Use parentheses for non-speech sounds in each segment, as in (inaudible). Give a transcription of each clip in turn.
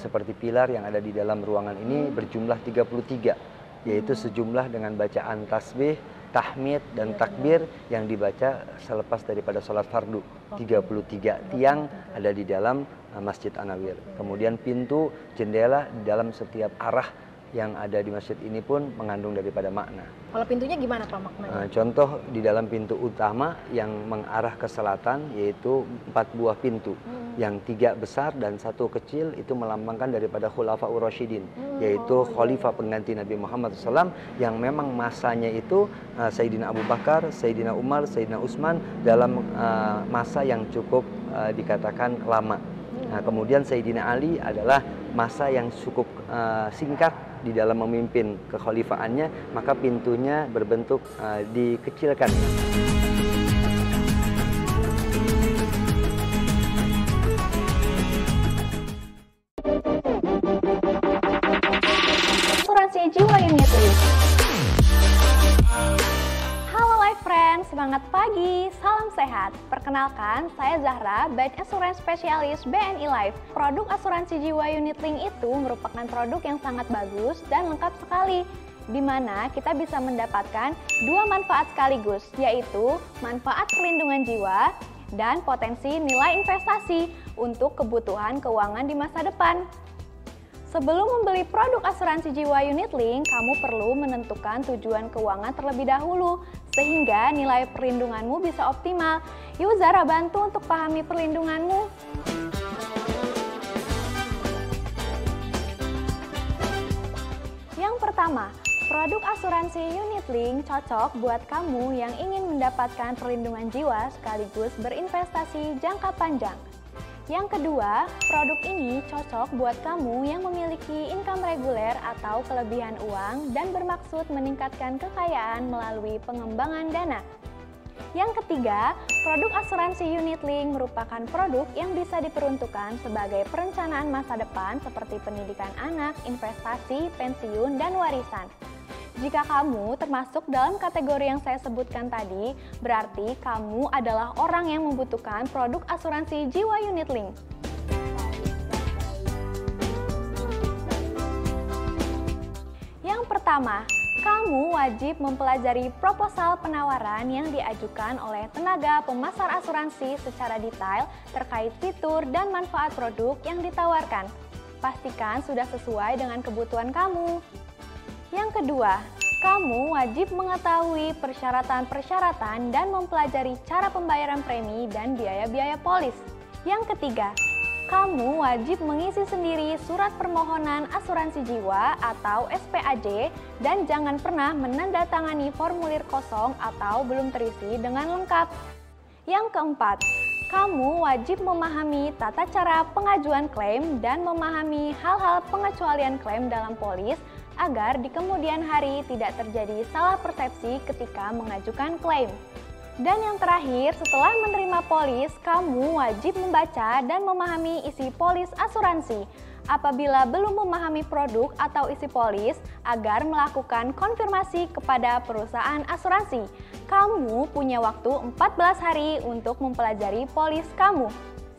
seperti pilar yang ada di dalam ruangan ini hmm. berjumlah 33 yaitu hmm. sejumlah dengan bacaan tasbih, tahmid dan takbir yang dibaca selepas daripada sholat fardu 33 tiang ada di dalam eh, Masjid Anawir kemudian pintu jendela di dalam setiap arah yang ada di masjid ini pun mengandung daripada makna. Kalau pintunya gimana Pak maknanya? Eh, contoh di dalam pintu utama yang mengarah ke selatan yaitu empat buah pintu. Hmm. Yang tiga besar dan satu kecil itu melambangkan daripada khulafa Urashidin. Hmm. Oh, yaitu oh, khalifah pengganti Nabi Muhammad SAW yang memang masanya itu uh, Sayyidina Abu Bakar, Sayyidina Umar, Sayyidina Utsman dalam uh, masa yang cukup uh, dikatakan lama. Hmm. Nah, kemudian Sayyidina Ali adalah masa yang cukup uh, singkat di dalam memimpin kekhalifaannya, maka pintunya berbentuk uh, dikecilkan. Perkenalkan, saya Zahra, Bank Asuransi Spesialis BNI Life. Produk asuransi jiwa unit link itu merupakan produk yang sangat bagus dan lengkap sekali di mana kita bisa mendapatkan dua manfaat sekaligus, yaitu manfaat perlindungan jiwa dan potensi nilai investasi untuk kebutuhan keuangan di masa depan. Sebelum membeli produk asuransi jiwa Unit Link, kamu perlu menentukan tujuan keuangan terlebih dahulu, sehingga nilai perlindunganmu bisa optimal. Yuk Zara bantu untuk pahami perlindunganmu. Yang pertama, produk asuransi Unit Link cocok buat kamu yang ingin mendapatkan perlindungan jiwa sekaligus berinvestasi jangka panjang. Yang kedua, produk ini cocok buat kamu yang memiliki income reguler atau kelebihan uang dan bermaksud meningkatkan kekayaan melalui pengembangan dana. Yang ketiga, produk asuransi unit link merupakan produk yang bisa diperuntukkan sebagai perencanaan masa depan seperti pendidikan anak, investasi, pensiun, dan warisan. Jika kamu termasuk dalam kategori yang saya sebutkan tadi, berarti kamu adalah orang yang membutuhkan produk asuransi Jiwa Unit Link. Yang pertama, kamu wajib mempelajari proposal penawaran yang diajukan oleh tenaga pemasar asuransi secara detail terkait fitur dan manfaat produk yang ditawarkan. Pastikan sudah sesuai dengan kebutuhan kamu. Yang kedua, kamu wajib mengetahui persyaratan-persyaratan dan mempelajari cara pembayaran premi dan biaya-biaya polis. Yang ketiga, kamu wajib mengisi sendiri surat permohonan asuransi jiwa atau SPAJ dan jangan pernah menandatangani formulir kosong atau belum terisi dengan lengkap. Yang keempat, kamu wajib memahami tata cara pengajuan klaim dan memahami hal-hal pengecualian klaim dalam polis agar di kemudian hari tidak terjadi salah persepsi ketika mengajukan klaim. Dan yang terakhir, setelah menerima polis, kamu wajib membaca dan memahami isi polis asuransi. Apabila belum memahami produk atau isi polis, agar melakukan konfirmasi kepada perusahaan asuransi. Kamu punya waktu 14 hari untuk mempelajari polis kamu.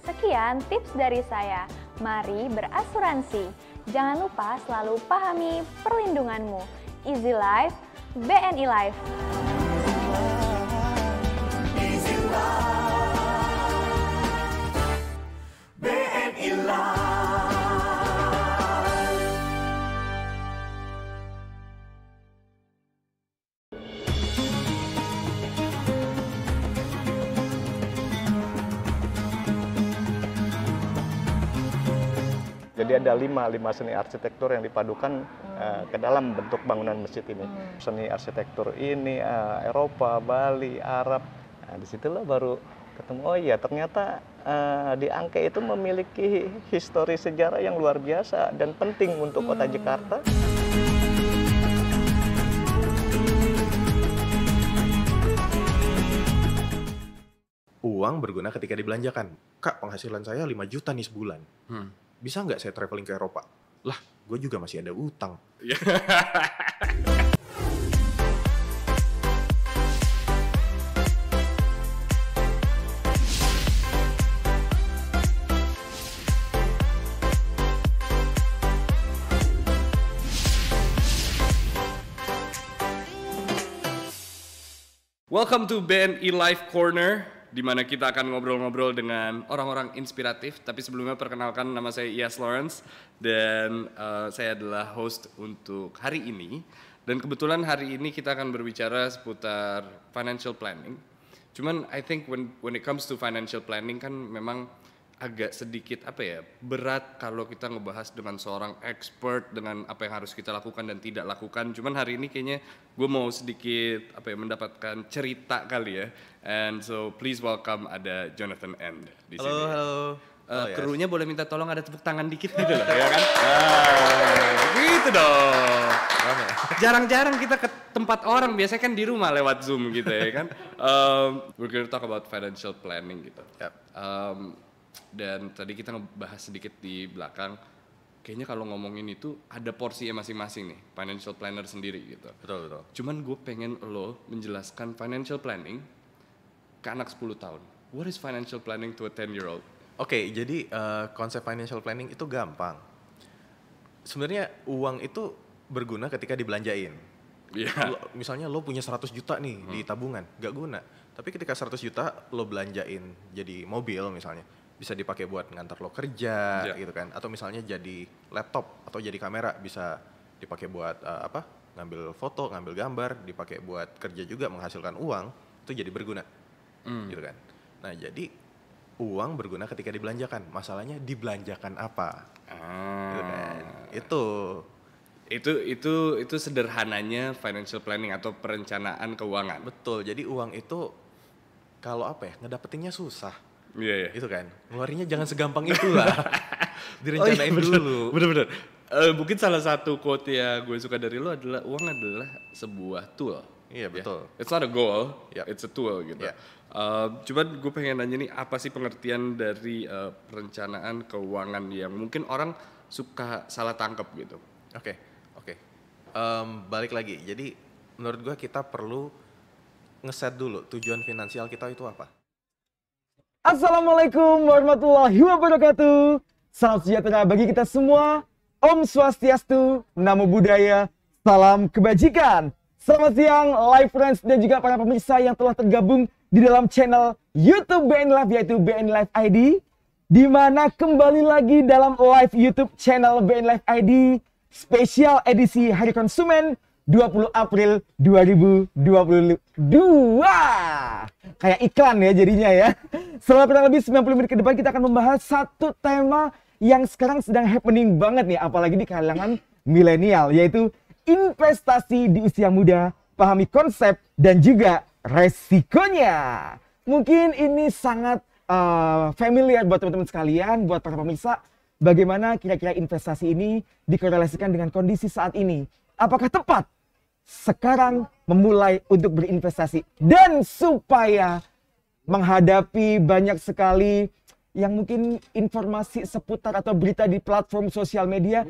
Sekian tips dari saya. Mari berasuransi. Jangan lupa selalu pahami perlindunganmu. Easy Life, BNI e Life. Easy Life, BNI e Life. Jadi ada lima, lima seni arsitektur yang dipadukan uh, ke dalam bentuk bangunan masjid ini. Hmm. Seni arsitektur ini uh, Eropa, Bali, Arab. Nah, disitulah baru ketemu oh iya ternyata uh, di Angke itu memiliki histori sejarah yang luar biasa dan penting untuk kota hmm. Jakarta. Uang berguna ketika dibelanjakan. Kak, penghasilan saya 5 juta nih sebulan. Hmm bisa nggak saya traveling ke Eropa? Lah, gue juga masih ada utang. Iya. Welcome to BNI e Life Corner di mana kita akan ngobrol-ngobrol dengan orang-orang inspiratif. Tapi sebelumnya perkenalkan nama saya Ias Lawrence dan uh, saya adalah host untuk hari ini. Dan kebetulan hari ini kita akan berbicara seputar financial planning. Cuman I think when when it comes to financial planning kan memang agak sedikit apa ya berat kalau kita ngebahas dengan seorang expert dengan apa yang harus kita lakukan dan tidak lakukan cuman hari ini kayaknya gue mau sedikit apa ya mendapatkan cerita kali ya And so please welcome ada Jonathan End di halo, sini. Halo, Uh, oh, yes. boleh minta tolong ada tepuk tangan dikit gitu loh, ya kan? (laughs) Ah, gitu dong. Jarang-jarang kita ke tempat orang, biasanya kan di rumah lewat Zoom gitu ya kan. (laughs) Um, we're gonna talk about financial planning gitu. Yep. Um, dan tadi kita ngebahas sedikit di belakang, kayaknya kalau ngomongin itu ada porsi masing-masing nih, financial planner sendiri gitu. Betul, betul. Cuman gue pengen lo menjelaskan financial planning ke anak 10 tahun. What is financial planning to a 10 year old? Oke, okay, jadi uh, konsep financial planning itu gampang. Sebenarnya uang itu berguna ketika dibelanjain. Yeah. Lo, misalnya lo punya 100 juta nih hmm. di tabungan, gak guna. Tapi ketika 100 juta lo belanjain jadi mobil misalnya, bisa dipakai buat ngantar lo kerja yeah. gitu kan atau misalnya jadi laptop atau jadi kamera bisa dipakai buat uh, apa ngambil foto ngambil gambar dipakai buat kerja juga menghasilkan uang itu jadi berguna hmm. gitu kan. Nah jadi uang berguna ketika dibelanjakan. Masalahnya dibelanjakan apa? Gitu ah. Gitu kan. Itu itu itu itu sederhananya financial planning atau perencanaan keuangan. Betul. Jadi uang itu kalau apa ya ngedapetinnya susah. Iya. Yeah, yeah. Itu kan. Ngeluarinnya jangan segampang itu lah. (laughs) Direncanain oh, iya, bener, dulu. Bener-bener. Uh, eh, mungkin salah satu quote ya gue suka dari lo adalah uang adalah sebuah tool. Iya yeah, betul. Iya. It's not a goal, yep. Iya. it's a tool gitu. Yeah. Uh, cuman gue pengen nanya nih apa sih pengertian dari uh, perencanaan keuangan yang mungkin orang suka salah tangkap gitu. Oke, okay, oke. Okay. Um, ehm, balik lagi. Jadi menurut gue kita perlu ngeset dulu tujuan finansial kita itu apa. Assalamualaikum warahmatullahi wabarakatuh. Salam sejahtera bagi kita semua. Om Swastiastu, Namo Buddhaya, Salam Kebajikan. Selamat siang, live friends dan juga para pemirsa yang telah tergabung di dalam channel YouTube BN Live yaitu BN Live ID di mana kembali lagi dalam live YouTube channel BN Live ID spesial edisi Hari Konsumen 20 April 2022. Kayak iklan ya jadinya ya. Selama kurang lebih 90 menit ke depan kita akan membahas satu tema yang sekarang sedang happening banget nih apalagi di kalangan milenial yaitu investasi di usia muda, pahami konsep dan juga resikonya. Mungkin ini sangat uh, familiar buat teman-teman sekalian, buat para pemirsa. Bagaimana kira-kira investasi ini dikorelasikan dengan kondisi saat ini? Apakah tepat sekarang memulai untuk berinvestasi dan supaya menghadapi banyak sekali yang mungkin informasi seputar atau berita di platform sosial media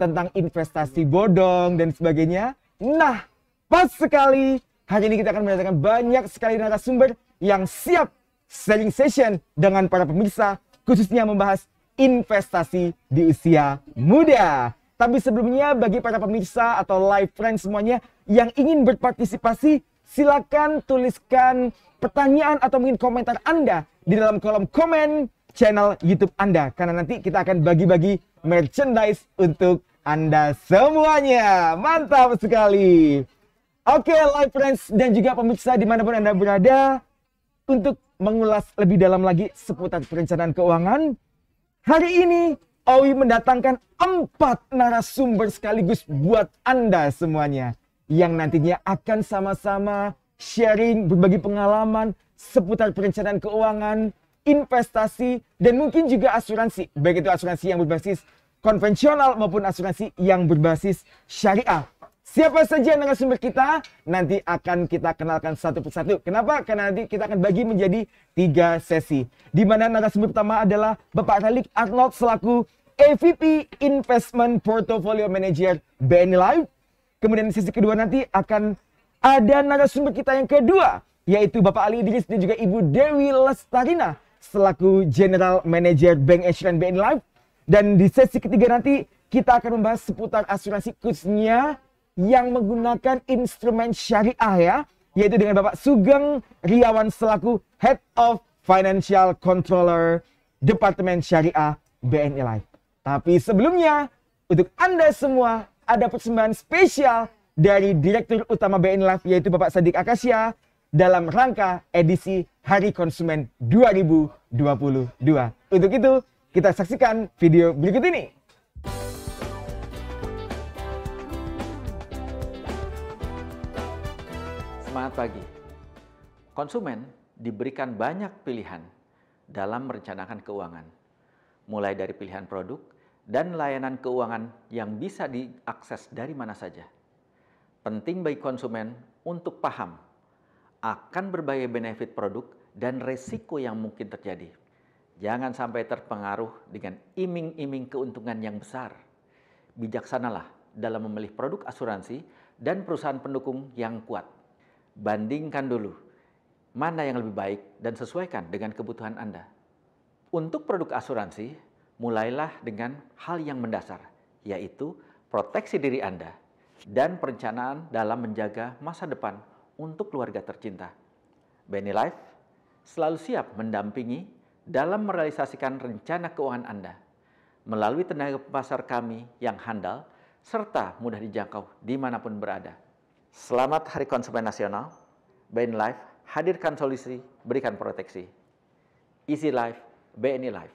tentang investasi bodong dan sebagainya. Nah, pas sekali Hari ini kita akan mendatangkan banyak sekali narasumber yang siap selling session dengan para pemirsa, khususnya membahas investasi di usia muda. Tapi sebelumnya bagi para pemirsa atau live friends semuanya yang ingin berpartisipasi, silakan tuliskan pertanyaan atau mungkin komentar Anda di dalam kolom komen channel YouTube Anda. Karena nanti kita akan bagi-bagi merchandise untuk Anda semuanya. Mantap sekali. Oke, okay, live friends dan juga pemirsa dimanapun Anda berada, untuk mengulas lebih dalam lagi seputar perencanaan keuangan, hari ini Owi mendatangkan empat narasumber sekaligus buat Anda semuanya. Yang nantinya akan sama-sama sharing, berbagi pengalaman seputar perencanaan keuangan, investasi, dan mungkin juga asuransi. Baik itu asuransi yang berbasis konvensional maupun asuransi yang berbasis syariah. Siapa saja narasumber kita nanti akan kita kenalkan satu persatu. Kenapa? Karena nanti kita akan bagi menjadi tiga sesi. Di mana narasumber pertama adalah Bapak Khalid Arnold selaku AVP Investment Portfolio Manager BNI Life. Kemudian sesi kedua nanti akan ada narasumber kita yang kedua yaitu Bapak Ali Idris dan juga Ibu Dewi Lestarina selaku General Manager Bank Asian BNI Life. Dan di sesi ketiga nanti kita akan membahas seputar asuransi khususnya yang menggunakan instrumen syariah ya, yaitu dengan Bapak Sugeng Riawan selaku Head of Financial Controller Departemen Syariah BNI Life. Tapi sebelumnya, untuk Anda semua ada persembahan spesial dari Direktur Utama BNI Life yaitu Bapak Sadik Akasia dalam rangka edisi Hari Konsumen 2022. Untuk itu, kita saksikan video berikut ini. Selamat pagi. Konsumen diberikan banyak pilihan dalam merencanakan keuangan, mulai dari pilihan produk dan layanan keuangan yang bisa diakses dari mana saja. Penting bagi konsumen untuk paham akan berbagai benefit produk dan resiko yang mungkin terjadi. Jangan sampai terpengaruh dengan iming-iming keuntungan yang besar. Bijaksanalah dalam memilih produk asuransi dan perusahaan pendukung yang kuat bandingkan dulu mana yang lebih baik dan sesuaikan dengan kebutuhan Anda. Untuk produk asuransi, mulailah dengan hal yang mendasar, yaitu proteksi diri Anda dan perencanaan dalam menjaga masa depan untuk keluarga tercinta. Benny Life selalu siap mendampingi dalam merealisasikan rencana keuangan Anda melalui tenaga pasar kami yang handal serta mudah dijangkau dimanapun berada. Selamat Hari Konsumen Nasional. BNI Life hadirkan solusi, berikan proteksi. Easy Life, BNI e Life.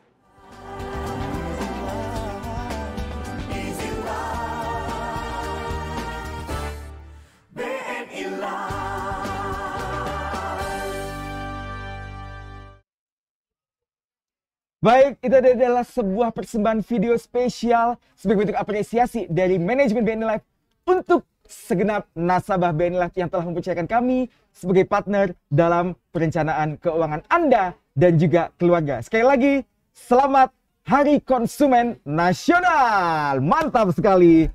Baik, itu adalah sebuah persembahan video spesial sebagai bentuk apresiasi dari manajemen BNI e Life untuk segenap nasabah BNI yang telah mempercayakan kami sebagai partner dalam perencanaan keuangan Anda dan juga keluarga. Sekali lagi, selamat Hari Konsumen Nasional. Mantap sekali.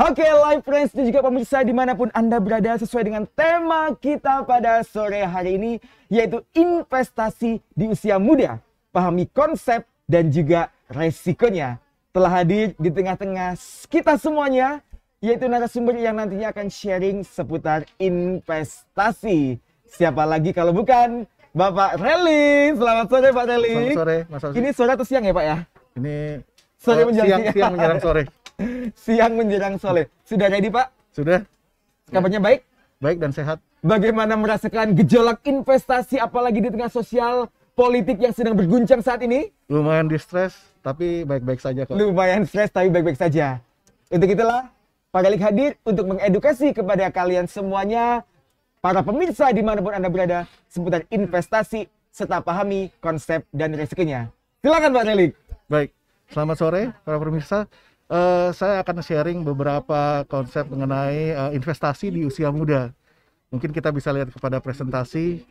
Oke, okay, live friends dan juga pemirsa dimanapun Anda berada sesuai dengan tema kita pada sore hari ini, yaitu investasi di usia muda. Pahami konsep dan juga resikonya. Telah hadir di tengah-tengah kita semuanya, yaitu narasumber yang nantinya akan sharing seputar investasi. Siapa lagi kalau bukan Bapak Reli. Selamat sore Pak Reli. Selamat sore Mas Ozi. Ini sore atau siang ya Pak ya? Ini sore oh, menjelang siang, siang, siang menjelang sore. (laughs) siang menjelang sore. Sudah jadi Pak? Sudah. Kabarnya baik? Baik dan sehat. Bagaimana merasakan gejolak investasi apalagi di tengah sosial politik yang sedang berguncang saat ini? Lumayan stres tapi baik-baik saja kok. Lumayan stres tapi baik-baik saja. Untuk itulah Pak Galik hadir untuk mengedukasi kepada kalian semuanya, para pemirsa dimanapun Anda berada, seputar investasi serta pahami konsep dan risikonya. Silakan Pak Galik. Baik, selamat sore para pemirsa. Uh, saya akan sharing beberapa konsep mengenai uh, investasi di usia muda. Mungkin kita bisa lihat kepada presentasi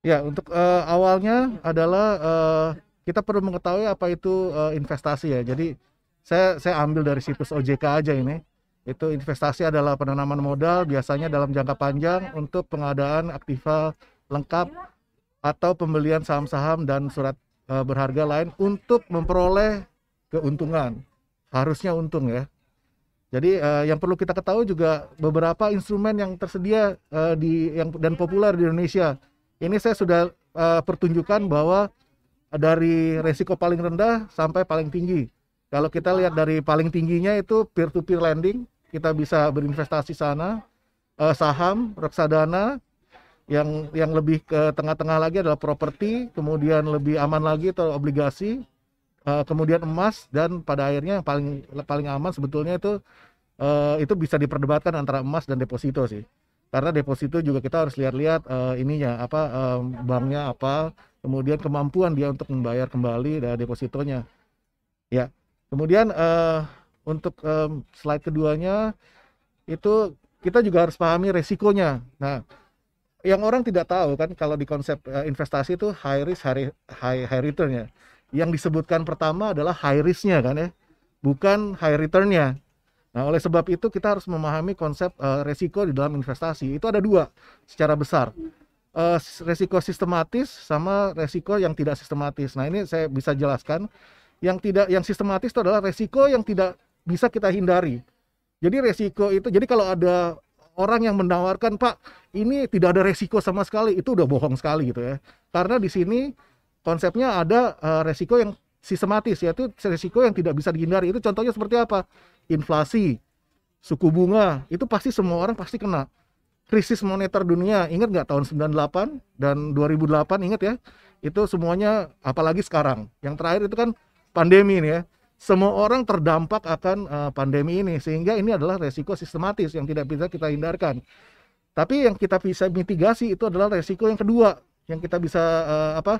Ya, untuk uh, awalnya adalah uh, kita perlu mengetahui apa itu uh, investasi ya. Jadi saya saya ambil dari situs OJK aja ini. Itu investasi adalah penanaman modal biasanya dalam jangka panjang untuk pengadaan aktiva lengkap atau pembelian saham-saham dan surat uh, berharga lain untuk memperoleh keuntungan. Harusnya untung ya. Jadi uh, yang perlu kita ketahui juga beberapa instrumen yang tersedia uh, di yang dan populer di Indonesia ini saya sudah uh, eh, pertunjukan bahwa dari resiko paling rendah sampai paling tinggi. Kalau kita lihat dari paling tingginya itu peer to peer lending, kita bisa berinvestasi sana, uh, saham, reksadana, yang yang lebih ke tengah-tengah lagi adalah properti, kemudian lebih aman lagi atau obligasi, uh, kemudian emas dan pada akhirnya yang paling paling aman sebetulnya itu uh, itu bisa diperdebatkan antara emas dan deposito sih karena deposito juga kita harus lihat-lihat uh, ininya apa uh, banknya apa kemudian kemampuan dia untuk membayar kembali dari eh, depositonya ya kemudian uh, untuk um, slide keduanya itu kita juga harus pahami resikonya nah yang orang tidak tahu kan kalau di konsep uh, investasi itu high risk high, high, high return yang disebutkan pertama adalah high risknya kan ya bukan high returnnya Nah, oleh sebab itu kita harus memahami konsep uh, resiko di dalam investasi. Itu ada dua secara besar. Uh, resiko sistematis sama resiko yang tidak sistematis. Nah, ini saya bisa jelaskan. Yang tidak yang sistematis itu adalah resiko yang tidak bisa kita hindari. Jadi resiko itu jadi kalau ada orang yang menawarkan, "Pak, ini tidak ada resiko sama sekali." Itu udah bohong sekali gitu ya. Karena di sini konsepnya ada uh, resiko yang sistematis yaitu resiko yang tidak bisa dihindari. Itu contohnya seperti apa? inflasi, suku bunga, itu pasti semua orang pasti kena. Krisis moneter dunia, ingat nggak tahun 98 dan 2008, ingat ya? Itu semuanya, apalagi sekarang. Yang terakhir itu kan pandemi ini ya. Semua orang terdampak akan eh, pandemi ini, sehingga ini adalah resiko sistematis yang tidak bisa kita hindarkan. Tapi yang kita bisa mitigasi itu adalah resiko yang kedua, yang kita bisa uh, apa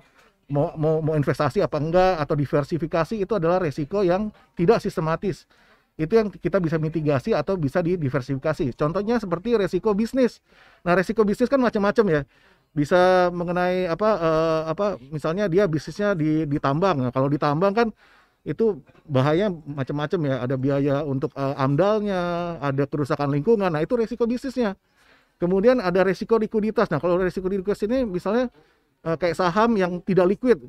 mau, mau mau investasi apa enggak atau diversifikasi itu adalah resiko yang tidak sistematis itu yang kita bisa mitigasi atau bisa didiversifikasi. Contohnya seperti resiko bisnis. Nah, resiko bisnis kan macam-macam ya. Bisa mengenai apa eh, apa misalnya dia bisnisnya di ditambang. Nah, kalau ditambang kan itu bahaya macam-macam ya. Ada biaya untuk eh, amdalnya, ada kerusakan lingkungan. Nah, itu resiko bisnisnya. Kemudian ada resiko likuiditas. Nah, kalau resiko likuiditas ini misalnya eh, kayak saham yang tidak liquid.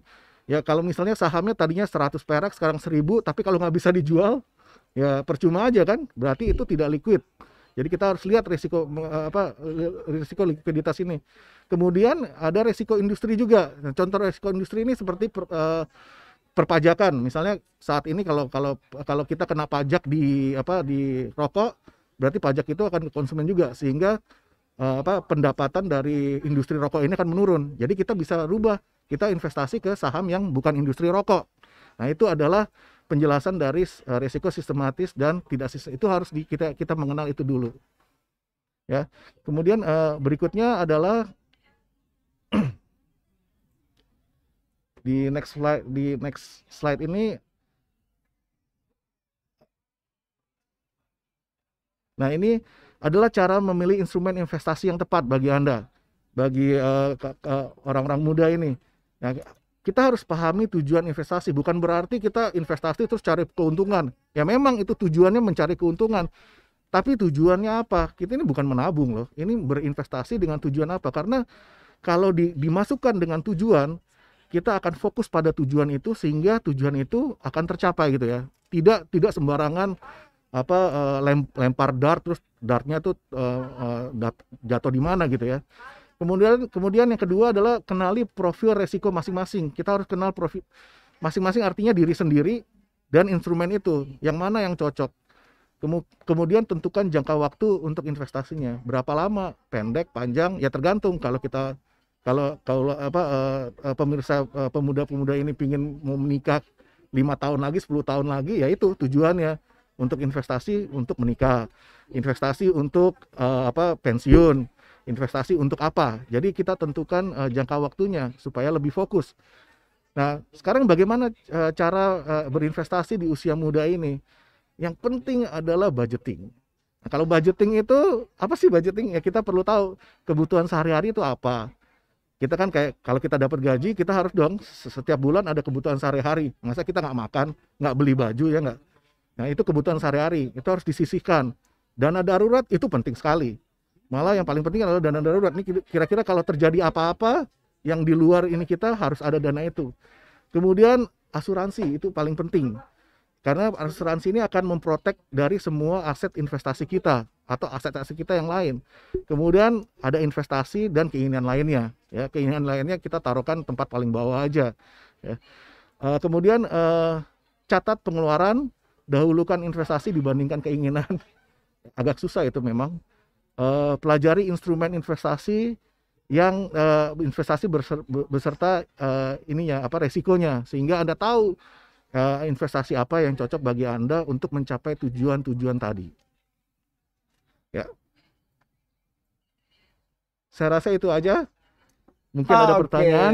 Ya, kalau misalnya sahamnya tadinya 100 perak sekarang 1000, tapi kalau nggak bisa dijual ya percuma aja kan berarti itu tidak liquid jadi kita harus lihat risiko apa risiko likuiditas ini kemudian ada risiko industri juga nah, contoh risiko industri ini seperti per, eh, perpajakan misalnya saat ini kalau kalau kalau kita kena pajak di apa di rokok berarti pajak itu akan ke konsumen juga sehingga eh, apa pendapatan dari industri rokok ini akan menurun jadi kita bisa rubah kita investasi ke saham yang bukan industri rokok nah itu adalah penjelasan dari eh, risiko sistematis dan tidak sistematis itu harus di, kita kita mengenal itu dulu ya kemudian uh, berikutnya adalah (clears throat) di next slide di next slide ini nah ini adalah cara memilih instrumen investasi yang tepat bagi anda bagi eh, orang-orang muda ini nah, kita harus pahami tujuan investasi bukan berarti kita investasi terus cari keuntungan ya memang itu tujuannya mencari keuntungan tapi tujuannya apa kita ini bukan menabung loh ini berinvestasi dengan tujuan apa karena kalau di, dimasukkan dengan tujuan kita akan fokus pada tujuan itu sehingga tujuan itu akan tercapai gitu ya tidak tidak sembarangan apa eh, lempar dart terus dartnya tuh uh, jatuh di mana gitu ya Kemudian kemudian yang kedua adalah kenali profil resiko masing-masing. Kita harus kenal profil masing-masing artinya diri sendiri dan instrumen itu yang mana yang cocok. Kemudian tentukan jangka waktu untuk investasinya. Berapa lama? Pendek, panjang, ya tergantung kalau kita kalau kalau apa eh, eh, pemirsa eh, pemuda-pemuda ini pingin mau menikah lima tahun lagi 10 tahun lagi ya itu tujuannya untuk investasi untuk menikah investasi untuk apa pensiun investasi untuk apa. Jadi kita tentukan uh, jangka waktunya supaya lebih fokus. Nah, sekarang bagaimana uh, cara uh, berinvestasi di usia muda ini? Yang penting adalah budgeting. Nah, kalau budgeting itu apa sih budgeting? Ya kita perlu tahu kebutuhan sehari-hari itu apa. Kita kan kayak kalau kita dapat gaji kita harus dong setiap bulan ada kebutuhan sehari-hari. Masa kita nggak makan, nggak beli baju ya nggak? Nah itu kebutuhan sehari-hari itu harus disisihkan. Dana darurat itu penting sekali. Malah yang paling penting adalah dana darurat. Ini kira-kira kalau terjadi apa-apa yang di luar ini kita harus ada dana itu. Kemudian asuransi itu paling penting. Karena asuransi ini akan memprotek dari semua aset investasi kita atau aset-aset kita yang lain. Kemudian ada investasi dan keinginan lainnya. Ya, keinginan lainnya kita taruhkan tempat paling bawah aja. Ya. e, kemudian e, catat pengeluaran, dahulukan investasi dibandingkan keinginan. (laughs) Agak susah itu memang uh, pelajari instrumen investasi yang uh, investasi beserta uh, ininya apa resikonya sehingga Anda tahu uh, investasi apa yang cocok bagi Anda untuk mencapai tujuan-tujuan tadi. Ya. Saya rasa itu aja. Mungkin okay. ada pertanyaan.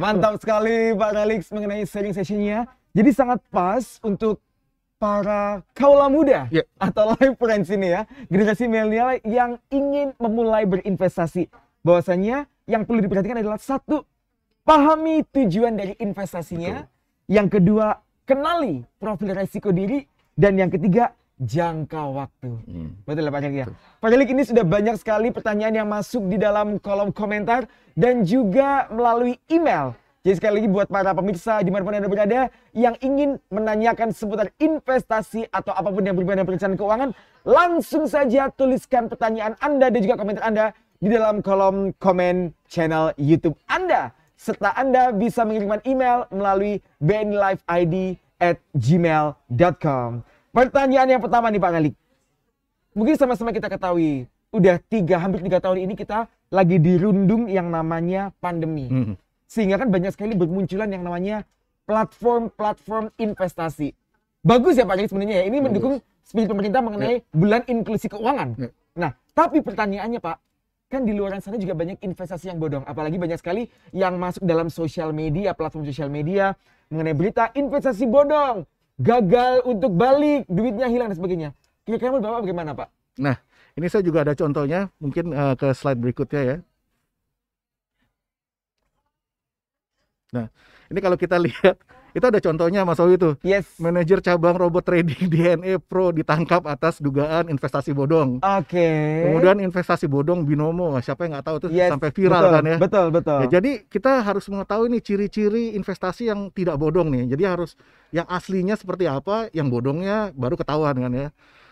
Mantap sekali Pak Felix mengenai sharing sessionnya. Jadi sangat pas untuk para kaula muda yeah. atau live friends ini ya, generasi milenial yang ingin memulai berinvestasi. Bahwasanya yang perlu diperhatikan adalah satu, pahami tujuan dari investasinya. Betul. Yang kedua, kenali profil resiko diri dan yang ketiga jangka waktu. Hmm. Betul lah Pak ya? Betul. Pak ini sudah banyak sekali pertanyaan yang masuk di dalam kolom komentar dan juga melalui email jadi sekali lagi buat para pemirsa dimanapun Anda berada yang ingin menanyakan seputar investasi atau apapun yang dengan perencanaan keuangan, langsung saja tuliskan pertanyaan Anda dan juga komentar Anda di dalam kolom komen channel YouTube Anda. Serta Anda bisa mengirimkan email melalui bnlifeid Pertanyaan yang pertama nih Pak Ngalik. Mungkin sama-sama kita ketahui, udah tiga, hampir tiga tahun ini kita lagi dirundung yang namanya pandemi. -hmm sehingga kan banyak sekali bermunculan yang namanya platform-platform investasi. Bagus ya Pak Jadi sebenarnya ya. Ini Bagus. mendukung spirit pemerintah mengenai ya. bulan inklusi keuangan. Ya. Nah, tapi pertanyaannya Pak, kan di luar sana juga banyak investasi yang bodong. Apalagi banyak sekali yang masuk dalam sosial media, platform sosial media mengenai berita investasi bodong, gagal untuk balik, duitnya hilang dan sebagainya. Kira-kira Bapak bagaimana Pak? Nah, ini saya juga ada contohnya, mungkin uh, ke slide berikutnya ya. Nah, ini kalau kita lihat itu ada contohnya Mas Owi tuh. Yes. Manajer cabang robot trading DNA e Pro ditangkap atas dugaan investasi bodong. Oke. Okay. Kemudian investasi bodong binomo, siapa yang nggak tahu itu yes. sampai viral betul, kan ya. Betul, betul. Ya, jadi kita harus mengetahui nih ciri-ciri investasi yang tidak bodong nih. Jadi harus yang aslinya seperti apa, yang bodongnya baru ketahuan kan ya.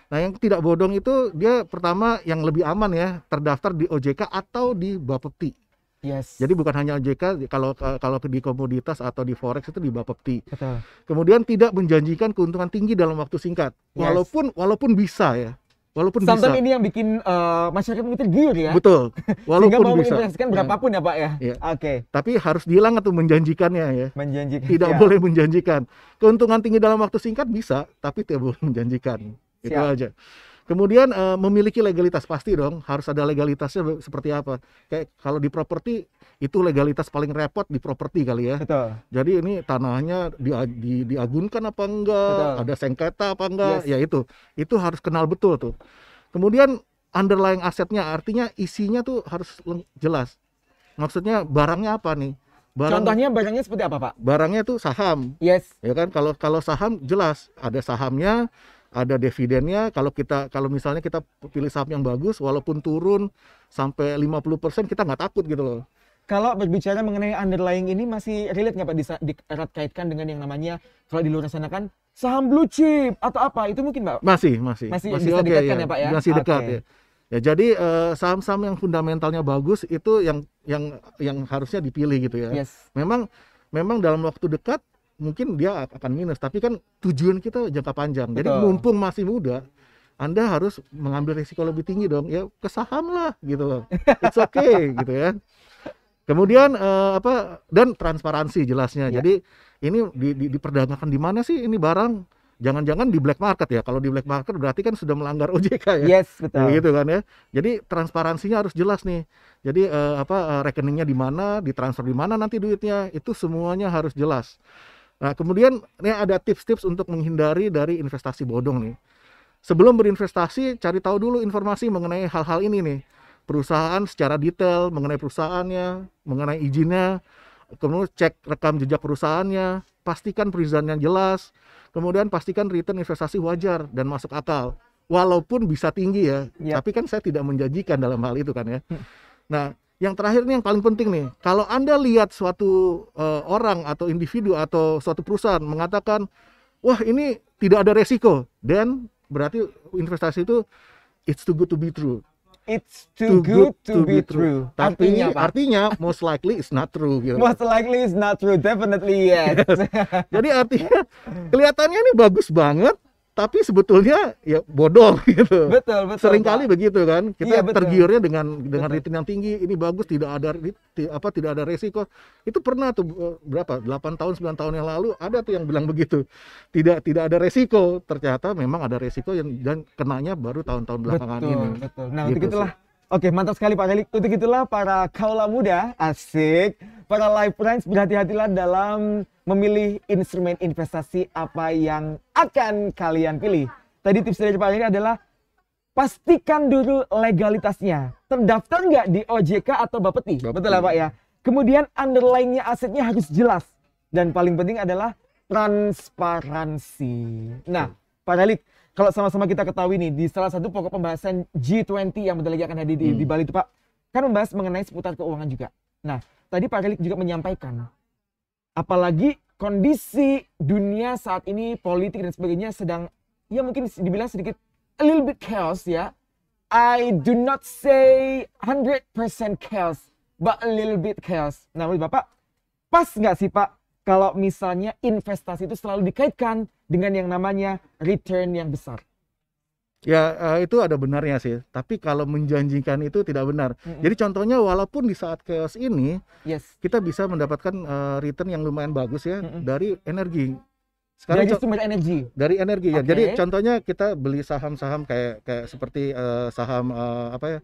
Nah, yang tidak bodong itu dia pertama yang lebih aman ya, terdaftar di OJK atau di Bapepti. Yes. Jadi bukan hanya OJK kalau kalau di komoditas atau di forex itu di Bapepti. Kemudian tidak menjanjikan keuntungan tinggi dalam waktu singkat. Yes. Walaupun walaupun bisa ya. Walaupun Sometimes bisa. ini yang bikin uh, masyarakat mungkin giur ya. Betul. (laughs) Walaupun mau bisa. mau berapapun ya, ya Pak ya. ya. Oke. Okay. Tapi harus dihilang atau menjanjikannya ya. Menjanjikan. Tidak ya. boleh menjanjikan. Keuntungan tinggi dalam waktu singkat bisa, tapi tidak boleh menjanjikan. Siap. Itu aja. Kemudian uh, memiliki legalitas pasti dong, harus ada legalitasnya seperti apa. Kayak kalau di properti itu legalitas paling repot di properti kali ya. Betul. Jadi ini tanahnya di, di, diagunkan apa enggak, Betul. ada sengketa apa enggak, yes. ya itu. Itu harus kenal betul tuh. Kemudian underlying asetnya, artinya isinya tuh harus jelas. Maksudnya barangnya apa nih? Barang, Contohnya barangnya seperti apa, Pak? Barangnya tuh saham. Yes. Ya kan kalau kalau saham jelas ada sahamnya, ada dividennya kalau kita kalau misalnya kita pilih saham yang bagus walaupun turun sampai 50% kita nggak takut gitu loh kalau berbicara mengenai underlying ini masih relate nggak Pak di, erat kaitkan dengan yang namanya kalau di luar sana kan saham blue chip atau apa itu mungkin Pak? Masih, masih. Masih, masih bisa okay, dekatkan ya, ya Pak ya? Masih dekat okay. ya. Ya jadi eh, saham-saham uh, yang fundamentalnya bagus itu yang yang yang harusnya dipilih gitu ya. Yes. Memang memang dalam waktu dekat mungkin dia akan minus tapi kan tujuan kita jangka panjang Betul. jadi mumpung masih muda anda harus mengambil risiko lebih tinggi dong ya ke saham lah gitu loh it's okay (laughs) gitu ya kemudian uh, apa dan transparansi jelasnya yeah. jadi ini di, di, diperdagangkan di mana sih ini barang jangan-jangan di black market ya kalau di black market berarti kan sudah melanggar OJK ya yes betul ya, gitu kan ya jadi transparansinya harus jelas nih jadi uh, apa eh, rekeningnya di mana ditransfer di mana nanti duitnya itu semuanya harus jelas Nah, kemudian ini ada tips-tips untuk menghindari dari investasi bodong nih. Sebelum berinvestasi, cari tahu dulu informasi mengenai hal-hal ini nih. Perusahaan secara detail, mengenai perusahaannya, mengenai izinnya, kemudian cek rekam jejak perusahaannya, pastikan perizinannya jelas, kemudian pastikan return investasi wajar dan masuk akal. Walaupun bisa tinggi ya, ya. tapi kan saya tidak menjanjikan dalam hal itu kan ya. Hmm. Nah, yang terakhir nih yang paling penting nih, kalau Anda lihat suatu uh, orang atau individu atau suatu perusahaan mengatakan, "Wah, ini tidak ada resiko." Dan berarti investasi itu it's too good to be true. It's too, too good, good to, to be, be true. true. Tapi artinya, apa? artinya most likely it's not true gitu. Most likely it's not true, definitely yes. yes. (laughs) Jadi artinya kelihatannya ini bagus banget, tapi sebetulnya ya bodoh (laughs) gitu. Betul, betul. Seringkali begitu kan. Kita iya, tergiurnya dengan dengan return yang tinggi, ini bagus, tidak ada apa tidak ada resiko. Itu pernah tuh eh, berapa? 8 tahun 9 tahun yang lalu ada tuh yang bilang begitu. Tidak tidak ada resiko. Ternyata memang ada resiko yang dan kenanya baru tahun-tahun belakangan betul, ini. Betul. Nah, gitu itulah Oke, mantap sekali Pak Relik. Untuk itulah para kaula muda, asik, para life friends berhati-hatilah dalam memilih instrumen investasi apa yang akan kalian pilih. Tadi tips dari Pak Relik adalah pastikan dulu legalitasnya. Terdaftar nggak di OJK atau Bapeti? Bapak. Betul lah Pak ya. Kemudian underlying-nya asetnya harus jelas. Dan paling penting adalah transparansi. Nah, Pak Relik, kalau sama-sama kita ketahui nih di salah satu pokok pembahasan G20 yang bentar lagi akan hadir di, hmm. di Bali itu Pak, kan membahas mengenai seputar keuangan juga. Nah, tadi Pak Relik juga menyampaikan apalagi kondisi dunia saat ini politik dan sebagainya sedang ya mungkin dibilang sedikit a little bit chaos ya. I do not say 100% chaos, but a little bit chaos. Nah, menurut Bapak, pas nggak sih Pak kalau misalnya investasi itu selalu dikaitkan dengan yang namanya return yang besar. Ya eh, itu ada benarnya sih, tapi kalau menjanjikan itu tidak benar. Mm -hmm. Jadi contohnya walaupun di saat chaos ini yes. kita bisa mendapatkan eh, return yang lumayan bagus ya mm -hmm. dari energi. Sekarang dari sumber energi. Dari energi okay. ya. Jadi contohnya kita beli saham-saham kayak kayak seperti uh, saham uh, apa ya?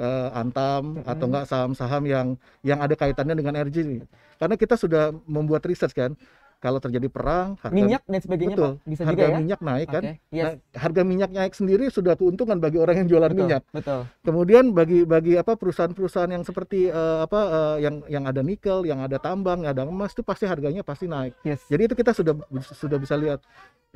Uh, Antam -hmm. atau enggak saham-saham yang yang ada kaitannya dengan energi. Karena kita sudah membuat riset kan kalau terjadi perang harga minyak dan sebagainya betul, Pak, bisa harga juga ya? minyak naik kan? okay. yes. nah, harga minyak naik sendiri sudah keuntungan bagi orang yang jualan betul, minyak betul kemudian bagi bagi apa perusahaan-perusahaan yang seperti uh, apa uh, yang yang ada nikel yang ada tambang yang ada emas itu pasti harganya pasti naik yes. jadi itu kita sudah sudah bisa lihat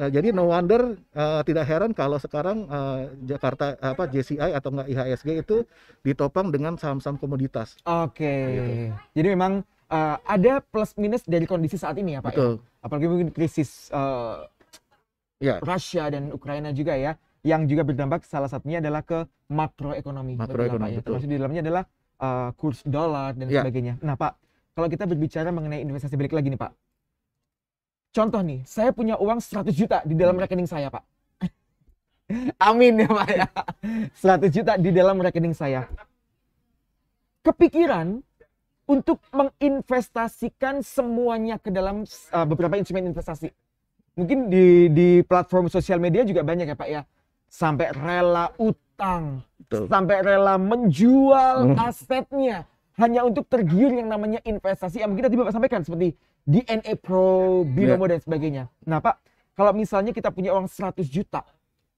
uh, jadi no wonder uh, tidak heran kalau sekarang uh, Jakarta apa JCI atau enggak IHSG itu ditopang dengan saham-saham komoditas. Oke. Okay. Nah, gitu. Jadi memang uh, ada plus minus dari kondisi saat ini ya Pak ya? Betul. ya. Apalagi mungkin krisis uh, ya. Rusia dan Ukraina juga ya yang juga berdampak salah satunya adalah ke makroekonomi. Makroekonomi ya. termasuk di dalamnya adalah uh, kurs dolar dan ya. sebagainya. Nah Pak, kalau kita berbicara mengenai investasi balik lagi nih Pak. Contoh nih, saya punya uang 100 juta di dalam hmm. rekening saya Pak. (laughs) Amin ya Pak ya. 100 juta di dalam rekening saya. Kepikiran untuk menginvestasikan semuanya ke dalam uh, beberapa instrumen investasi. Mungkin di di platform sosial media juga banyak ya Pak ya. Sampai rela utang, Betul. sampai rela menjual hmm. asetnya hanya untuk tergiur yang namanya investasi yang mungkin tadi Bapak sampaikan seperti DNA Pro, Binomo yeah. dan sebagainya. Nah Pak, kalau misalnya kita punya uang 100 juta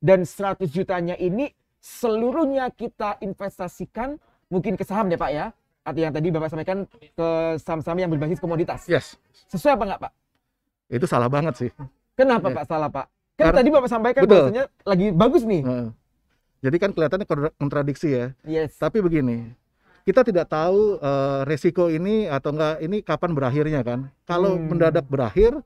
dan 100 jutanya ini seluruhnya kita investasikan mungkin ke saham ya Pak ya Arti yang tadi Bapak sampaikan ke saham-saham yang berbasis komoditas. Yes. Sesuai apa enggak, Pak? Itu salah banget sih. Kenapa, yeah. Pak, salah, Pak? Kan Karena, tadi Bapak sampaikan betul. bahasanya lagi bagus nih. Hmm. jadi kan kelihatannya kontradiksi ya. Yes. Tapi begini, kita tidak tahu uh, resiko ini atau enggak ini kapan berakhirnya kan. Kalau hmm. mendadak berakhir,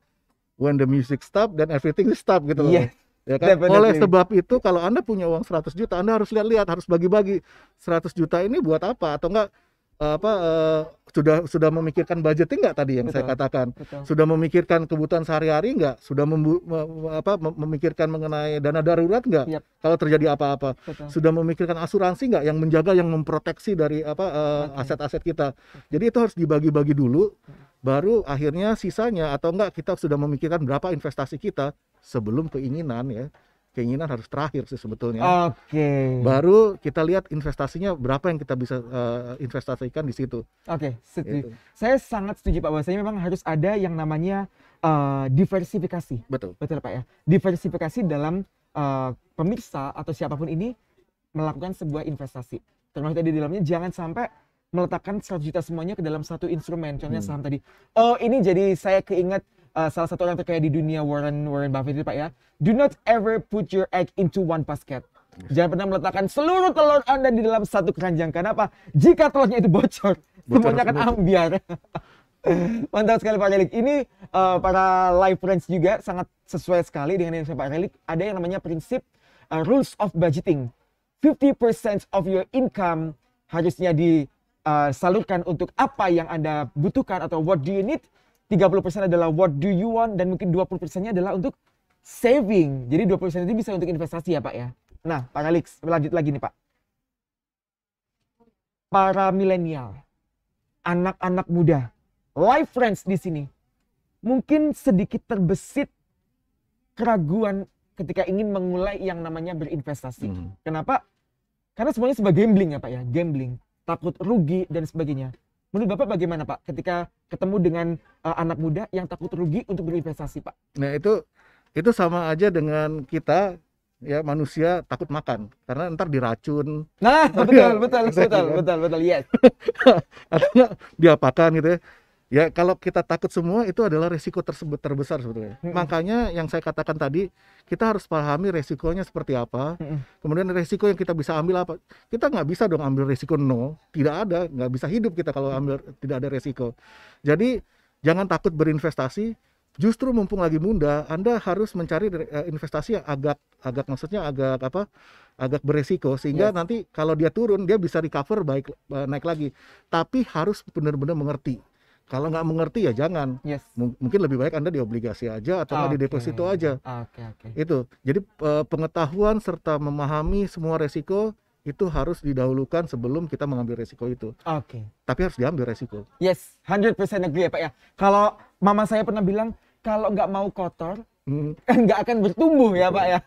when the music stop dan everything stop gitu loh. Yes. Ya kan? Oleh sebab itu kalau Anda punya uang 100 juta, Anda harus lihat-lihat, harus bagi-bagi. 100 juta ini buat apa atau enggak Eh, apa uh, sudah sudah memikirkan budgeting nggak tadi yang betul, saya katakan betul. sudah memikirkan kebutuhan sehari-hari enggak sudah membu, me, apa, memikirkan mengenai dana darurat enggak yep. kalau terjadi apa-apa sudah memikirkan asuransi enggak yang menjaga yang memproteksi dari apa eh, aset-aset uh, aset -aset kita jadi itu harus dibagi-bagi dulu baru akhirnya sisanya atau enggak kita sudah memikirkan berapa investasi kita sebelum keinginan ya keinginan harus terakhir sih sebetulnya. Oke. Okay. Baru kita lihat investasinya berapa yang kita bisa uh, investasikan di situ. Oke, okay, setuju. Gitu. Saya sangat setuju Pak bahwasanya memang harus ada yang namanya uh, diversifikasi. Betul. Betul Pak ya. Diversifikasi dalam uh, pemirsa atau siapapun ini melakukan sebuah investasi. Termasuk tadi di dalamnya jangan sampai meletakkan 100 juta semuanya ke dalam satu instrumen. Contohnya hmm. saham tadi. Oh, ini jadi saya keinget uh, salah satu orang terkaya di dunia Warren Warren Buffett itu Pak ya. Do not ever put your egg into one basket. Jangan pernah meletakkan seluruh telur Anda di dalam satu keranjang. Kenapa? Jika telurnya itu bocor, bocor semuanya akan ambiar. (laughs) Mantap sekali Pak Relik. Ini uh, para live friends juga sangat sesuai sekali dengan yang saya Pak Relik. Ada yang namanya prinsip uh, rules of budgeting. 50% of your income harusnya disalurkan uh, untuk apa yang Anda butuhkan atau what do you need 30% adalah what do you want dan mungkin 20%-nya adalah untuk saving. Jadi 20% itu bisa untuk investasi ya, Pak ya. Nah, Pak Alex, lanjut lagi nih, Pak. Para milenial, anak-anak muda, life friends di sini. Mungkin sedikit terbesit keraguan ketika ingin mengulai yang namanya berinvestasi. -hmm. Kenapa? Karena semuanya sebagai gambling ya, Pak ya. Gambling, takut rugi dan sebagainya Menurut Bapak bagaimana Pak ketika ketemu dengan uh, anak muda yang takut rugi untuk berinvestasi Pak? Nah itu itu sama aja dengan kita ya manusia takut makan karena ntar diracun. Nah (laughs) betul betul iya, betul betul betul, kan? betul yes. Atau (laughs) diapakan gitu ya ya kalau kita takut semua itu adalah resiko tersebut terbesar sebetulnya hmm. makanya yang saya katakan tadi kita harus pahami resikonya seperti apa hmm. kemudian resiko yang kita bisa ambil apa kita nggak bisa dong ambil resiko nol, tidak ada nggak bisa hidup kita kalau ambil tidak ada resiko jadi jangan takut berinvestasi justru mumpung lagi muda anda harus mencari eh, investasi yang agak agak maksudnya agak apa agak beresiko sehingga yes. nanti kalau dia turun dia bisa recover baik eh, naik lagi tapi harus benar-benar mengerti kalau nggak mengerti ya jangan. Yes. mungkin lebih baik Anda di obligasi aja atau okay. Ah, di deposito aja. Okay, ah, okay. Itu. Jadi e, pengetahuan serta memahami semua resiko itu harus didahulukan sebelum kita mengambil resiko itu. Oke. Okay. Tapi harus diambil resiko. Yes, 100% agree ya Pak ya. Kalau mama saya pernah bilang kalau nggak mau kotor hmm. (laughs) nggak hmm. akan bertumbuh ya Pak ya.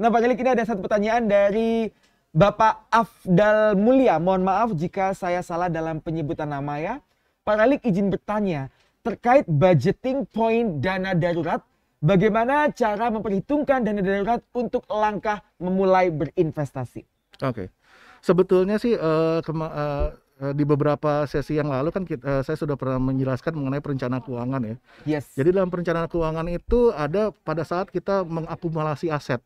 Nah Pak Kali kita ada satu pertanyaan dari Bapak Afdal Mulia. Mohon maaf jika saya salah dalam penyebutan nama ya. Paralik izin bertanya terkait budgeting point dana darurat, bagaimana cara memperhitungkan dana darurat untuk langkah memulai berinvestasi? Oke, okay. sebetulnya sih uh, di beberapa sesi yang lalu kan kita, eh, saya sudah pernah menjelaskan mengenai perencanaan keuangan ya. Yes. Jadi dalam perencanaan keuangan itu ada pada saat kita mengakumulasi aset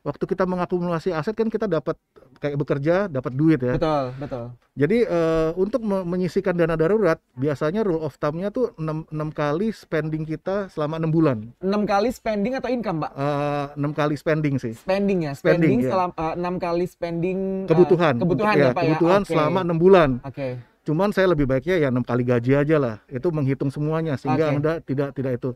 waktu kita mengakumulasi aset kan kita dapat kayak bekerja dapat duit ya. Betul, betul. Jadi uh, untuk menyisikan dana darurat biasanya rule of thumb-nya tuh enam 6 kali spending kita selama enam bulan. Enam kali spending atau income, Mbak? Uh, 6 kali spending sih. Spending ya, spending, selama enam uh, kali spending kebutuhan. Uh, kebutuhan ya, ya Pak kebutuhan ya? Okay. selama 6 bulan. Oke. Okay. Cuman saya lebih baiknya ya enam kali gaji aja lah. Itu menghitung semuanya sehingga okay. Anda tidak tidak itu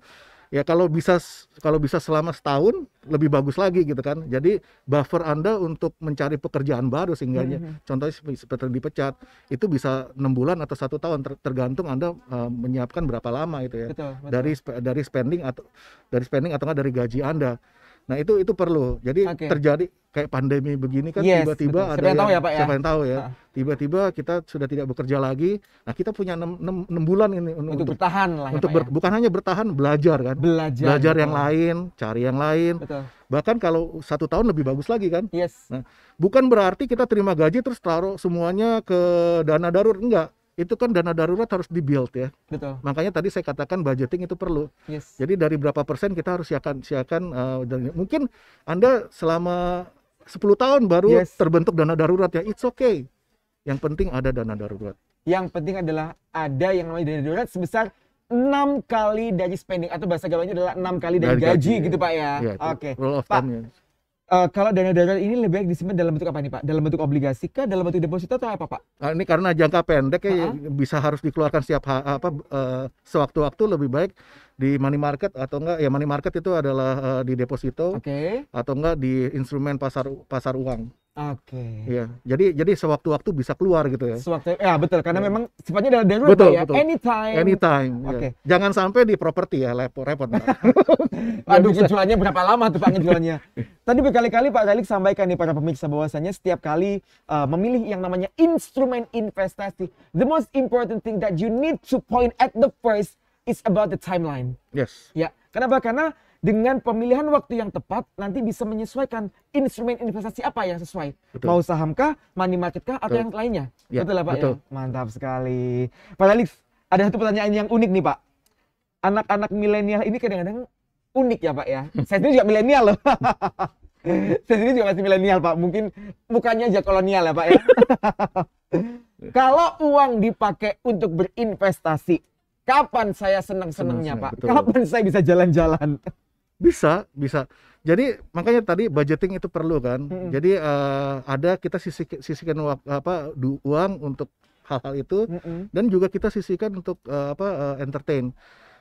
ya kalau bisa kalau bisa selama setahun lebih bagus lagi gitu kan jadi buffer anda untuk mencari pekerjaan baru sehingga mm -hmm. contohnya seperti dipecat itu bisa enam bulan atau satu tahun tergantung anda uh, menyiapkan berapa lama itu ya betul, betul. dari dari spending atau dari spending atau dari gaji anda Nah itu itu perlu. Jadi okay. terjadi kayak pandemi begini kan tiba-tiba yes, ada ada yang, tahu ya, Pak, ya? siapa yang tahu ya. Ah. Tiba-tiba kita sudah tidak bekerja lagi. Nah kita punya enam bulan ini untuk, untuk bertahan lah. Ya, untuk Pak, ber, ya? bukan hanya bertahan, belajar kan. Belajar. Belajar yang lain, cari yang lain. Betul. Bahkan kalau satu tahun lebih bagus lagi kan. Yes. Nah, bukan berarti kita terima gaji terus taruh semuanya ke dana darurat enggak itu kan dana darurat harus dibuild ya. Betul. Makanya tadi saya katakan budgeting itu perlu. Yes. Jadi dari berapa persen kita harus siakan siakan uh, dan mungkin Anda selama 10 tahun baru yes. terbentuk dana darurat ya. It's okay. Yang penting ada dana darurat. Yang penting adalah ada yang namanya dana darurat sebesar enam kali dari spending atau bahasa gampangnya adalah enam kali dari, dari gaji, gaji gitu Pak ya. ya Oke. Okay. Pak, Uh, kalau dana darurat ini lebih baik disimpan dalam bentuk apa nih Pak? Dalam bentuk obligasi kah? Dalam bentuk deposito atau apa Pak? Nah, ini karena jangka pendek ya bisa harus dikeluarkan setiap apa uh, sewaktu-waktu lebih baik di money market atau enggak ya money market itu adalah uh, di deposito okay. atau enggak di instrumen pasar pasar uang. Oke. Okay. Iya. Jadi jadi sewaktu-waktu bisa keluar gitu ya. Sewaktu ya betul karena yeah. memang sifatnya adalah darurat betul, ya. Betul. Anytime. Anytime. Iya. Oke. Okay. Ya. Jangan sampai di properti ya repot repot. (laughs) Aduh kejualannya berapa lama tuh Pak kejualannya? (laughs) Iya. Tadi berkali-kali Pak Galik sampaikan nih pada pemirsa bahwasanya setiap kali uh, memilih yang namanya instrumen investasi, the most important thing that you need to point at the first is about the timeline. Yes. Ya. Kenapa? Karena dengan pemilihan waktu yang tepat nanti bisa menyesuaikan instrumen investasi apa yang sesuai. Betul. Mau saham kah, money market kah, atau betul. yang lainnya. Ya, betul lah Pak. Ya? Betul. Ya? Mantap sekali. Pak Alif, ada satu pertanyaan yang unik nih Pak. Anak-anak milenial ini kadang-kadang unik ya Pak ya. (laughs) Saya sendiri juga milenial loh. (laughs) Saya sendiri juga masih milenial Pak. Mungkin mukanya aja kolonial ya Pak ya. (laughs) Kalau uang dipakai untuk berinvestasi, kapan saya senang-senangnya Pak? Betul. Kapan saya bisa jalan-jalan? bisa bisa jadi makanya tadi budgeting itu perlu kan mm-hmm. jadi uh, ada kita sisik, sisikan apa uang untuk hal-hal itu mm-hmm. dan juga kita sisikan untuk uh, apa uh, entertain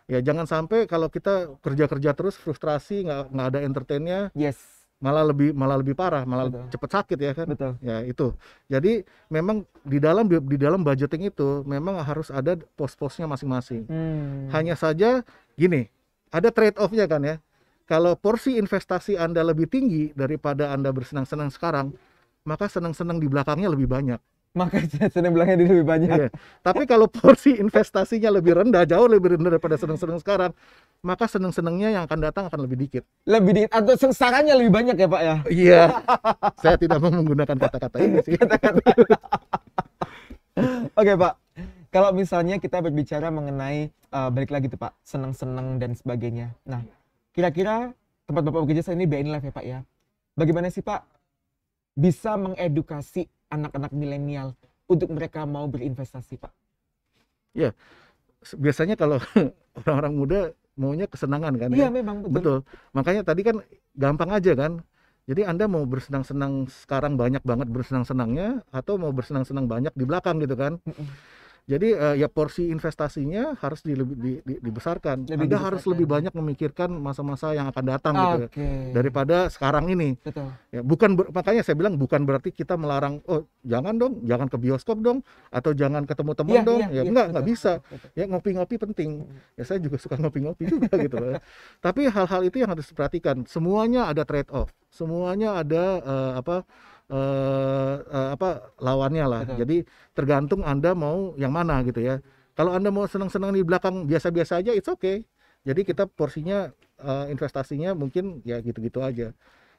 ya jangan sampai kalau kita kerja-kerja terus frustrasi nggak nggak ada entertainnya yes malah lebih malah lebih parah malah Betul. cepet sakit ya kan Betul. ya itu jadi memang di dalam di dalam budgeting itu memang harus ada pos-posnya masing-masing hmm. hanya saja gini ada trade offnya kan ya kalau porsi investasi Anda lebih tinggi daripada Anda bersenang-senang sekarang, maka senang-senang di belakangnya lebih banyak. Maka (laughs) senang belakangnya lebih banyak. Iya. Tapi kalau porsi investasinya lebih rendah, jauh lebih rendah daripada senang-senang sekarang, maka senang-senangnya yang akan datang akan lebih dikit. Lebih dikit atau sengsaranya lebih banyak ya, Pak ya? Iya. Saya tidak mau menggunakan kata-kata ini sih. Kata-kata. (laughs) Oke, Pak. Kalau misalnya kita berbicara mengenai uh, balik lagi tuh, Pak, senang-senang dan sebagainya. Nah, Kira-kira tempat Bapak bekerja saat ini BNI Live ya Pak ya. Bagaimana sih Pak bisa mengedukasi anak-anak milenial untuk mereka mau berinvestasi Pak? Ya, biasanya kalau (laughs) orang-orang muda maunya kesenangan kan iya, ya? memang betul. betul. Makanya tadi kan gampang aja kan. Jadi Anda mau bersenang-senang sekarang banyak banget bersenang-senangnya atau mau bersenang-senang banyak di belakang gitu kan. Jadi uh, ya porsi investasinya harus di, di, di, dibesarkan. Lebih Anda dibesarkan. harus lebih banyak memikirkan masa-masa yang akan datang okay. gitu ya, daripada sekarang ini. Betul. Ya, bukan ber, makanya saya bilang bukan berarti kita melarang oh jangan dong, jangan ke bioskop dong atau jangan ketemu teman iya, iya, ya, dong. Ya, ya ya enggak, enggak bisa. Ya ngopi-ngopi penting. Hmm. Ya saya juga suka ngopi-ngopi juga (laughs) gitu ya. Tapi hal-hal itu yang harus diperhatikan. Semuanya ada trade off. Semuanya ada uh, apa uh, uh, apa lawannya lah. Betul. Jadi tergantung Anda mau yang mana gitu ya. Kalau Anda mau senang-senang di belakang biasa-biasa aja it's okay. Jadi kita porsinya uh, investasinya mungkin ya gitu-gitu aja.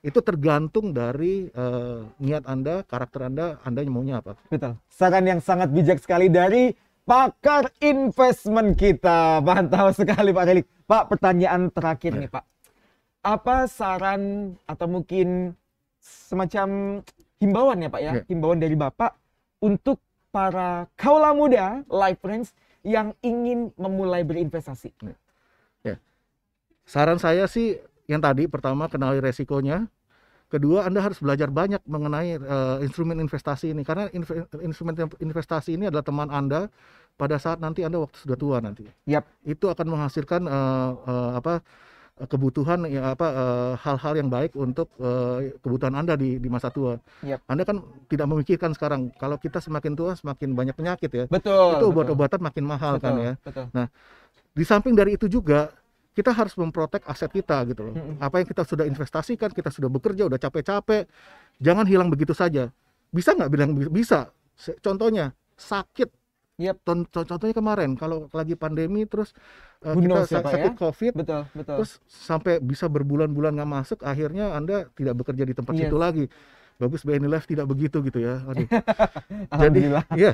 Itu tergantung dari uh, niat Anda, karakter Anda, Anda maunya apa. Betul. Saran yang sangat bijak sekali dari pakar investment kita. Mantap sekali Pak Relik. Pak, pertanyaan terakhir nih ya. Pak. Apa saran atau mungkin semacam himbauan ya Pak ya, yeah. himbauan dari Bapak untuk para kaula muda life friends yang ingin memulai berinvestasi. Ya. Yeah. Saran saya sih yang tadi pertama kenali resikonya, kedua Anda harus belajar banyak mengenai uh, instrumen investasi ini karena inv instrumen investasi ini adalah teman Anda pada saat nanti Anda waktu sudah tua nanti. Yap. Itu akan menghasilkan uh, uh, apa kebutuhan ya apa eh, hal-hal yang baik untuk eh, kebutuhan Anda di di masa tua. Yep. Anda kan tidak memikirkan sekarang kalau kita semakin tua semakin banyak penyakit ya. Betul. Itu obat-obatan makin mahal kan betul, kan ya. Betul. Nah, di samping dari itu juga kita harus memprotek aset kita gitu loh. Apa yang kita sudah investasikan, kita sudah bekerja, udah capek-capek, jangan hilang begitu saja. Bisa nggak bilang bisa? Contohnya sakit Yep. Contohnya kemarin kalau lagi pandemi terus uh, kita knows, sakit ya? COVID, betul, betul. terus sampai bisa berbulan-bulan nggak masuk, akhirnya anda tidak bekerja di tempat yes. Iya. itu lagi. Bagus BNI Life tidak begitu gitu ya. Aduh. (laughs) jadi ya,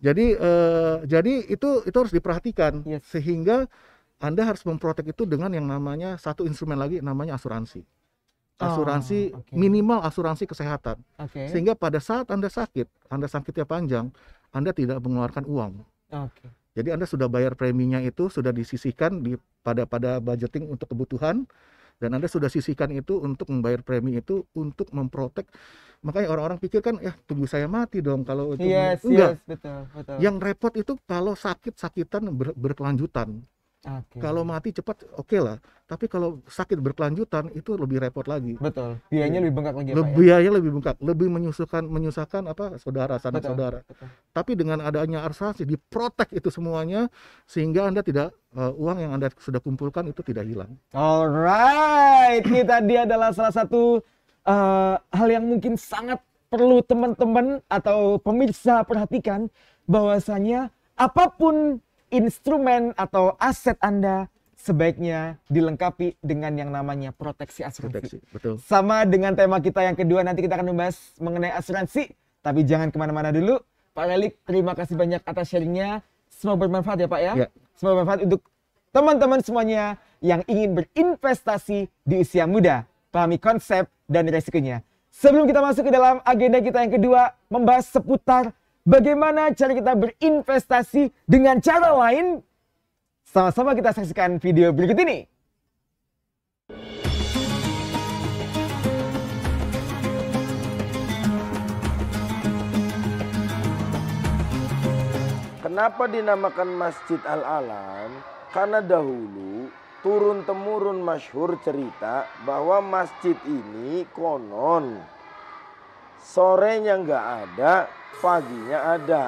jadi uh, jadi itu itu harus diperhatikan yes. sehingga anda harus memprotek itu dengan yang namanya satu instrumen lagi namanya asuransi oh, asuransi oh, okay. minimal asuransi kesehatan. Okay. Sehingga pada saat Anda sakit, Anda sakitnya panjang, anda tidak mengeluarkan uang. Okay. Jadi Anda sudah bayar preminya itu sudah disisihkan di pada pada budgeting untuk kebutuhan dan Anda sudah sisihkan itu untuk membayar premi itu untuk memprotek makanya orang-orang pikir kan ya tunggu saya mati dong kalau itu yes, enggak yes, betul, betul. yang repot itu kalau sakit sakitan ber, berkelanjutan Okay. Kalau mati cepat oke okay lah, tapi kalau sakit berkelanjutan itu lebih repot lagi. Betul. Biayanya iya. lebih bengkak lagi. Ya, lebih ya? biayanya lebih bengkak, lebih menyusahkan menyusahkan apa saudara sanak saudara. Betul. Tapi dengan adanya arsasi, diprotek itu semuanya sehingga Anda tidak uh, uang yang Anda sudah kumpulkan itu tidak hilang. Alright, ini tadi adalah salah satu uh, hal yang mungkin sangat perlu teman-teman atau pemirsa perhatikan bahwasanya apapun instrumen atau aset Anda sebaiknya dilengkapi dengan yang namanya proteksi asuransi. Proteksi, betul. Sama dengan tema kita yang kedua nanti kita akan membahas mengenai asuransi, tapi jangan kemana-mana dulu. Pak Lelik, terima kasih banyak atas sharingnya. Semoga bermanfaat ya Pak ya. ya. Semoga bermanfaat untuk teman-teman semuanya yang ingin berinvestasi di usia muda. Pahami konsep dan resikonya. Sebelum kita masuk ke dalam agenda kita yang kedua, membahas seputar Bagaimana cara kita berinvestasi dengan cara lain? Sama-sama kita saksikan video berikut ini. Kenapa dinamakan Masjid Al-Alam? Karena dahulu turun-temurun masyhur cerita bahwa masjid ini konon sorenya nggak ada, paginya ada.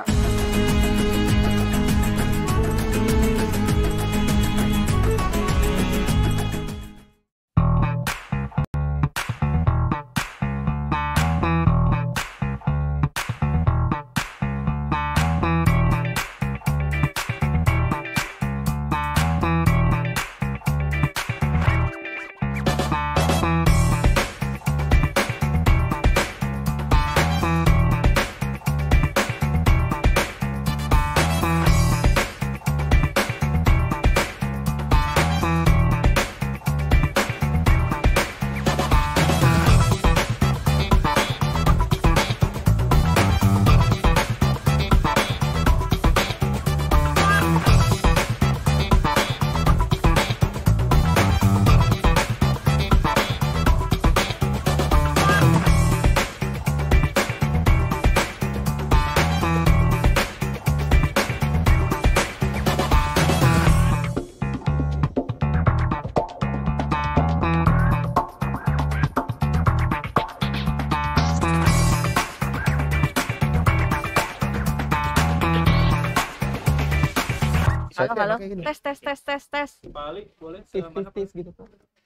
halo. Tes tes tes tes tes. Balik boleh tis, tis, tis gitu.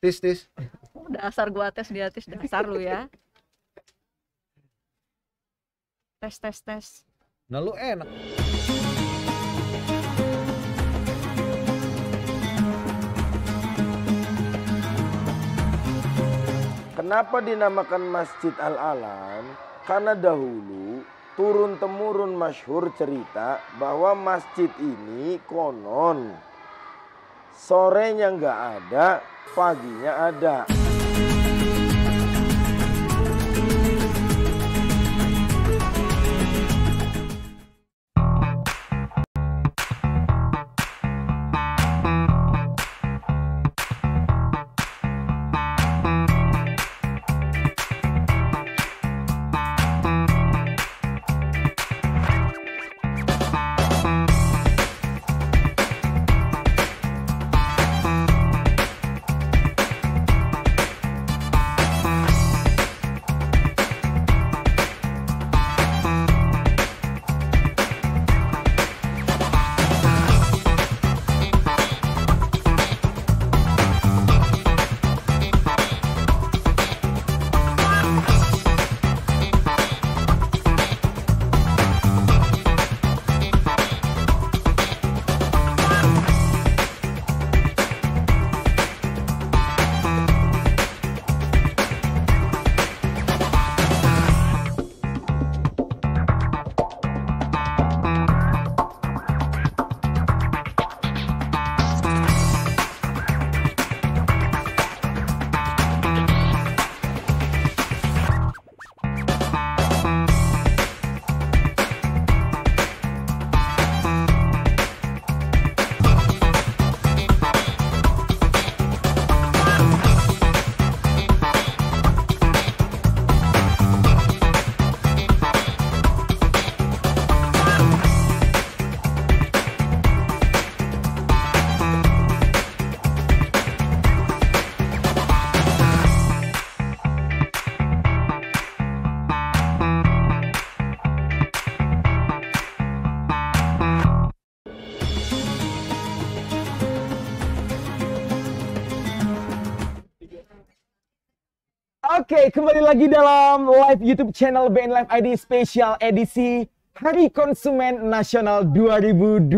Tis tis. Oh, dasar gua tes dia tis, dasar lu ya. Tes tes tes. Nah lu enak. Kenapa dinamakan Masjid Al-Alam? Karena dahulu turun temurun masyhur cerita bahwa masjid ini konon sorenya nggak ada, paginya ada. kembali lagi dalam live YouTube channel BN Live ID Special Edisi Hari Konsumen Nasional 2022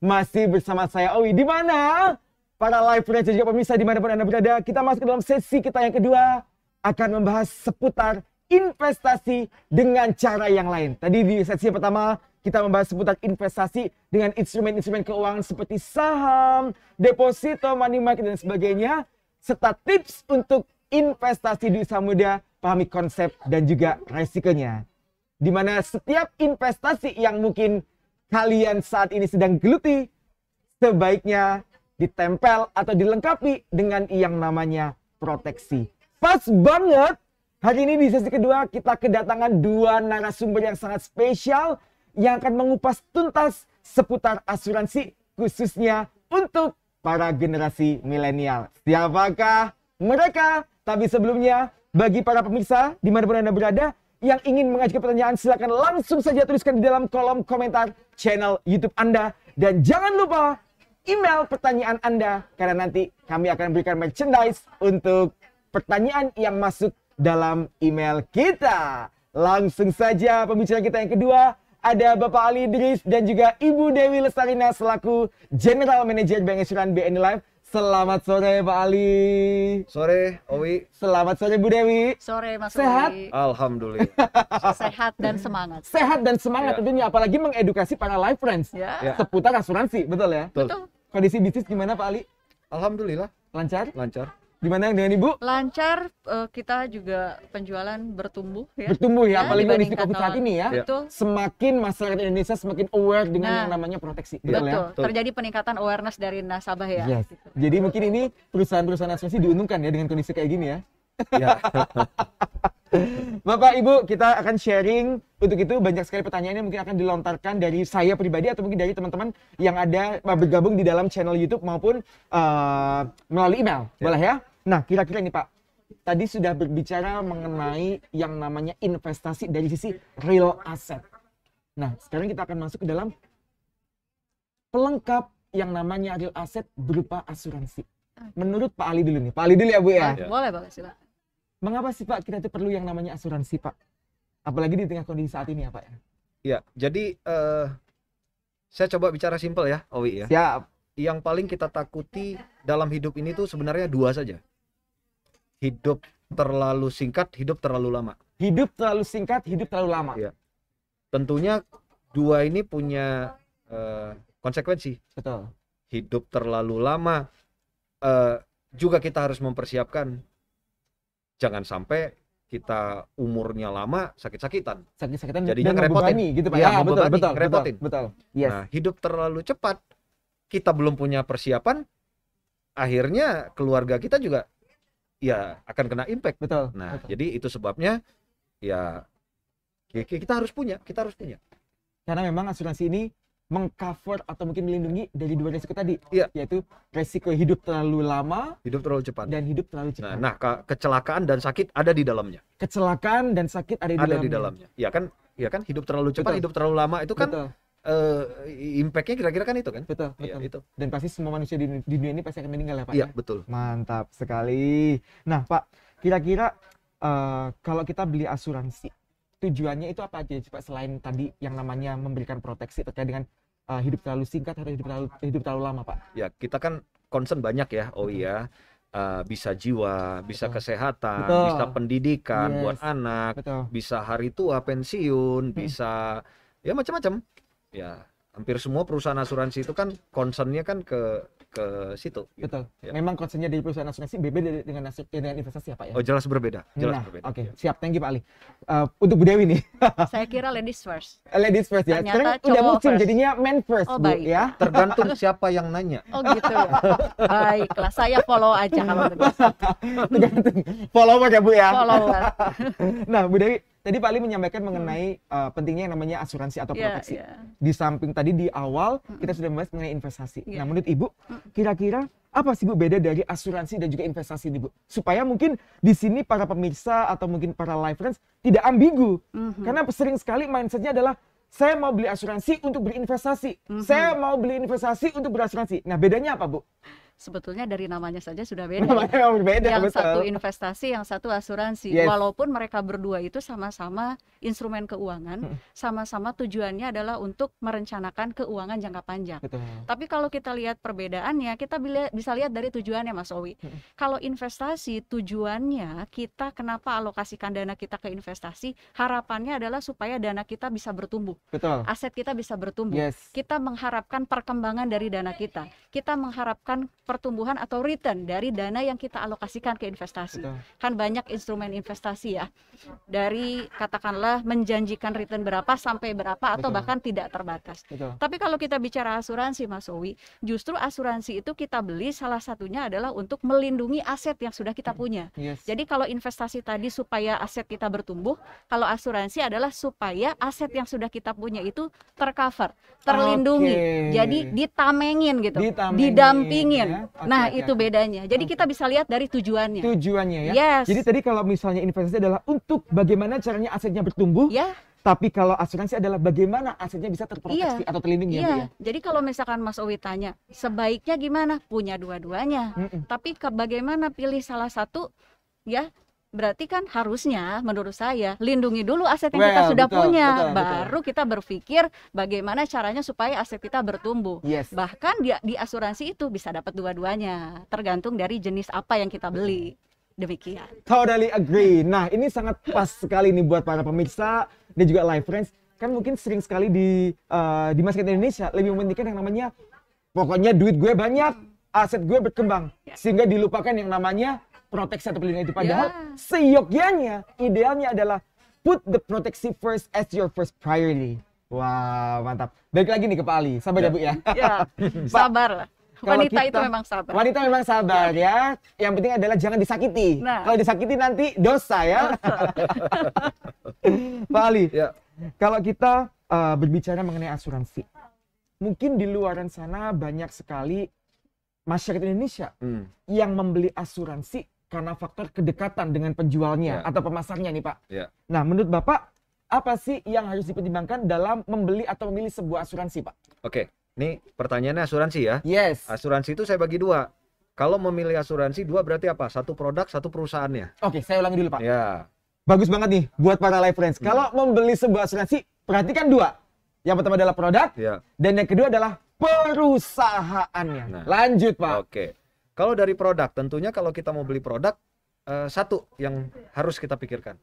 masih bersama saya Owi. Di mana para live dan juga pemirsa dimanapun anda berada, kita masuk ke dalam sesi kita yang kedua akan membahas seputar investasi dengan cara yang lain. Tadi di sesi pertama kita membahas seputar investasi dengan instrumen-instrumen keuangan seperti saham, deposito, money market dan sebagainya serta tips untuk investasi di usaha muda, pahami konsep dan juga resikonya. Di mana setiap investasi yang mungkin kalian saat ini sedang geluti, sebaiknya ditempel atau dilengkapi dengan yang namanya proteksi. Pas banget hari ini di sesi kedua kita kedatangan dua narasumber yang sangat spesial yang akan mengupas tuntas seputar asuransi khususnya untuk para generasi milenial. Siapakah mereka? Tapi sebelumnya, bagi para pemirsa, dimanapun Anda berada, yang ingin mengajukan pertanyaan, silahkan langsung saja tuliskan di dalam kolom komentar channel YouTube Anda. Dan jangan lupa email pertanyaan Anda, karena nanti kami akan berikan merchandise untuk pertanyaan yang masuk dalam email kita. Langsung saja pembicara kita yang kedua, ada Bapak Ali Idris dan juga Ibu Dewi Lestarina selaku General Manager Bank Insuran BNI Life. Selamat sore Pak Ali. Sore Owi. Selamat sore Bu Dewi. Sore Mas Sehat? Alhamdulillah. (laughs) Sehat dan semangat. Sehat dan semangat ya. tentunya apalagi mengedukasi para life friends ya. Iya. seputar asuransi, betul ya? Betul. Kondisi bisnis gimana Pak Ali? Alhamdulillah. Lancar? Lancar. Gimana dengan Ibu? Lancar, uh, kita juga penjualan bertumbuh ya. Bertumbuh ya, ya apalagi kondisi Covid saat ini ya. Betul. Semakin masyarakat Indonesia semakin aware dengan nah, yang namanya proteksi. Betul. betul. Ya? Terjadi peningkatan awareness dari nasabah ya. Yes. Jadi mungkin ini perusahaan-perusahaan asuransi diuntungkan ya dengan kondisi kayak gini ya. Ya. (laughs) Bapak Ibu, kita akan sharing. Untuk itu banyak sekali pertanyaannya mungkin akan dilontarkan dari saya pribadi atau mungkin dari teman-teman yang ada eh, bergabung di dalam channel YouTube maupun uh, melalui email. Ya. Boleh ya? Nah, kira-kira ini Pak, tadi sudah berbicara mengenai yang namanya investasi dari sisi real asset. Nah, sekarang kita akan masuk ke dalam pelengkap yang namanya real asset berupa asuransi. Menurut Pak Ali dulu nih, Pak Ali dulu ya Bu ya. Boleh Pak, sila. Mengapa sih Pak kita itu perlu yang namanya asuransi Pak? Apalagi di tengah kondisi saat ini ya Pak ya. Ya, jadi uh, saya coba bicara simpel ya, Owi ya. Siap. Yang paling kita takuti dalam hidup ini tuh sebenarnya dua saja hidup terlalu singkat, hidup terlalu lama. Hidup terlalu singkat, hidup terlalu lama. Ya. Tentunya dua ini punya uh, konsekuensi. Betul. Hidup terlalu lama uh, juga kita harus mempersiapkan jangan sampai kita umurnya lama sakit-sakitan. Sakit-sakitan jadinya ngerepotin gitu Pak. Iya, ya, ya betul, betul, ngerepotin. Betul. betul. Yes. Nah, hidup terlalu cepat kita belum punya persiapan akhirnya keluarga kita juga ya akan kena impact. Betul. Nah, betul. jadi itu sebabnya ya, ya, ya kita harus punya, kita harus punya. Karena memang asuransi ini mengcover atau mungkin melindungi dari dua resiko tadi, ya. yaitu resiko hidup terlalu lama, hidup terlalu cepat, dan hidup terlalu cepat. Nah, nah kecelakaan dan sakit ada di dalamnya. Kecelakaan dan sakit ada di ada dalamnya. di dalamnya. Ya kan, ya kan hidup terlalu cepat, Betul. hidup terlalu lama itu kan Betul uh, impactnya kira-kira kan itu kan betul iya, betul ya, itu dan pasti semua manusia di, di dunia ini pasti akan meninggal ya pak iya ya? betul mantap sekali nah pak kira-kira uh, kalau kita beli asuransi tujuannya itu apa aja pak selain tadi yang namanya memberikan proteksi terkait dengan uh, hidup terlalu singkat atau hidup terlalu hidup terlalu lama pak ya kita kan concern banyak ya oh iya uh, bisa jiwa, bisa kesehatan, Betul. bisa pendidikan yes. buat anak, Betul. bisa hari tua pensiun, hmm. bisa ya macam-macam ya hampir semua perusahaan asuransi itu kan concernnya kan ke ke situ. Gitu. Betul. Ya. Memang concernnya di perusahaan asuransi berbeda dengan nasib dengan investasi apa ya, ya? Oh jelas berbeda. Nah, jelas nah, berbeda. Oke okay. Ya. siap. Thank you Pak Ali. Uh, untuk Bu Dewi nih. (laughs) Saya kira ladies first. Ladies first ya. Sekarang udah musim jadinya men first oh, Bu baik. ya. Tergantung siapa yang nanya. Oh gitu ya. Baiklah saya follow aja kalau begitu. (laughs) Tergantung Follow aja ya, Bu ya. Follow. (laughs) nah Bu Dewi Tadi Pak Ali menyampaikan hmm. mengenai uh, pentingnya yang namanya asuransi atau iya, proteksi. Yeah, Di samping tadi di awal hmm. kita sudah membahas mengenai investasi. Yeah. Nah, menurut Ibu, kira-kira apa sih Bu beda dari asuransi dan juga investasi nih Bu? Supaya mungkin di sini para pemirsa atau mungkin para live friends tidak ambigu. -hmm. Karena sering sekali mindsetnya adalah saya mau beli asuransi untuk berinvestasi. Mm -hmm. Saya mau beli investasi untuk berasuransi. Nah, bedanya apa, Bu? sebetulnya dari namanya saja sudah beda. Ya. Namanya beda yang betul. satu investasi, yang satu asuransi. Yes. Walaupun mereka berdua itu sama-sama instrumen keuangan, hmm. sama-sama tujuannya adalah untuk merencanakan keuangan jangka panjang. Betul. Tapi kalau kita lihat perbedaannya, kita bisa lihat dari tujuannya Mas Owi. Hmm. Kalau investasi tujuannya kita kenapa alokasikan dana kita ke investasi? Harapannya adalah supaya dana kita bisa bertumbuh. Betul. Aset kita bisa bertumbuh. Yes. Kita mengharapkan perkembangan dari dana kita. Kita mengharapkan pertumbuhan atau return dari dana yang kita alokasikan ke investasi. Betul. Kan banyak instrumen investasi ya. Dari katakanlah menjanjikan return berapa sampai berapa atau Betul. bahkan tidak terbatas. Betul. Tapi kalau kita bicara asuransi Mas Owi, justru asuransi itu kita beli salah satunya adalah untuk melindungi aset yang sudah kita punya. Yes. Jadi kalau investasi tadi supaya aset kita bertumbuh, kalau asuransi adalah supaya aset yang sudah kita punya itu tercover, terlindungi. Okay. Jadi ditamengin gitu, ditamengin. didampingin. Ya. Okay, nah, okay, itu bedanya. Jadi okay. kita bisa lihat dari tujuannya. Tujuannya ya. Yes. Jadi tadi kalau misalnya investasi adalah untuk bagaimana caranya asetnya bertumbuh. Ya. Yeah. Tapi kalau asuransi adalah bagaimana asetnya bisa terproteksi iya, atau terlindungi iya. Gitu ya. Jadi kalau misalkan Mas Owi tanya, sebaiknya gimana? Punya dua-duanya. Mm -mm. Tapi ke bagaimana pilih salah satu ya berarti kan harusnya menurut saya lindungi dulu aset yang well, kita sudah betul, punya betul, baru betul. kita berpikir bagaimana caranya supaya aset kita bertumbuh yes. bahkan di, di asuransi itu bisa dapat dua-duanya tergantung dari jenis apa yang kita beli demikian totally agree nah ini sangat pas sekali nih buat para pemirsa dan juga live friends kan mungkin sering sekali di uh, di masyarakat Indonesia lebih mementingkan yang namanya pokoknya duit gue banyak aset gue berkembang ya. sehingga dilupakan yang namanya proteksi atau pelindungan itu. Ya. Padahal yeah. seyogyanya, idealnya adalah put the proteksi first as your first priority. Wow, mantap. Baik lagi nih ke Pak Ali. Sabar ya, ya Bu ya. ya. (laughs) sabar lah. Wanita kita, itu memang sabar. Wanita memang sabar ya. ya. Yang penting adalah jangan disakiti. Nah. Kalau disakiti nanti dosa ya. (laughs) Pak Ali, yeah. kalau kita uh, berbicara mengenai asuransi, mungkin di luar sana banyak sekali masyarakat Indonesia hmm. yang membeli asuransi karena faktor kedekatan dengan penjualnya yeah. atau pemasarnya nih Pak. Yeah. Nah, menurut Bapak apa sih yang harus dipertimbangkan dalam membeli atau memilih sebuah asuransi Pak? Oke, okay. ini pertanyaannya asuransi ya. Yes. Asuransi itu saya bagi dua. Kalau memilih asuransi dua berarti apa? Satu produk, satu perusahaannya. Oke, saya ulangi dulu Pak. Ya. Bagus banget nih buat para live friends. Hmm. Kalau membeli sebuah asuransi, perhatikan dua. Yang pertama adalah produk, yeah. dan yang kedua adalah perusahaannya. Nah. Lanjut Pak. Oke. Okay. Kalau dari produk, tentunya kalau kita mau beli produk eh, satu yang harus kita pikirkan,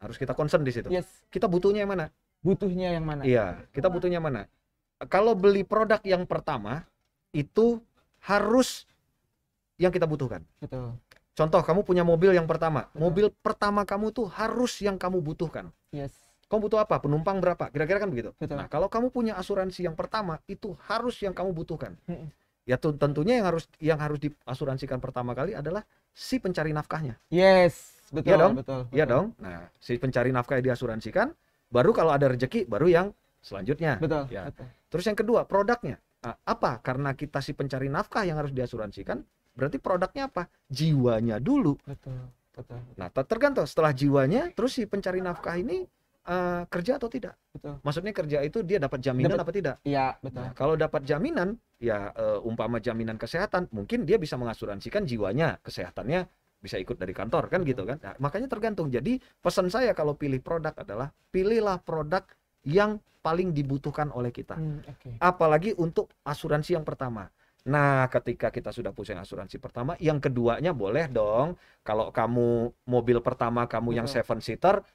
harus kita concern di situ. Yes. Kita butuhnya yang mana? Butuhnya yang mana? Iya, kita butuhnya mana? Kalau beli produk yang pertama itu harus yang kita butuhkan. Betul. Contoh, kamu punya mobil yang pertama. Betul. Mobil pertama kamu tuh harus yang kamu butuhkan. Yes. Kamu butuh apa? Penumpang berapa? Kira-kira kan begitu. Betul. Nah, kalau kamu punya asuransi yang pertama, itu harus yang kamu butuhkan ya tentunya yang harus yang harus diasuransikan pertama kali adalah si pencari nafkahnya yes betul Iya dong betul, iya betul. ya dong nah si pencari nafkah diasuransikan baru kalau ada rezeki baru yang selanjutnya betul, ya. betul. terus yang kedua produknya nah, apa karena kita si pencari nafkah yang harus diasuransikan berarti produknya apa jiwanya dulu betul betul, betul. nah tergantung setelah jiwanya terus si pencari nafkah ini uh, kerja atau tidak. Betul. Maksudnya kerja itu dia dapat jaminan dapat, apa tidak? Iya, betul. Nah, kalau dapat jaminan, ya uh, umpama jaminan kesehatan, mungkin dia bisa mengasuransikan jiwanya, kesehatannya bisa ikut dari kantor kan gitu kan. Nah, makanya tergantung. Jadi pesan saya kalau pilih produk adalah pilihlah produk yang paling dibutuhkan oleh kita. Hmm, okay. Apalagi untuk asuransi yang pertama. Nah, ketika kita sudah pusing asuransi pertama, yang keduanya boleh dong. Kalau kamu mobil pertama kamu yang seven seater,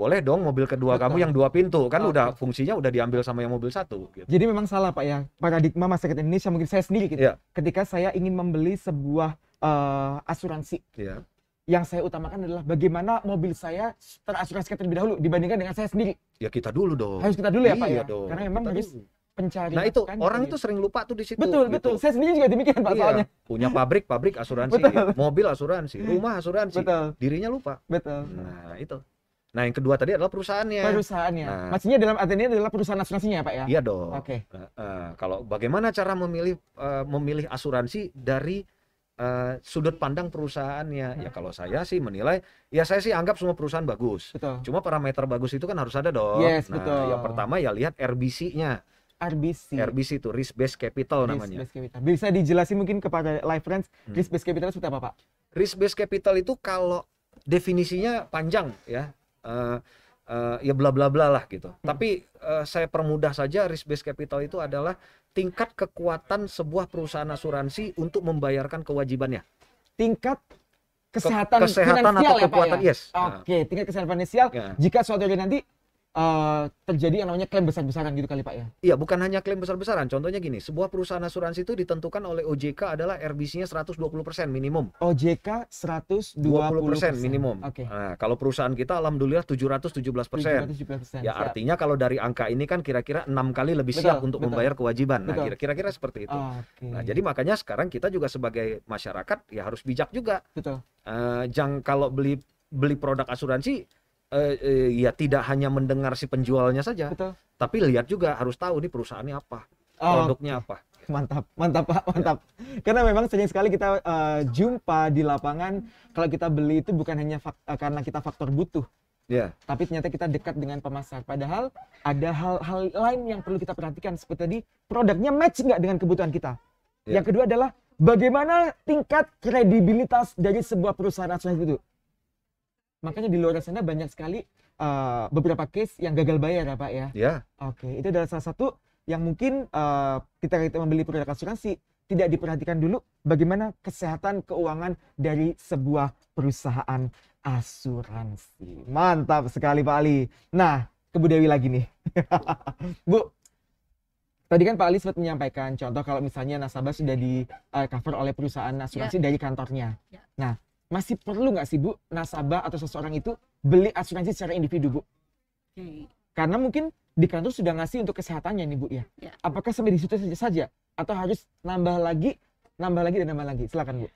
boleh dong mobil kedua Betul. kamu yang dua pintu kan oh, udah fungsinya udah diambil sama yang mobil satu gitu. jadi memang salah pak ya paradigma masyarakat Indonesia mungkin saya sendiri gitu yeah. ketika saya ingin membeli sebuah uh, asuransi yeah. yang saya utamakan adalah bagaimana mobil saya terasuransikan terlebih dahulu dibandingkan dengan saya sendiri ya kita dulu dong harus kita dulu ya iya pak ya iya dong. karena memang kita harus dulu pencari nah itu kan, orang gitu itu ya. sering lupa tuh di situ betul gitu. betul saya sendiri juga demikian pak iya. soalnya punya pabrik pabrik asuransi (laughs) betul. mobil asuransi rumah asuransi betul. dirinya lupa betul nah itu Nah, yang kedua tadi adalah perusahaannya. Perusahaannya. Nah, Maksudnya dalam artinya adalah perusahaan asuransinya, ya Pak ya? Iya dong. Oke. Okay. Uh, uh, kalau bagaimana cara memilih uh, memilih asuransi dari uh, sudut pandang perusahaannya? Hmm. Ya kalau saya sih menilai, ya saya sih anggap semua perusahaan bagus. Betul. Cuma parameter bagus itu kan harus ada dong. Yes, nah, betul. yang pertama ya lihat RBC-nya. RBC. RBC itu risk based capital risk namanya. Based capital. Bisa dijelasin mungkin kepada live friends, hmm. risk based capital itu apa, Pak? Risk based capital itu kalau definisinya panjang ya uh, ya bla bla bla lah gitu. Hmm. Tapi uh, saya permudah saja risk based capital itu adalah tingkat kekuatan sebuah perusahaan asuransi untuk membayarkan kewajibannya. Tingkat kesehatan, kesehatan finansial atau ya, kekuatan, ya? yes. Oke, okay, nah. tingkat kesehatan finansial. Yeah. Jika suatu hari nanti uh, terjadi yang namanya klaim besar-besaran gitu kali Pak ya? Iya, bukan hanya klaim besar-besaran. Contohnya gini, sebuah perusahaan asuransi itu ditentukan oleh OJK adalah RBC-nya 120% minimum. OJK 120% minimum. Oke. Okay. Nah, kalau perusahaan kita alhamdulillah 717%. persen. Ya, artinya kalau dari angka ini kan kira-kira enam kali lebih betul, siap untuk betul. membayar kewajiban. Nah, kira-kira seperti itu. Oh, okay. Nah, jadi makanya sekarang kita juga sebagai masyarakat ya harus bijak juga. Betul. Uh, eh, jangan kalau beli beli produk asuransi Eh, eh, ya tidak hanya mendengar si penjualnya saja, Betul. tapi lihat juga harus tahu nih perusahaannya apa, oh, produknya apa. Mantap, mantap Pak, mantap. Ya. Karena memang sering sekali kita uh, jumpa di lapangan kalau kita beli itu bukan hanya fak eh, karena kita faktor butuh. Yeah. Tapi ternyata kita dekat dengan pemasar. Padahal ada hal-hal lain yang perlu kita perhatikan seperti tadi produknya match nggak dengan kebutuhan kita. Yeah. Yang kedua adalah bagaimana tingkat kredibilitas dari sebuah perusahaan asuransi itu Makanya di luar sana banyak sekali uh, beberapa case yang gagal bayar ya Pak ya. Ya. Oke, okay. itu adalah salah satu yang mungkin uh, kita kita membeli produk asuransi tidak diperhatikan dulu bagaimana kesehatan keuangan dari sebuah perusahaan asuransi. Mantap sekali Pak Ali. Nah, ke Bu Dewi lagi nih. (laughs) Bu, tadi kan Pak Ali sempat menyampaikan contoh kalau misalnya nasabah sudah di eh, cover oleh perusahaan asuransi ya. dari kantornya. Ya. Nah, masih perlu nggak sih Bu nasabah atau seseorang itu beli asuransi secara individu Bu? Okay. Karena mungkin di kantor sudah ngasih untuk kesehatannya nih Bu ya. Yeah. Apakah sampai di situ saja saja atau harus nambah lagi, nambah lagi dan nambah lagi? Silakan Bu.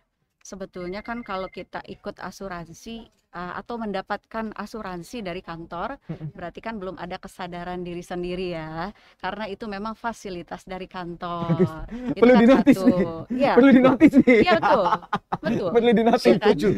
Sebetulnya kan kalau kita ikut asuransi uh, atau mendapatkan asuransi dari kantor, berarti kan belum ada kesadaran diri sendiri ya, karena itu memang fasilitas dari kantor. perlu kan dinotis nih. Iya. Perlu dinotis nih. Iya, betul, betul. Perlu dinotis. Ya, Setuju.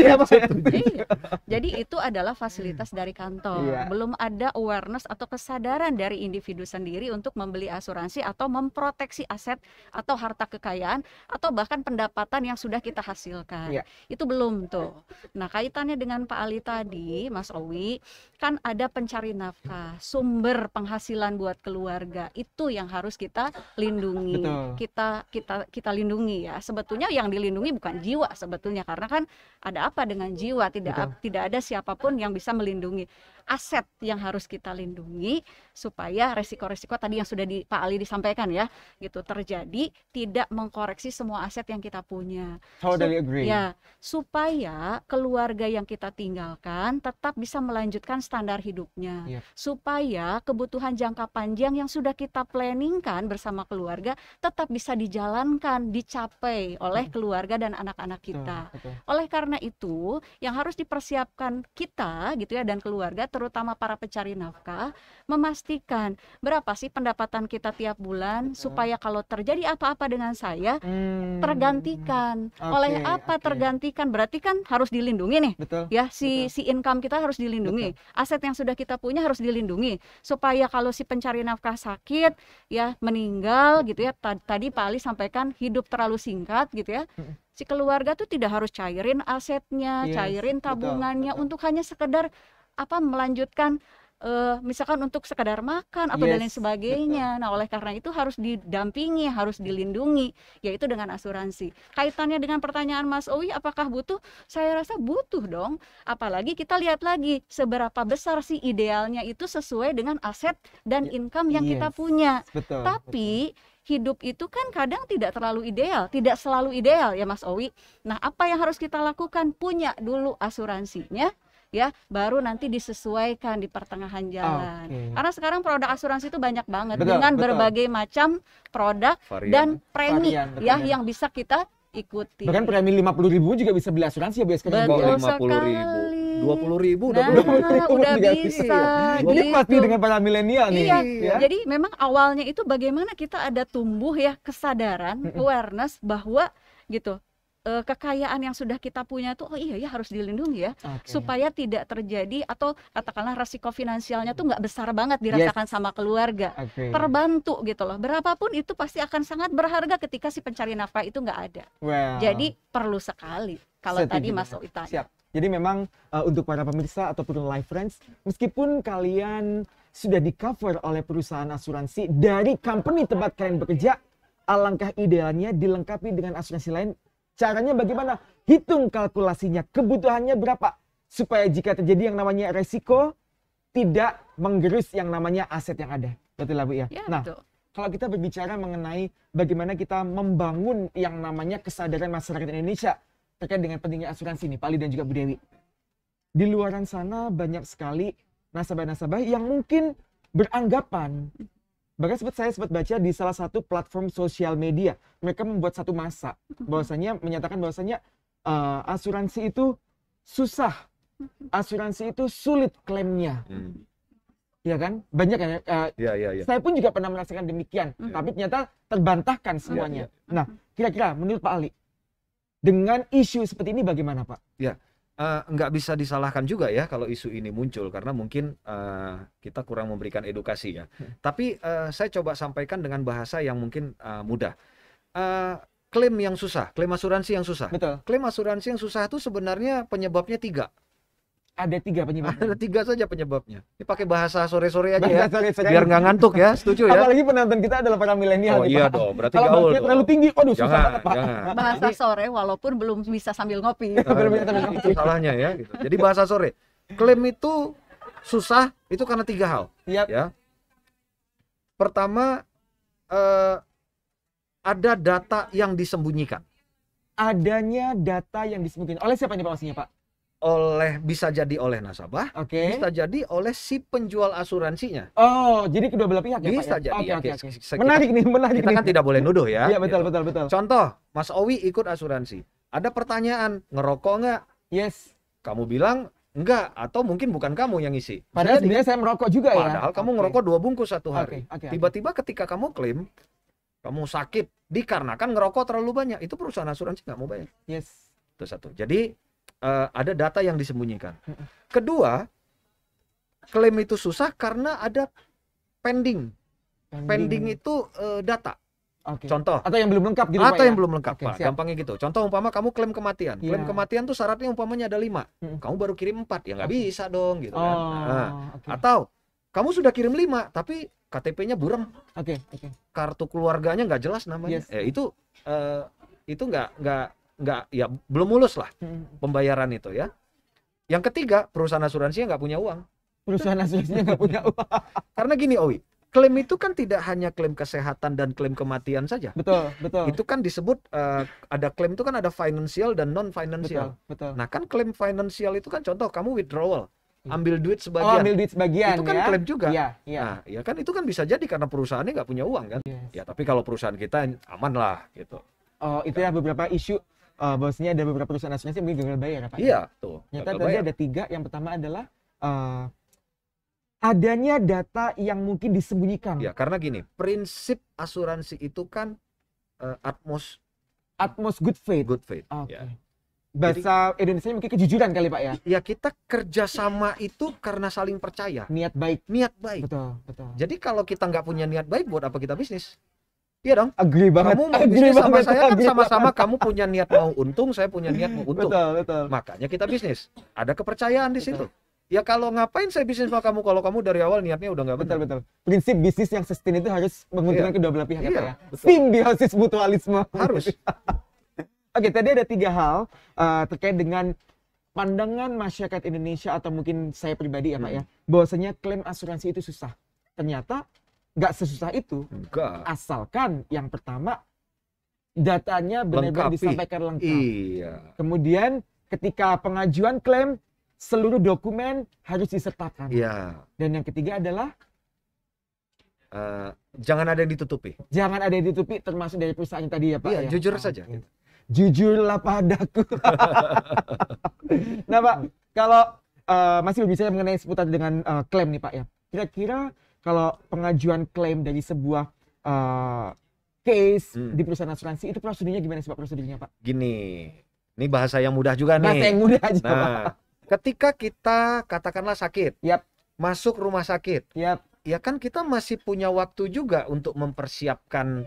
ya Pak. Iya. (laughs) Jadi itu adalah fasilitas dari kantor. Belum ada awareness atau kesadaran dari individu sendiri untuk membeli asuransi atau memproteksi aset atau harta kekayaan atau bahkan pendapatan yang sudah kita hasilkan. Itu belum tuh. Nah kaitan kaitannya dengan Pak Ali tadi, Mas Owi, kan ada pencari nafkah, sumber penghasilan buat keluarga itu yang harus kita lindungi. Betul. Kita kita kita lindungi ya. Sebetulnya yang dilindungi bukan jiwa sebetulnya karena kan ada apa dengan jiwa? Tidak Betul. tidak ada siapapun yang bisa melindungi aset yang harus kita lindungi supaya resiko-resiko tadi yang sudah di, Pak Ali disampaikan ya gitu terjadi tidak mengkoreksi semua aset yang kita punya. Totally agree. Ya, supaya keluarga yang kita tinggalkan tetap bisa melanjutkan standar hidupnya. Yeah. Supaya kebutuhan jangka panjang yang sudah kita planningkan bersama keluarga tetap bisa dijalankan, dicapai oleh hmm. keluarga dan anak-anak kita. Betul, Oleh karena itu, yang harus dipersiapkan kita gitu ya dan keluarga terutama para pencari nafkah memastikan berapa sih pendapatan kita tiap bulan supaya kalau terjadi apa-apa dengan saya hmm. tergantikan okay, oleh apa okay. tergantikan berarti kan harus dilindungi nih betul, ya si betul. si income kita harus dilindungi betul. aset yang sudah kita punya harus dilindungi supaya kalau si pencari nafkah sakit ya meninggal gitu ya tadi Pak Ali sampaikan hidup terlalu singkat gitu ya si keluarga tuh tidak harus cairin asetnya, yes, cairin tabungannya betul, betul. untuk hanya sekedar apa melanjutkan uh, misalkan untuk sekadar makan atau yes, dan lain sebagainya. Betul. Nah, oleh karena itu harus didampingi, harus dilindungi, yaitu dengan asuransi. Kaitannya dengan pertanyaan Mas Owi, apakah butuh? Saya rasa butuh dong. Apalagi kita lihat lagi seberapa besar sih idealnya itu sesuai dengan aset dan income yang yes, kita punya. Betul. Tapi betul hidup itu kan kadang tidak terlalu ideal, tidak selalu ideal ya Mas Owi. Nah, apa yang harus kita lakukan? Punya dulu asuransinya, ya baru nanti disesuaikan di pertengahan jalan. Okay. Karena sekarang produk asuransi itu banyak banget betul, dengan betul. berbagai macam produk varian. dan premi varian, ya, ya yang bisa kita ikuti. Bahkan premi lima puluh ribu juga bisa beli asuransi ya biasanya. puluh ribu Dua puluh ribu, udah nah, puluh ribu udah bisa. Jadi iya, gitu. pasti dengan para milenial nih. Iya. Ya. Jadi memang awalnya itu bagaimana kita ada tumbuh ya kesadaran, awareness bahwa gitu uh, kekayaan yang sudah kita punya itu oh iya ya harus dilindungi ya okay. supaya tidak terjadi atau katakanlah resiko finansialnya tuh nggak besar banget dirasakan yes. sama keluarga okay. terbantu gitu loh berapapun itu pasti akan sangat berharga ketika si pencari nafkah itu nggak ada well. jadi perlu sekali kalau tadi masuk itu siap jadi memang uh, untuk para pemirsa ataupun live friends meskipun kalian sudah di cover oleh perusahaan asuransi dari company tempat kalian bekerja alangkah idealnya dilengkapi dengan asuransi lain Caranya bagaimana? Hitung kalkulasinya, kebutuhannya berapa. Supaya jika terjadi yang namanya resiko, tidak menggerus yang namanya aset yang ada. Betul lah Bu ya? ya nah, betul. kalau kita berbicara mengenai bagaimana kita membangun yang namanya kesadaran masyarakat Indonesia terkait dengan pentingnya asuransi ini, Pak Ali dan juga Bu Dewi. Di luaran sana banyak sekali nasabah-nasabah yang mungkin beranggapan Bahkan sempat saya sempat baca di salah satu platform sosial media, mereka membuat satu masa bahwasanya menyatakan bahwasanya uh, asuransi itu susah, asuransi itu sulit klaimnya. Hmm. Ya kan? Banyak kan uh, ya, ya, ya. Saya pun juga pernah merasakan demikian, ya. tapi ternyata terbantahkan mm. semuanya. Ya, ya. Nah, mm. kira-kira menurut Pak Ali dengan isu seperti ini bagaimana, Pak? Ya uh, nggak bisa disalahkan juga ya kalau isu ini muncul karena mungkin uh, kita kurang memberikan edukasi ya. Hmm. Tapi uh, saya coba sampaikan dengan bahasa yang mungkin uh, mudah. Uh, klaim yang susah, klaim asuransi yang susah. Betul. Klaim asuransi yang susah itu sebenarnya penyebabnya tiga. Ada tiga penyebabnya. Ada tiga saja penyebabnya. Ini pakai bahasa sore-sore aja ya. Sore Biar nggak ngantuk ya, setuju ya. Apalagi penonton kita adalah para milenial. Oh iya dong, berarti Kalau gaul. Kalau terlalu tinggi, aduh susah banget Pak. Jangan. Bahasa sore walaupun belum bisa sambil ngopi. (laughs) Belum Salahnya ya. Gitu. Jadi bahasa sore. Klaim itu susah itu karena tiga hal. Yep. Ya. Pertama eh, ada data yang disembunyikan. Adanya data yang disembunyikan. Oleh siapa Pak Pak? oleh bisa jadi oleh nasabah, okay. bisa jadi oleh si penjual asuransinya. Oh, jadi kedua belah pihak bisa ya, Pak? Ya? Bisa jadi. Okay, ya. okay, okay. Kita, menarik nih, menarik Kita nih. kan tidak boleh nuduh ya. Iya, betul, gitu. betul, betul. Contoh, Mas Owi ikut asuransi. Ada pertanyaan, ngerokok nggak? Yes. Kamu bilang enggak atau mungkin bukan kamu yang isi. Padahal sebenarnya saya merokok juga padahal ya. Padahal kamu okay. ngerokok dua bungkus satu hari. Tiba-tiba okay, okay, okay. ketika kamu klaim kamu sakit dikarenakan ngerokok terlalu banyak, itu perusahaan asuransi nggak mau bayar. Yes. Itu satu. Jadi uh, ada data yang disembunyikan. Kedua, klaim itu susah karena ada pending. Pending, pending itu uh, data. Okay. Contoh atau yang belum lengkap gitu Atau Pak, yang ya? belum lengkap, okay, Pak. Gampangnya gitu. Contoh umpama kamu klaim kematian. Yeah. Klaim kematian tuh syaratnya umpamanya ada lima Kamu baru kirim empat ya nggak okay. bisa dong gitu kan. oh, kan. Nah, okay. atau kamu sudah kirim lima tapi KTP-nya buram. Oke, okay, Okay. Kartu keluarganya nggak jelas namanya. Yes. Ya, itu uh, itu nggak nggak nggak ya belum mulus lah hmm. pembayaran itu ya. Yang ketiga perusahaan asuransinya nggak punya uang. Perusahaan asuransinya nggak punya uang. (laughs) Karena gini Owi, klaim itu kan tidak hanya klaim kesehatan dan klaim kematian saja. Betul, betul. Itu kan disebut uh, ada klaim itu kan ada financial dan non financial. Betul, betul. Nah, kan klaim financial itu kan contoh kamu withdrawal, iya. ambil duit oh, sebagian. Oh, ambil duit sebagian. Itu kan ya? klaim juga. ya iya. Nah, ya kan itu kan bisa jadi karena perusahaannya nggak punya uang kan. Yes. Ya, tapi kalau perusahaan kita aman lah gitu. Oh, itu ya beberapa isu uh, eh, bahwasanya ada beberapa perusahaan asuransi yang gagal bayar apa? Iya, tuh. Nyata tadi ada tiga. Yang pertama adalah uh, adanya data yang mungkin disembunyikan. Iya. karena gini, prinsip asuransi itu kan uh, atmos atmos good faith. Good faith. Okay. Iya. Yeah. Bahasa Jadi, Indonesia mungkin kejujuran kali Pak ya. Ya kita kerjasama itu karena saling percaya. Niat baik. Niat baik. Betul, betul. Jadi kalau kita nggak punya niat baik buat apa kita bisnis? Iya dong. Agree banget. Kamu mau bisnis sama banget. saya kan sama-sama kamu punya niat mau untung, saya punya niat mau untung. Betul, betul. Makanya kita bisnis. Ada kepercayaan di situ. Betul. Ya kalau ngapain saya bisnis sama kamu kalau kamu dari awal niatnya udah nggak benar. Betul, betul. Prinsip bisnis yang sustain itu harus menguntungkan iya. kedua belah pihak iya, ya. Simbiosis mutualisme. Harus. (laughs) Oke, tadi ada tiga hal uh, terkait dengan pandangan masyarakat Indonesia atau mungkin saya pribadi ya Pak ya, hmm. bahwasanya klaim asuransi itu susah. Ternyata nggak sesusah itu. Enggak. Asalkan yang pertama datanya benar-benar disampaikan lengkap. Iya. Kemudian ketika pengajuan klaim seluruh dokumen harus disertakan. Iya. Dan yang ketiga adalah uh, jangan ada yang ditutupi. Jangan ada yang ditutupi termasuk dari perusahaan tadi ya Pak. Iya, ya. jujur ah, saja. Gitu. Jujurlah padaku. (laughs) nah Pak, kalau uh, masih berbicara mengenai seputar dengan uh, klaim nih Pak ya. Kira-kira kalau pengajuan klaim dari sebuah uh, case hmm. di perusahaan asuransi itu prosedurnya gimana sih Pak prosedurnya Pak? Gini, ini bahasa yang mudah juga bahasa nih. Bahasa yang mudah aja nah, Ketika kita katakanlah sakit, yep. masuk rumah sakit, yep. ya kan kita masih punya waktu juga untuk mempersiapkan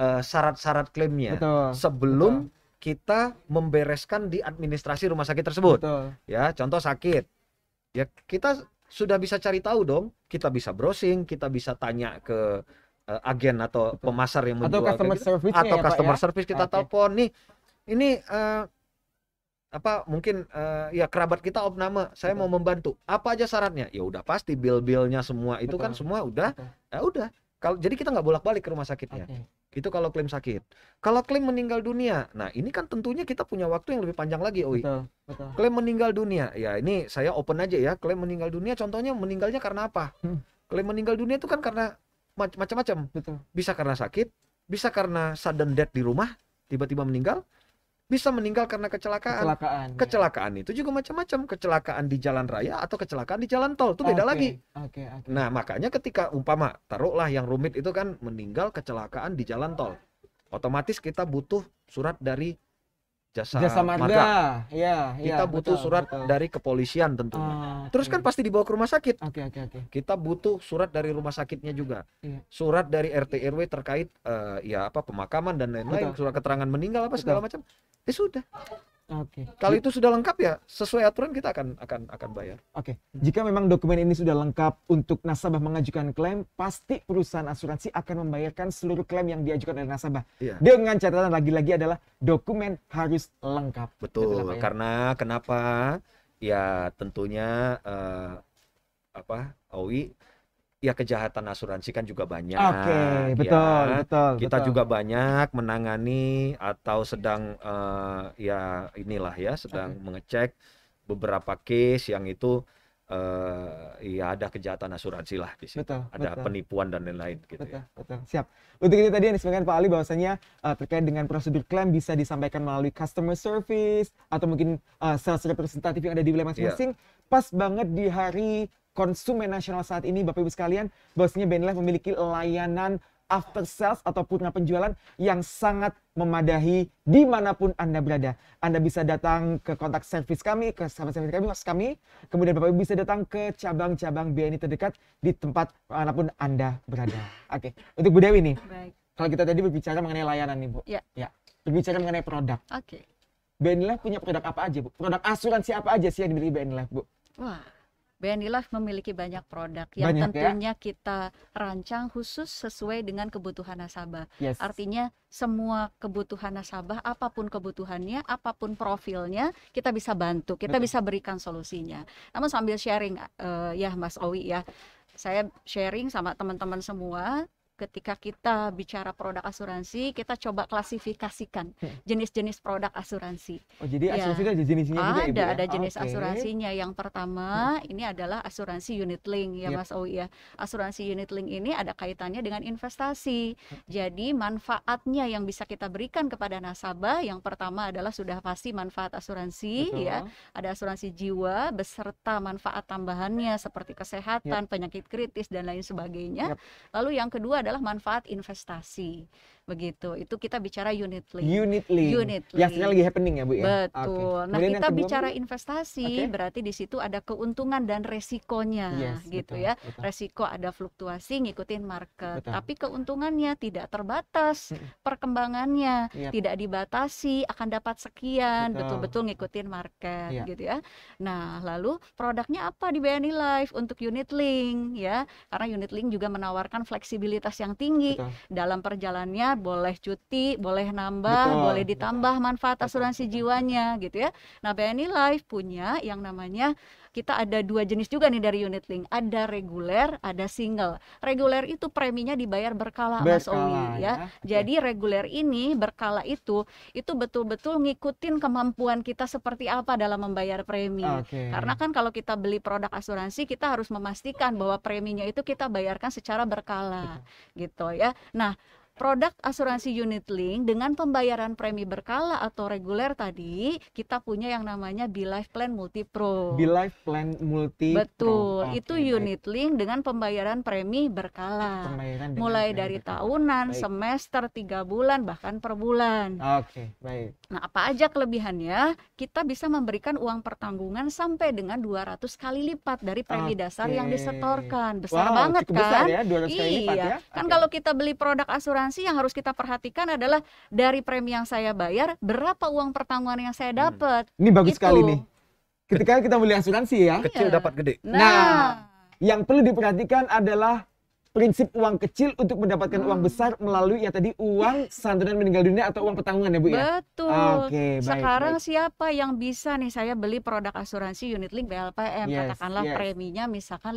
eh, syarat-syarat uh, klaimnya Betul. sebelum Betul kita membereskan di administrasi rumah sakit tersebut. Betul. Ya, contoh sakit. Ya, kita sudah bisa cari tahu dong. Kita bisa browsing, kita bisa tanya ke uh, agen atau pemasar yang menjual atau customer gitu. service atau ya, customer ya? service kita okay. telepon nih. Ini uh, apa mungkin uh, ya kerabat kita nama saya Betul. mau membantu apa aja syaratnya ya udah pasti bill-billnya semua itu kan Betul. kan semua udah ya udah kalau jadi kita nggak bolak-balik ke rumah sakitnya okay. Itu kalau klaim sakit. Kalau klaim meninggal dunia, nah ini kan tentunya kita punya waktu yang lebih panjang lagi, Oi. Betul, betul. Klaim meninggal dunia, ya ini saya open aja ya. Klaim meninggal dunia, contohnya meninggalnya karena apa? Hmm. Klaim meninggal dunia itu kan karena macam-macam. Betul. Bisa karena sakit, bisa karena sudden death di rumah, tiba-tiba meninggal, bisa meninggal karena kecelakaan. Kecelakaan. Ya. Kecelakaan ya. itu juga macam-macam, kecelakaan di jalan raya atau kecelakaan di jalan tol, itu beda okay. lagi. Okay, okay. Nah, makanya ketika umpama taruhlah yang rumit itu kan meninggal kecelakaan di jalan tol. Otomatis kita butuh surat dari jasa, jasa marga. marga. Ya, kita ya, butuh betul, surat betul. dari kepolisian tentunya. Ah, Terus kan pasti dibawa ke rumah sakit. Okay, okay, okay. Kita butuh surat dari rumah sakitnya juga. Yeah. Surat dari RT RW terkait uh, ya apa pemakaman dan lain-lain, surat keterangan meninggal apa betul. segala macam. Ya sudah. Oke. Okay. Kalau itu sudah lengkap ya, sesuai aturan kita akan akan akan bayar. Oke. Okay. Hmm. Jika memang dokumen ini sudah lengkap untuk nasabah mengajukan klaim, pasti perusahaan asuransi akan membayarkan seluruh klaim yang diajukan oleh nasabah. Yeah. Dengan catatan lagi-lagi adalah dokumen harus lengkap. Betul. Ya. Karena kenapa? Ya tentunya uh, apa? Owi ya kejahatan asuransi kan juga banyak. Oke, okay, ya, betul, betul. Kita betul. juga banyak menangani atau sedang uh, ya inilah ya sedang okay. mengecek beberapa case yang itu uh, ya ada kejahatan asuransi lah di sini. Betul, ada betul. penipuan dan lain-lain gitu ya. betul, ya. Betul, siap. Untuk itu tadi yang disampaikan Pak Ali bahwasanya uh, terkait dengan prosedur klaim bisa disampaikan melalui customer service atau mungkin uh, sales representatif yang ada di wilayah iya. masing-masing. Yeah. Pas banget di hari konsumen nasional saat ini Bapak Ibu sekalian Bosnya Benlife memiliki layanan after sales ataupun penjualan yang sangat memadahi dimanapun Anda berada. Anda bisa datang ke kontak servis kami, ke sahabat service kami, mas kami. Kemudian Bapak Ibu bisa datang ke cabang-cabang BNI terdekat di tempat manapun Anda berada. Oke, okay. untuk Bu Dewi nih. Baik. Kalau kita tadi berbicara mengenai layanan nih Bu. Ya. ya. Berbicara mengenai produk. Oke. Okay. BNI Life punya produk apa aja Bu? Produk asuransi apa aja sih yang diberi BNI Life Bu? Wah BNI Life memiliki banyak produk yang banyak, ya. tentunya ya? kita rancang khusus sesuai dengan kebutuhan nasabah. Yes. Artinya semua kebutuhan nasabah, apapun kebutuhannya, apapun profilnya, kita bisa bantu, kita Betul. bisa berikan solusinya. Namun sambil sharing uh, ya Mas Owi ya, saya sharing sama teman-teman semua ketika kita bicara produk asuransi, kita coba klasifikasikan jenis-jenis produk asuransi. Oh, jadi ya. asuransi ada jenisnya ada, juga ya? Ada jenis okay. asuransinya. Yang pertama hmm. ini adalah asuransi unit link ya yep. Mas Owi ya. Asuransi unit link ini ada kaitannya dengan investasi. Hmm. Jadi manfaatnya yang bisa kita berikan kepada nasabah yang pertama adalah sudah pasti manfaat asuransi Betul. ya. Ada asuransi jiwa beserta manfaat tambahannya seperti kesehatan, yep. penyakit kritis dan lain sebagainya. Yep. Lalu yang kedua adalah manfaat investasi begitu itu kita bicara unitly unitly, unitly. yang sekarang lagi happening ya bu ya betul okay. nah Kemudian kita bicara investasi okay. berarti di situ ada keuntungan dan resikonya yes, gitu betul, ya betul. resiko ada fluktuasi ngikutin market betul. tapi keuntungannya tidak terbatas perkembangannya yep. Iya. tidak dibatasi akan dapat sekian betul-betul ngikutin market yep. Iya. gitu ya nah lalu produknya apa di BNI e Life untuk unit link ya karena unit link juga menawarkan fleksibilitas yang tinggi betul. dalam perjalanannya boleh cuti, boleh nambah, Betul. boleh ditambah manfaat asuransi jiwanya gitu ya. Nah, BNI Life punya yang namanya kita ada dua jenis juga nih dari unit link. Ada reguler, ada single. Reguler itu preminya dibayar berkala, berkala Mas Owi ya. ya. Jadi reguler ini berkala itu itu betul-betul ngikutin kemampuan kita seperti apa dalam membayar premi. Okay. Karena kan kalau kita beli produk asuransi kita harus memastikan bahwa preminya itu kita bayarkan secara berkala gitu ya. Nah, produk asuransi unit link dengan pembayaran premi berkala atau reguler tadi kita punya yang namanya Life Plan Multi Pro. Life Plan Multi Betul, Okay, itu unit link dengan pembayaran premi berkala. Pembayaran Mulai dari berkala. tahunan, baik. semester, tiga bulan, bahkan per bulan. Oke, okay, baik. Nah, apa aja kelebihannya? Kita bisa memberikan uang pertanggungan sampai dengan 200 kali lipat dari premi okay. dasar yang disetorkan. Besar wow, banget kan? Besar ya, 200 kali iya. ya. Kan okay. kalau kita beli produk asuransi asuransi yang harus kita perhatikan adalah dari premi yang saya bayar berapa uang pertanggungan yang saya hmm. dapat. Hmm. Ini bagus gitu. sekali nih. Ketika kita beli asuransi ya, kecil iya. dapat gede. Nah, nah, yang perlu diperhatikan adalah prinsip uang kecil untuk mendapatkan hmm. uang besar melalui ya tadi uang santunan meninggal dunia atau uang pertanggungan ya Bu ya. Betul. Oke, baik. Sekarang baik. siapa yang bisa nih saya beli produk asuransi unit link BLPM yes, katakanlah yes. preminya misalkan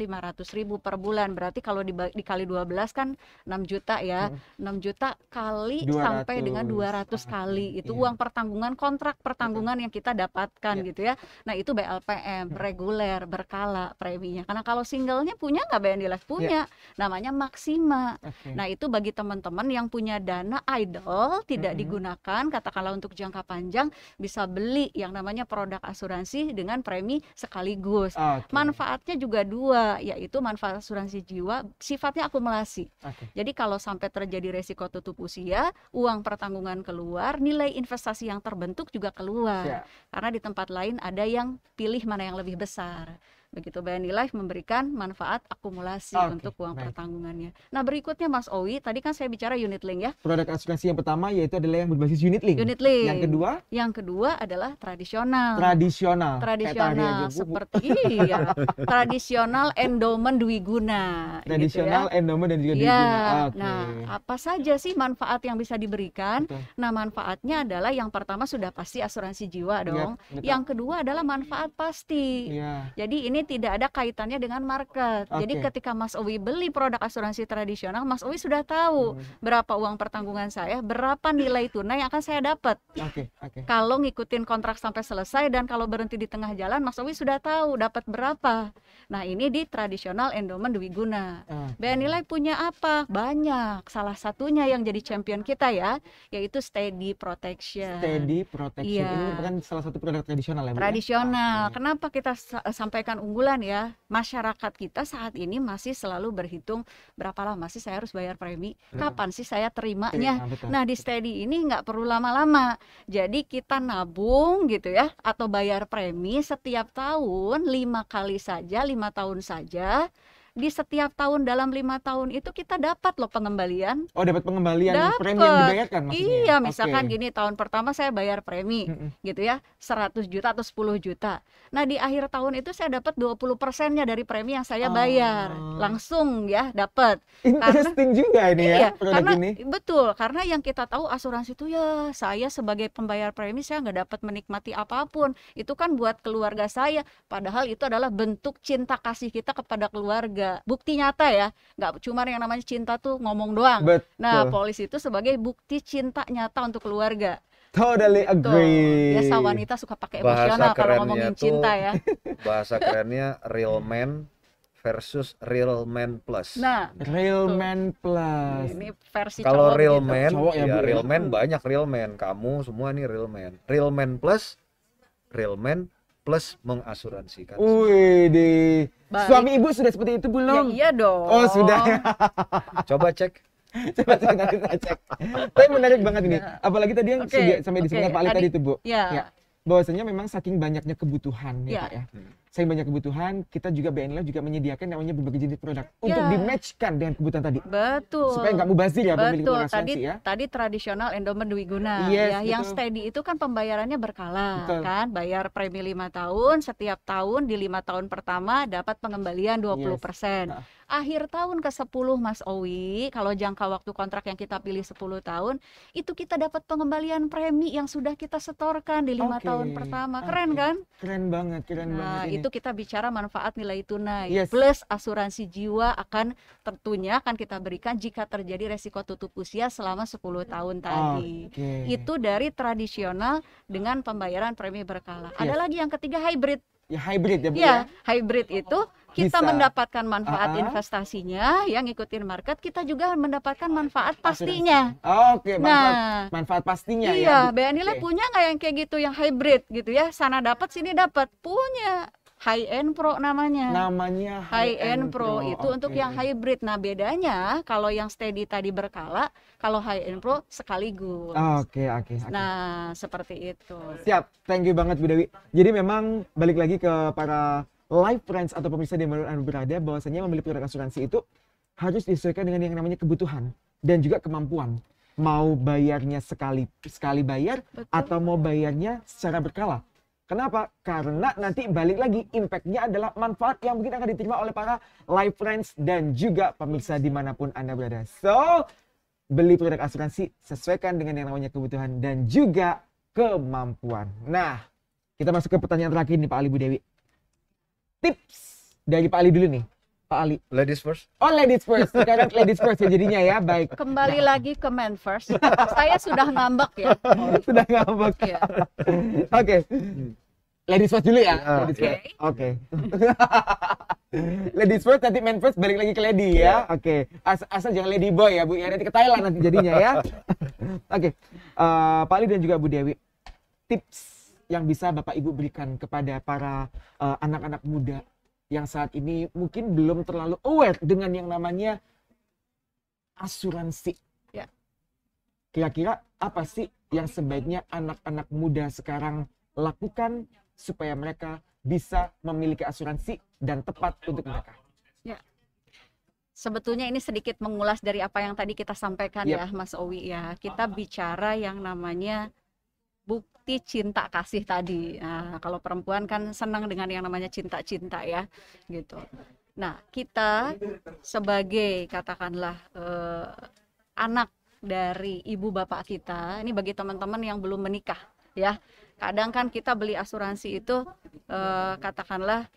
ribu per bulan. Berarti kalau dikali 12 kan 6 juta ya. Hmm. 6 juta kali 200. sampai dengan 200 ah, kali iya. itu iya. uang pertanggungan kontrak pertanggungan yang kita dapatkan yeah. gitu ya. Nah, itu BLPM hmm. reguler berkala preminya. Karena kalau singlenya punya nggak BND Life punya. Yeah. Namanya namanya maksima. Okay. Nah, itu bagi teman-teman yang punya dana idle tidak mm -hmm. digunakan katakanlah untuk jangka panjang bisa beli yang namanya produk asuransi dengan premi sekaligus. Ah, okay. Manfaatnya juga dua, yaitu manfaat asuransi jiwa sifatnya akumulasi. Okay. Jadi kalau sampai terjadi resiko tutup usia, uang pertanggungan keluar, nilai investasi yang terbentuk juga keluar. Yeah. Karena di tempat lain ada yang pilih mana yang lebih besar begitu BNI Life memberikan manfaat akumulasi okay, untuk uang baik. pertanggungannya. Nah berikutnya Mas Owi, tadi kan saya bicara unit link ya. Produk asuransi yang pertama yaitu adalah yang berbasis unit link. Unit link. Yang kedua? Yang kedua adalah tradisional. Tradisional. Tradisional seperti iya. tradisional endowment dwi guna. Tradisional gitu ya. endowment dan juga ya, guna. Ah, okay. Nah apa saja sih manfaat yang bisa diberikan? Betul. Nah manfaatnya adalah yang pertama sudah pasti asuransi jiwa iya, dong. yang kedua adalah manfaat pasti. Ya. Jadi ini ini tidak ada kaitannya dengan market. Okay. Jadi ketika Mas Owi beli produk asuransi tradisional, Mas Owi sudah tahu hmm. berapa uang pertanggungan saya, berapa nilai tunai yang akan saya dapat. Okay. Okay. Kalau ngikutin kontrak sampai selesai dan kalau berhenti di tengah jalan, Mas Owi sudah tahu dapat berapa. Nah ini di tradisional endowment dwi guna. Okay. nilai punya apa? Banyak. Salah satunya yang jadi champion kita ya, yaitu steady protection. Steady protection yeah. ini iya. merupakan salah satu produk tradisional ya. ya? Tradisional. Ya? Kenapa kita sampaikan keunggulan ya masyarakat kita saat ini masih selalu berhitung berapa lama sih saya harus bayar premi hmm. kapan sih saya terimanya iya, nah di steady ini nggak perlu lama-lama jadi kita nabung gitu ya atau bayar premi setiap tahun lima kali saja lima tahun saja di setiap tahun dalam lima tahun itu kita dapat loh pengembalian. Oh dapat pengembalian dapet. premi yang dibayarkan maksudnya? Iya misalkan okay. gini tahun pertama saya bayar premi gitu ya 100 juta atau 10 juta. Nah di akhir tahun itu saya dapat 20 persennya dari premi yang saya bayar oh. langsung ya dapat. Interesting karena, juga ini ya iya, ya karena, ini. Betul karena yang kita tahu asuransi itu ya saya sebagai pembayar premi saya nggak dapat menikmati apapun itu kan buat keluarga saya padahal itu adalah bentuk cinta kasih kita kepada keluarga juga bukti nyata ya nggak cuma yang namanya cinta tuh ngomong doang nah, Betul. nah polis itu sebagai bukti cinta nyata untuk keluarga Totally gitu. agree. Biasa wanita suka pakai emosional kalau ngomongin tuh, cinta ya. (laughs) Bahasa kerennya real man versus real man plus. Nah, real tuh. Gitu. man plus. Ini versi kalau real gitu. man, cowok ya, ya, ya real man banyak real man. Kamu semua nih real man. Real man plus, real man plus mengasuransikan. Wih, di suami ibu sudah seperti itu belum? Ya, iya dong. Oh sudah. (laughs) Coba cek. Coba cek nanti saya cek. Tapi menarik banget ini. Iya. Apalagi tadi yang okay. sampai disebutkan okay. Pak Ali tadi itu bu. Ya. ya. Bahwasanya memang saking banyaknya kebutuhan ya, ya Pak ya. Hmm. Saya banyak kebutuhan, kita juga BNL juga menyediakan namanya berbagai jenis produk ya. untuk dimatchkan dengan kebutuhan tadi. Betul. Supaya nggak mubazir ya pemilik Betul. Tadi, ya. Tadi tradisional endowment dwiguna yes, ya, yang steady itu kan pembayarannya berkala betul. kan, bayar premi lima tahun, setiap tahun di lima tahun pertama dapat pengembalian 20%. Yes. Nah. Akhir tahun ke-10 Mas Owi, kalau jangka waktu kontrak yang kita pilih 10 tahun, itu kita dapat pengembalian premi yang sudah kita setorkan di lima okay. tahun pertama. Keren okay. kan? Keren banget, keren nah, banget itu kita bicara manfaat nilai tunai yes. plus asuransi jiwa akan tentunya akan kita berikan jika terjadi resiko tutup usia selama 10 tahun tadi. Okay. Itu dari tradisional dengan pembayaran premi berkala. Yes. Ada lagi yang ketiga hybrid. Ya hybrid ya Bu ya. ya? hybrid itu kita Bisa. mendapatkan manfaat uh ah, -huh. Ah. investasinya yang ngikutin market kita juga mendapatkan manfaat pastinya oh, oke okay. manfaat, nah manfaat pastinya ya, iya ya. BNI e okay. punya nggak yang kayak gitu yang hybrid gitu ya sana dapat sini dapat punya high end pro namanya. Namanya high, high end, pro, pro itu okay. untuk yang hybrid. Nah, bedanya kalau yang steady tadi berkala, kalau high end pro sekaligus. Oke, okay, oke. Okay, okay, Nah, seperti itu. Siap. Thank you banget Bu Dewi. Jadi memang balik lagi ke para live friends atau pemirsa di mana Anda berada bahwasanya membeli produk asuransi itu harus disesuaikan dengan yang namanya kebutuhan dan juga kemampuan mau bayarnya sekali sekali bayar Betul. atau mau bayarnya secara berkala Kenapa? Karena nanti balik lagi impactnya adalah manfaat yang mungkin akan diterima oleh para live friends dan juga pemirsa dimanapun Anda berada. So, beli produk asuransi sesuaikan dengan yang namanya kebutuhan dan juga kemampuan. Nah, kita masuk ke pertanyaan terakhir nih Pak Ali Bu Dewi. Tips dari Pak Ali dulu nih. Pak Ali. Ladies first. Oh, ladies first. Sekarang ladies first ya jadinya ya. Baik. Kembali nah. lagi ke men first. Saya sudah ngambek ya. (laughs) Sudah ngambek. ya. Oke. Okay. Hmm. Ladies first dulu ya. Ah, oke. Yeah. Oke. Okay. (laughs) ladies first nanti men first balik lagi ke lady ya. Iya, oke. Okay. As asal jangan lady boy ya Bu. Ya nanti ke Thailand nanti jadinya ya. (laughs) Oke. Okay. Uh, eh, Pak Ali dan juga Bu Dewi. Tips yang bisa Bapak Ibu berikan kepada para eh, anak-anak uh, muda yang saat ini mungkin belum terlalu aware dengan yang namanya asuransi. Ya. Kira-kira apa sih yang sebaiknya anak-anak muda sekarang lakukan supaya mereka bisa memiliki asuransi dan tepat untuk mereka. Ya. Sebetulnya ini sedikit mengulas dari apa yang tadi kita sampaikan yep. ya Mas Owi ya. Kita bicara yang namanya bukti cinta kasih tadi. Nah, kalau perempuan kan senang dengan yang namanya cinta-cinta ya, gitu. Nah, kita sebagai katakanlah eh, anak dari ibu bapak kita, ini bagi teman-teman yang belum menikah, ya kadang kan kita beli asuransi itu eh, katakanlah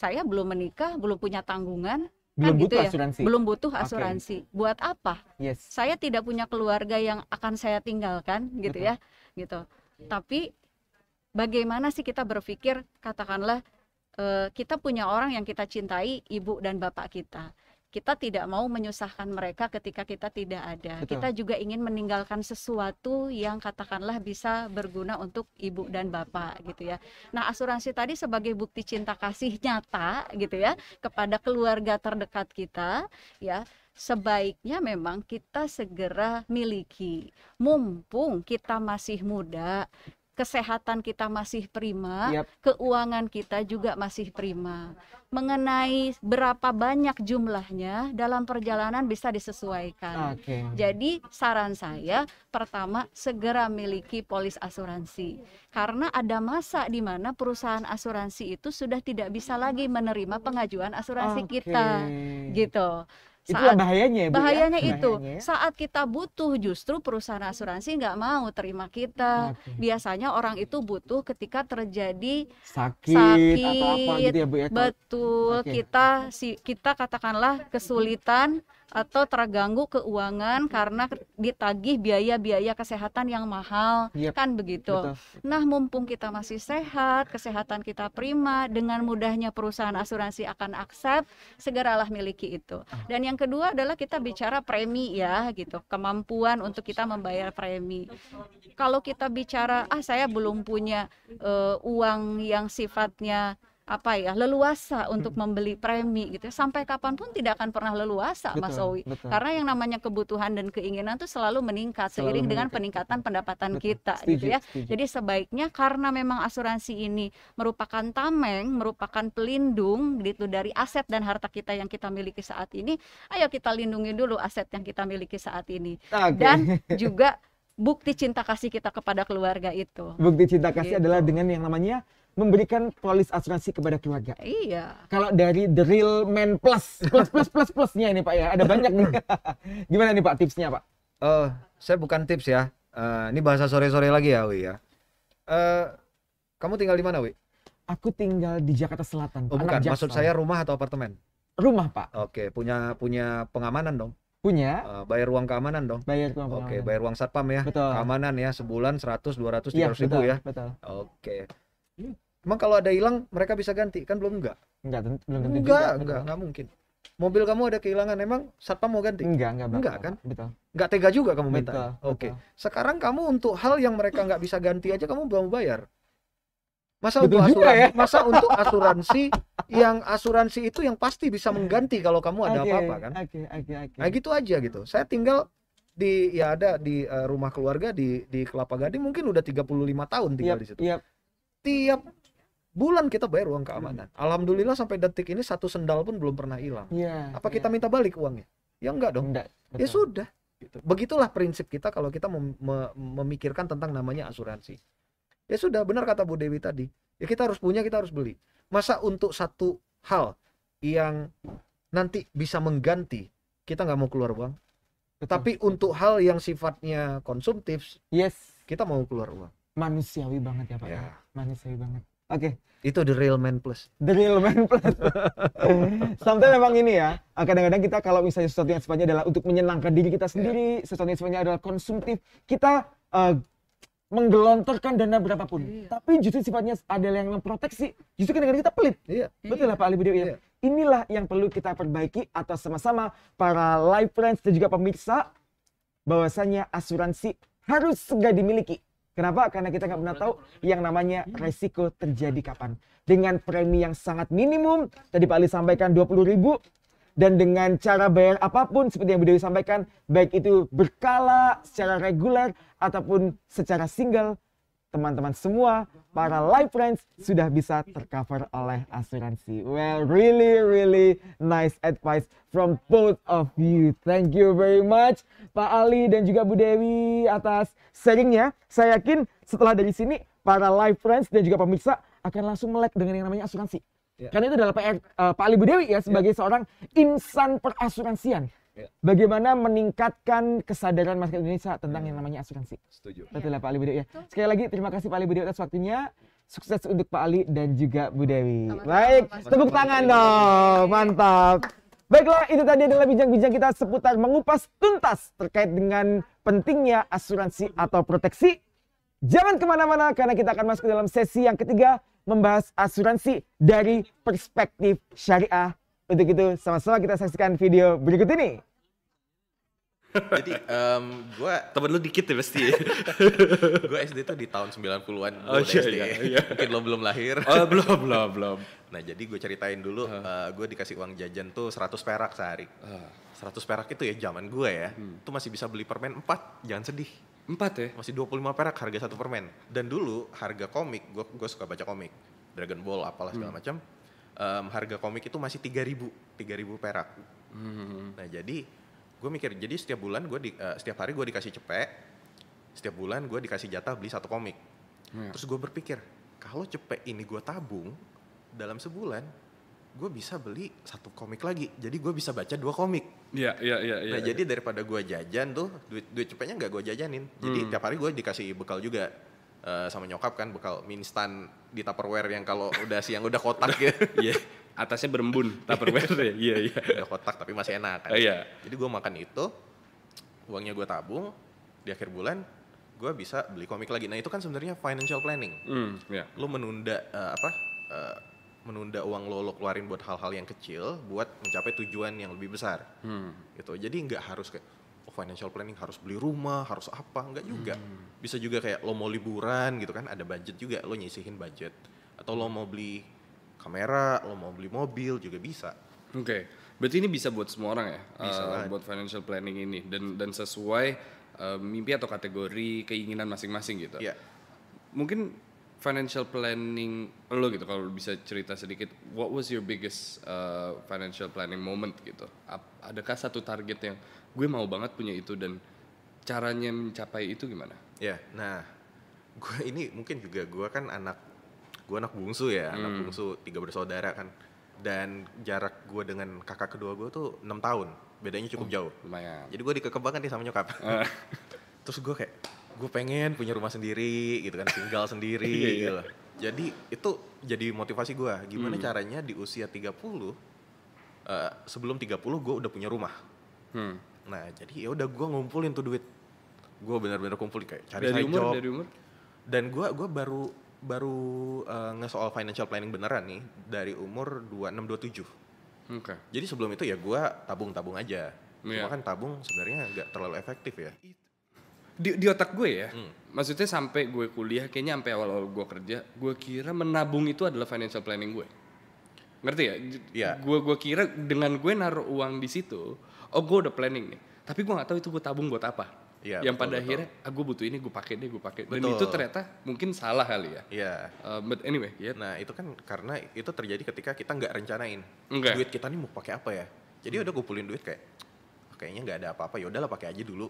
saya belum menikah belum punya tanggungan kan belum kan butuh gitu ya? asuransi. Belum butuh asuransi. Okay. Buat apa? Yes. Saya tidak punya keluarga yang akan saya tinggalkan gitu Betul. ya. Gitu. Tapi bagaimana sih kita berpikir katakanlah eh, kita punya orang yang kita cintai, ibu dan bapak kita kita tidak mau menyusahkan mereka ketika kita tidak ada. Betul. Kita juga ingin meninggalkan sesuatu yang katakanlah bisa berguna untuk ibu dan bapak gitu ya. Nah, asuransi tadi sebagai bukti cinta kasih nyata gitu ya kepada keluarga terdekat kita ya sebaiknya memang kita segera miliki. Mumpung kita masih muda, kesehatan kita masih prima, yep. keuangan kita juga masih prima. Mengenai berapa banyak jumlahnya dalam perjalanan bisa disesuaikan. Okay. Jadi saran saya pertama segera miliki polis asuransi. Karena ada masa di mana perusahaan asuransi itu sudah tidak bisa lagi menerima pengajuan asuransi okay. kita. Gitu. Itulah saat, bahayanya ya, Bu, ya? bahayanya itu bahayanya. saat kita butuh justru perusahaan asuransi nggak mau terima kita okay. biasanya orang itu butuh ketika terjadi sakit, sakit atau apa gitu ya Bu ya betul okay. kita si kita katakanlah kesulitan atau terganggu keuangan karena ditagih biaya-biaya kesehatan yang mahal yep. kan begitu. Betul. Nah, mumpung kita masih sehat, kesehatan kita prima, dengan mudahnya perusahaan asuransi akan accept segeralah miliki itu. Ah. Dan yang kedua adalah kita bicara premi ya gitu, kemampuan untuk kita membayar premi. Kalau kita bicara ah saya belum punya uh, uang yang sifatnya apa ya leluasa untuk hmm. membeli premi gitu ya. sampai kapanpun tidak akan pernah leluasa betul, Mas Owi betul. karena yang namanya kebutuhan dan keinginan itu selalu meningkat selalu seiring meningkat. dengan peningkatan pendapatan betul. kita gitu setuju, gitu ya setuju. jadi sebaiknya karena memang asuransi ini merupakan tameng merupakan pelindung gitu dari aset dan harta kita yang kita miliki saat ini ayo kita lindungi dulu aset yang kita miliki saat ini okay. dan (laughs) juga bukti cinta kasih kita kepada keluarga itu bukti cinta kasih gitu. adalah dengan yang namanya memberikan polis asuransi kepada keluarga. Iya. Kalau dari The Real Man Plus, plus plus plus plusnya ini Pak ya, ada banyak nih. (laughs) Gimana nih Pak tipsnya Pak? Uh, saya bukan tips ya. Uh, ini bahasa sore-sore lagi ya, Wi ya. Uh, kamu tinggal di mana, Wi? Aku tinggal di Jakarta Selatan. Oh, bukan. Jaksa. Maksud saya rumah atau apartemen? Rumah, Pak. Oke, okay. punya punya pengamanan dong punya uh, bayar ruang keamanan dong bayar ruang oke okay, bayar ruang satpam ya betul. keamanan ya sebulan 100 200 300 ya, betul, ribu ya betul oke okay. Emang kalau ada hilang mereka bisa ganti kan belum enggak? Enggak, tentu, belum tentu. Enggak, juga, enggak, enggak mungkin. Mobil kamu ada kehilangan emang satpam mau ganti? Enggak, enggak. Enggak kan? Betul. Enggak tega juga kamu minta. Oke. Okay. Sekarang kamu untuk hal yang mereka enggak bisa ganti aja kamu belum bayar. Masa betul untuk asuransi, ya? masa untuk asuransi yang asuransi itu yang pasti bisa mengganti kalau kamu ada apa-apa okay, kan? Oke, oke, oke. Nah, gitu aja gitu. Saya tinggal di ya ada di uh, rumah keluarga di di Kelapa Gading mungkin udah 35 tahun tinggal yep, di situ. Yep. Tiap bulan kita bayar uang keamanan. Hmm. Alhamdulillah sampai detik ini satu sendal pun belum pernah hilang. Ya, Apa ya. kita minta balik uangnya? Ya enggak dong. Enggak, ya sudah. Gitu. Begitulah prinsip kita kalau kita mem mem memikirkan tentang namanya asuransi. Ya sudah, benar kata Bu Dewi tadi. Ya kita harus punya, kita harus beli. Masa untuk satu hal yang nanti bisa mengganti, kita nggak mau keluar uang. Tetapi untuk hal yang sifatnya konsumtif, yes, kita mau keluar uang. Manusiawi banget ya Pak. Ya. Manusiawi banget. Oke. Okay. Itu the real man plus. The real man plus. Sometimes (laughs) memang ini ya. Ah, kadang-kadang kita kalau misalnya sesuatu yang sifatnya adalah untuk menyenangkan diri kita sendiri, yeah. sesuatu yang sifatnya adalah konsumtif, kita uh, menggelontorkan dana berapapun. Yeah. Tapi justru sifatnya adalah yang memproteksi. Justru kadang-kadang kita pelit. Iya. Betul lah Pak Ali Budi ya. Inilah yang perlu kita perbaiki atau sama-sama para live friends dan juga pemirsa bahwasanya asuransi harus segera dimiliki Kenapa? Karena kita nggak pernah tahu yang namanya resiko terjadi kapan. Dengan premi yang sangat minimum, tadi Pak Ali sampaikan 20 ribu, dan dengan cara bayar apapun seperti yang Bu Dewi sampaikan, baik itu berkala, secara reguler, ataupun secara single, teman-teman semua, para live friends sudah bisa tercover oleh asuransi. Well, really, really nice advice from both of you. Thank you very much Pak Ali dan juga Bu Dewi atas sharingnya. Saya yakin setelah dari sini, para live friends dan juga pemirsa akan langsung melek dengan yang namanya asuransi. Yeah. Karena itu adalah PR uh, eh, Pak Ali Bu Dewi ya sebagai yeah. seorang insan perasuransian. Ya. Bagaimana meningkatkan kesadaran masyarakat Indonesia tentang yang hmm. namanya asuransi? Setuju. Betul lah ya, iya. Pak Ali Budewi ya. Sekali lagi terima kasih Pak Ali Budewi atas waktunya. Sukses untuk Pak Ali dan juga Bu Dewi. Baik, tepuk tangan dong. Mantap. Baiklah, itu tadi adalah bincang-bincang kita seputar mengupas tuntas terkait dengan pentingnya asuransi atau proteksi. Jangan kemana-mana karena kita akan masuk ke dalam sesi yang ketiga membahas asuransi dari perspektif syariah untuk itu, sama-sama kita saksikan video berikut ini. Jadi um, gue temen lu dikit ya pasti. (laughs) gue SD tuh di tahun 90-an. Oh iya, SD. iya, iya. Mungkin lo belum lahir. Oh belum, belum, belum. Nah jadi gue ceritain dulu, uh. uh, eh, gue dikasih uang jajan tuh 100 perak sehari. Uh. 100 perak itu ya zaman gue ya, hmm. tuh masih bisa beli permen 4, jangan sedih. Empat ya? Masih 25 perak harga satu permen. Dan dulu harga komik, gue suka baca komik. Dragon Ball apalah segala hmm. macam um, harga komik itu masih 3000 3000 perak hmm. nah jadi gue mikir jadi setiap bulan gue di, uh, setiap hari gue dikasih cepet, setiap bulan gue dikasih jatah beli satu komik hmm. terus gue berpikir kalau cepet ini gue tabung dalam sebulan gue bisa beli satu komik lagi jadi gue bisa baca dua komik iya iya iya yeah, nah yeah. jadi daripada gue jajan tuh duit duit cepetnya nggak gue jajanin jadi hmm. tiap hari gue dikasih bekal juga uh, sama nyokap kan bekal mie instan di tupperware yang kalau udah siang udah kotak gitu. (laughs) Iya. Atasnya berembun (laughs) tupperware ya. Iya iya. Udah kotak tapi masih enak kan. Oh, iya. Uh, yeah. Jadi gue makan itu uangnya gue tabung di akhir bulan gue bisa beli komik lagi. Nah itu kan sebenarnya financial planning. Mm, yeah. Lo menunda uh, apa? Uh, menunda uang lo lo keluarin buat hal-hal yang kecil buat mencapai tujuan yang lebih besar. Hmm. Gitu. Jadi nggak harus kayak financial planning harus beli rumah, harus apa, enggak juga. Hmm. Bisa juga kayak lo mau liburan gitu kan, ada budget juga, lo nyisihin budget. Atau lo mau beli kamera, lo mau beli mobil juga bisa. Oke, okay. berarti ini bisa buat semua orang ya, bisa uh, buat financial planning ini dan dan sesuai uh, mimpi atau kategori keinginan masing-masing gitu. Yeah. Mungkin financial planning lo gitu kalau bisa cerita sedikit what was your biggest uh, financial planning moment gitu adakah satu target yang gue mau banget punya itu dan caranya mencapai itu gimana ya yeah, nah gue ini mungkin juga gue kan anak gue anak bungsu ya hmm. anak bungsu tiga bersaudara kan dan jarak gue dengan kakak kedua gue tuh enam tahun bedanya cukup oh, jauh lumayan. jadi gue dikekebang nih sama nyokap eh. (laughs) terus gue kayak gue pengen punya rumah sendiri gitu kan tinggal sendiri (laughs) iya, iya. gitu Jadi itu jadi motivasi gue gimana hmm. caranya di usia 30 puluh, eh, sebelum 30 gue udah punya rumah. Hmm. Nah, jadi ya udah gue ngumpulin tuh duit. Gue benar-benar kumpulin kayak cari dari umur, job. Dari umur? Dan gue gua baru baru uh, soal financial planning beneran nih dari umur dua 27. Oke. Okay. Jadi sebelum itu ya gue tabung-tabung aja. Yeah. Cuma iya. kan tabung sebenarnya nggak terlalu efektif ya di, di otak gue ya hmm. maksudnya sampai gue kuliah kayaknya sampai awal awal gue kerja gue kira menabung itu adalah financial planning gue ngerti ya Iya. gue gue kira dengan gue naruh uang di situ oh gue udah planning nih tapi gue nggak tahu itu gue tabung buat apa Ya, yang betul, pada betul. akhirnya ah, gue butuh ini gue pakai deh gue pakai dan itu ternyata mungkin salah kali ya. Iya. Uh, but anyway. Yeah. Nah itu kan karena itu terjadi ketika kita nggak rencanain okay. duit kita nih mau pakai apa ya. Jadi hmm. udah gue pulin duit kayak ah, kayaknya nggak ada apa-apa ya udahlah pakai aja dulu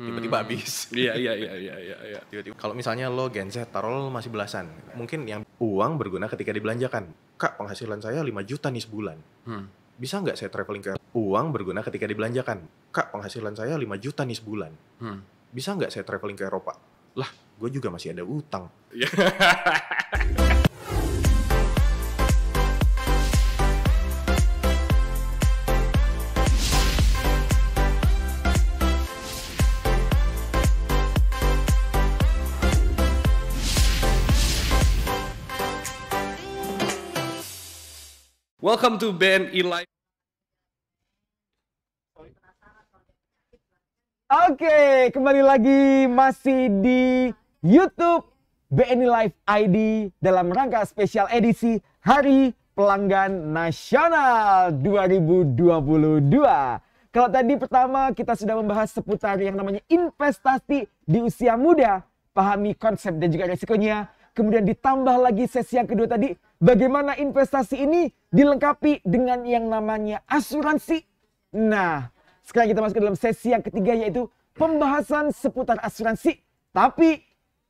tiba-tiba habis. Iya iya iya iya iya. Tiba-tiba. Kalau misalnya lo Gen Z, taruh lo masih belasan, mungkin yang uang berguna ketika dibelanjakan. Kak, penghasilan saya 5 juta nih sebulan. Hmm. Bisa nggak saya traveling ke uang berguna ketika dibelanjakan? Kak, penghasilan saya 5 juta nih sebulan. Hmm. Bisa nggak saya traveling ke Eropa? Lah, gue juga masih ada utang. Welcome to BNI Live. Oke, kembali lagi masih di YouTube BNI Live ID dalam rangka spesial edisi Hari Pelanggan Nasional 2022. Kalau tadi pertama kita sudah membahas seputar yang namanya investasi di usia muda, pahami konsep dan juga resikonya. Kemudian ditambah lagi sesi yang kedua tadi bagaimana investasi ini dilengkapi dengan yang namanya asuransi. Nah, sekarang kita masuk ke dalam sesi yang ketiga yaitu pembahasan seputar asuransi, tapi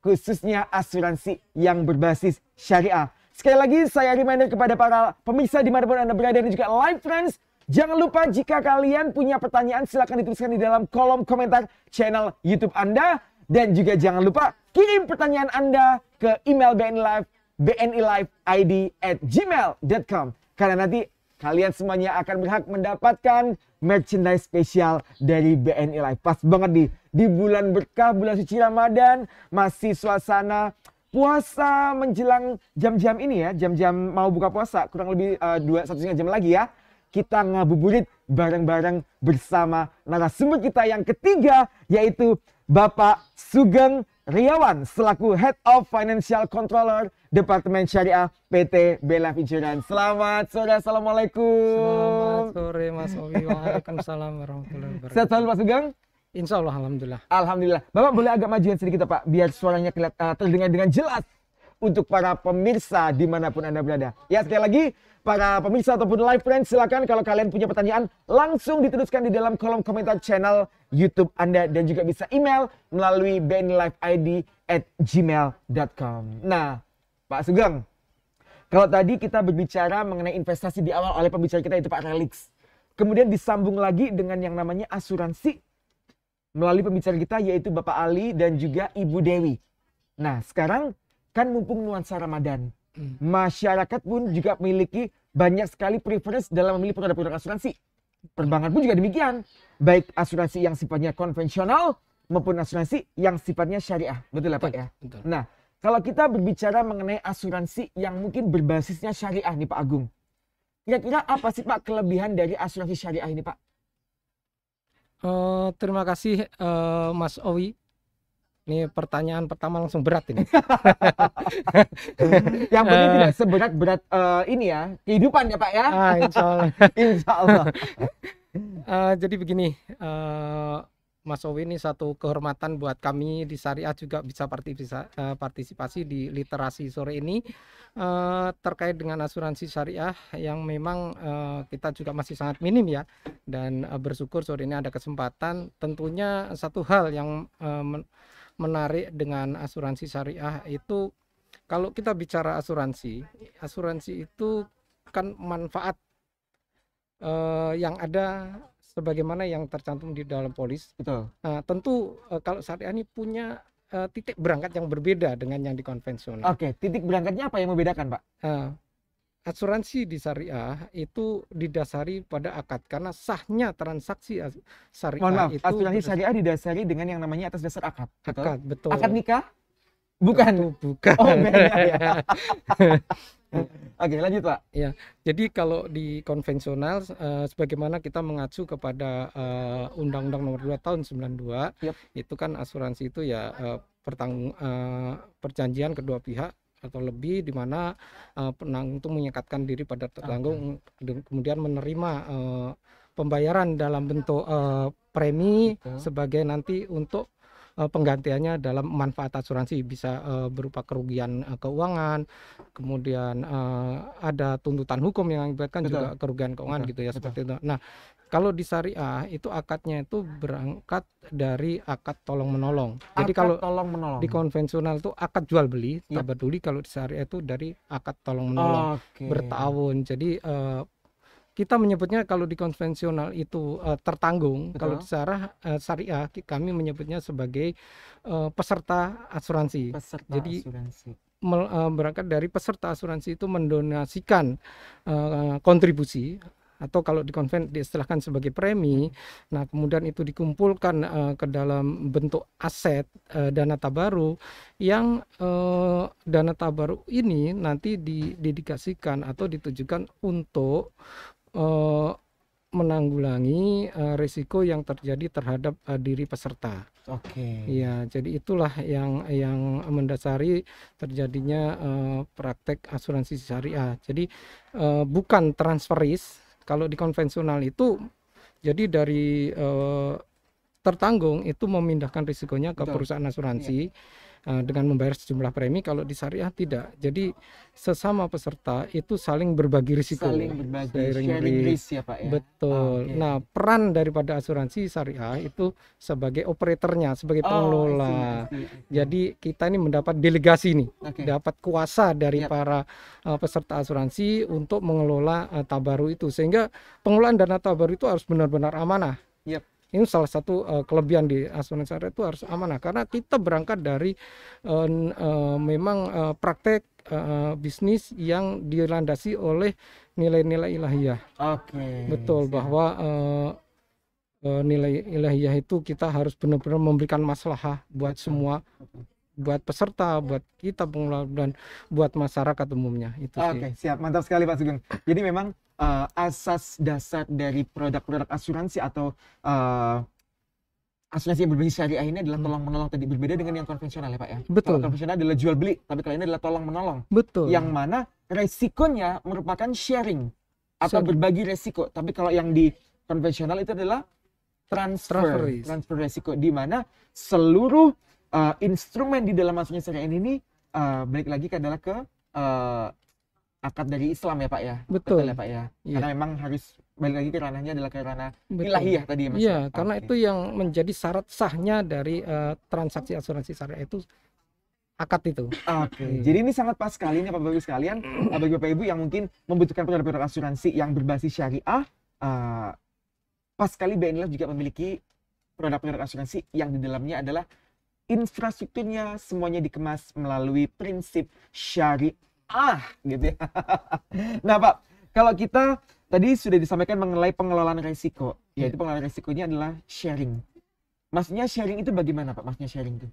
khususnya asuransi yang berbasis syariah. Sekali lagi saya reminder kepada para pemirsa di dimanapun Anda berada dan juga live friends, jangan lupa jika kalian punya pertanyaan silahkan dituliskan di dalam kolom komentar channel YouTube Anda. Dan juga jangan lupa kirim pertanyaan Anda ke email bn Live bniliveid at gmail.com karena nanti kalian semuanya akan berhak mendapatkan merchandise spesial dari BNI Live. Pas banget di di bulan berkah, bulan suci Ramadan, masih suasana puasa menjelang jam-jam ini ya, jam-jam mau buka puasa, kurang lebih uh, dua satu setengah jam lagi ya. Kita ngabuburit bareng-bareng bersama narasumber kita yang ketiga yaitu Bapak Sugeng Riawan selaku Head of Financial Controller Departemen Syariah PT Bella Insurance. Selamat sore, Assalamualaikum. Selamat sore Mas Owi, Waalaikumsalam warahmatullahi wabarakatuh. Sehat selalu Mas Sugeng? Insya Allah, Alhamdulillah. Alhamdulillah. Bapak boleh agak majuin sedikit Pak, biar suaranya kelihatan eh, terdengar dengan jelas untuk para pemirsa dimanapun Anda berada. Ya, sekali lagi, para pemirsa ataupun live friends, silakan kalau kalian punya pertanyaan, langsung dituliskan di dalam kolom komentar channel YouTube Anda dan juga bisa email melalui bnlifeid at gmail.com. Nah, Pak Sugeng, kalau tadi kita berbicara mengenai investasi di awal oleh pembicara kita itu Pak Relix. Kemudian disambung lagi dengan yang namanya asuransi melalui pembicara kita yaitu Bapak Ali dan juga Ibu Dewi. Nah, sekarang kan mumpung nuansa Ramadan, hmm. masyarakat pun juga memiliki banyak sekali preference dalam memilih produk-produk asuransi perbankan pun juga demikian. Baik asuransi yang sifatnya konvensional maupun asuransi yang sifatnya syariah. Betul, Pak ya? Betul. Nah, kalau kita berbicara mengenai asuransi yang mungkin berbasisnya syariah nih Pak Agung. Kira-kira apa sih Pak kelebihan dari asuransi syariah ini Pak? Uh, terima kasih uh, Mas Owi ini pertanyaan pertama langsung berat ini. (laughs) yang penting uh, tidak eh. seberat-berat uh, ini ya kehidupan ya Pak ya. Uh, insya Allah. (laughs) insya Allah. uh, (laughs) jadi begini, uh, Mas Owi ini satu kehormatan buat kami di Syariah juga bisa partisipasi di literasi sore ini uh, terkait dengan asuransi syariah yang memang uh, kita juga masih sangat minim ya dan uh, bersyukur sore ini ada kesempatan tentunya satu hal yang uh, menarik dengan asuransi syariah itu kalau kita bicara asuransi, asuransi itu kan manfaat uh, yang ada sebagaimana yang tercantum di dalam polis. Betul. Nah, tentu uh, kalau syariah ini punya uh, titik berangkat yang berbeda dengan yang di konvensional. Oke, titik berangkatnya apa yang membedakan, Pak? uh, asuransi di syariah itu didasari pada akad karena sahnya transaksi syariah Mohon maaf, itu asuransi syariah didasari dengan yang namanya atas dasar akad. Betul? Akad, betul. Akad nikah? Bukan. betul, bukan. Oh, ya, ya. (laughs) Oke, lanjut, Pak. Ya. Jadi kalau di konvensional uh, sebagaimana kita mengacu kepada eh, Undang-Undang Nomor 2 Tahun 92, yep. itu kan asuransi itu ya uh, pertanggung uh, perjanjian kedua pihak atau lebih di mana uh, eh, penanggung itu menyekatkan diri pada tertanggung okay. kemudian menerima uh, pembayaran dalam bentuk uh, premi Betul. sebagai nanti untuk Eh, penggantiannya dalam manfaat asuransi bisa eh, berupa kerugian eh, keuangan, kemudian ada tuntutan hukum yang mengibatkan kan juga kerugian keuangan Betul. gitu ya Betul. seperti itu. Nah, kalau di syariah itu akadnya itu berangkat dari akad tolong menolong. Jadi kalau tolong menolong. di konvensional itu akad jual beli, yep. Iya. peduli kalau di syariah itu dari akad tolong menolong okay. bertahun. Jadi uh, kita menyebutnya kalau di konvensional itu uh, tertanggung, Betul. kalau secara uh, eh, syariah kami menyebutnya sebagai uh, peserta asuransi. Peserta Jadi asuransi. Mel, uh, berangkat dari peserta asuransi itu mendonasikan uh, kontribusi atau kalau di konven diistilahkan sebagai premi. Hmm. Nah, kemudian itu dikumpulkan uh, ke dalam bentuk aset uh, dana tabaru yang uh, dana tabaru ini nanti didedikasikan atau ditujukan untuk uh, menanggulangi uh, risiko yang terjadi terhadap uh, diri peserta. Oke. Okay. Ya, jadi itulah yang yang mendasari terjadinya uh, praktek asuransi syariah. Jadi uh, bukan transferis. Kalau di konvensional itu, jadi dari uh, tertanggung itu memindahkan risikonya ke Betul. perusahaan asuransi. Iya. Eh, dengan membayar sejumlah premi kalau di syariah tidak jadi sesama peserta itu saling berbagi risiko saling berbagi sharing, risk. ya pak ya betul ah, okay. nah peran daripada asuransi syariah itu sebagai operatornya sebagai pengelola oh, I see, I hmm. jadi kita ini mendapat delegasi nih okay. dapat kuasa dari yep. para eh, peserta asuransi untuk mengelola uh, tabaru itu sehingga pengelolaan dana tabaru itu harus benar-benar amanah yep ini salah satu uh, kelebihan di asuransi syariah itu harus amanah karena kita berangkat dari uh, uh, memang uh, praktek uh, bisnis yang dilandasi oleh nilai-nilai ilahiyah. Oke. Okay. Betul siap. bahwa uh, nilai ilahiyah itu kita harus benar-benar memberikan maslahah buat semua buat peserta, buat kita pengelola dan buat masyarakat umumnya itu Oke, okay, siap. Mantap sekali Pak Sugeng. Jadi memang uh, asas dasar dari produk-produk asuransi atau uh, asuransi yang berbasis syariah ini adalah hmm. tolong menolong tadi berbeda dengan yang konvensional ya pak ya betul kalau konvensional adalah jual beli tapi kalau ini adalah tolong menolong betul yang mana resikonya merupakan sharing atau sharing. berbagi resiko tapi kalau yang di konvensional itu adalah transfer transfer, transfer resiko di mana seluruh uh, instrumen di dalam asuransi syariah ini uh, balik lagi ke adalah ke akad dari Islam ya Pak ya. Betul, Betul ya Pak ya. Iya. Karena memang harus balik lagi ke ranahnya adalah ke ranah ilahiyah tadi ya Mas. Iya, okay. Ya? Ah, karena itu yang menjadi syarat sahnya dari uh, transaksi asuransi syariah itu akad itu. Oke. Okay. Iya. Hmm. Jadi ini sangat pas sekali nih Bapak Ibu sekalian eh, bagi Bapak Ibu yang mungkin membutuhkan produk-produk asuransi yang berbasis syariah uh, pas sekali BNI Life juga memiliki produk-produk asuransi yang di dalamnya adalah infrastrukturnya semuanya dikemas melalui prinsip syariah ah gitu ya. (laughs) nah Pak, kalau kita tadi sudah disampaikan mengenai pengelolaan resiko, yaitu pengelolaan resikonya adalah sharing. Maksudnya sharing itu bagaimana Pak? Maksudnya sharing itu?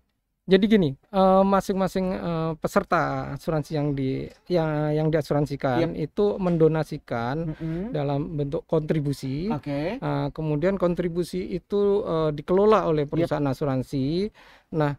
Jadi gini, eh, masing-masing uh, uh, peserta asuransi yang di yang yang diasuransikan yep. itu mendonasikan mm -hmm. dalam bentuk kontribusi. Okay. Uh, eh, kemudian kontribusi itu uh, dikelola oleh perusahaan yep. asuransi. Nah,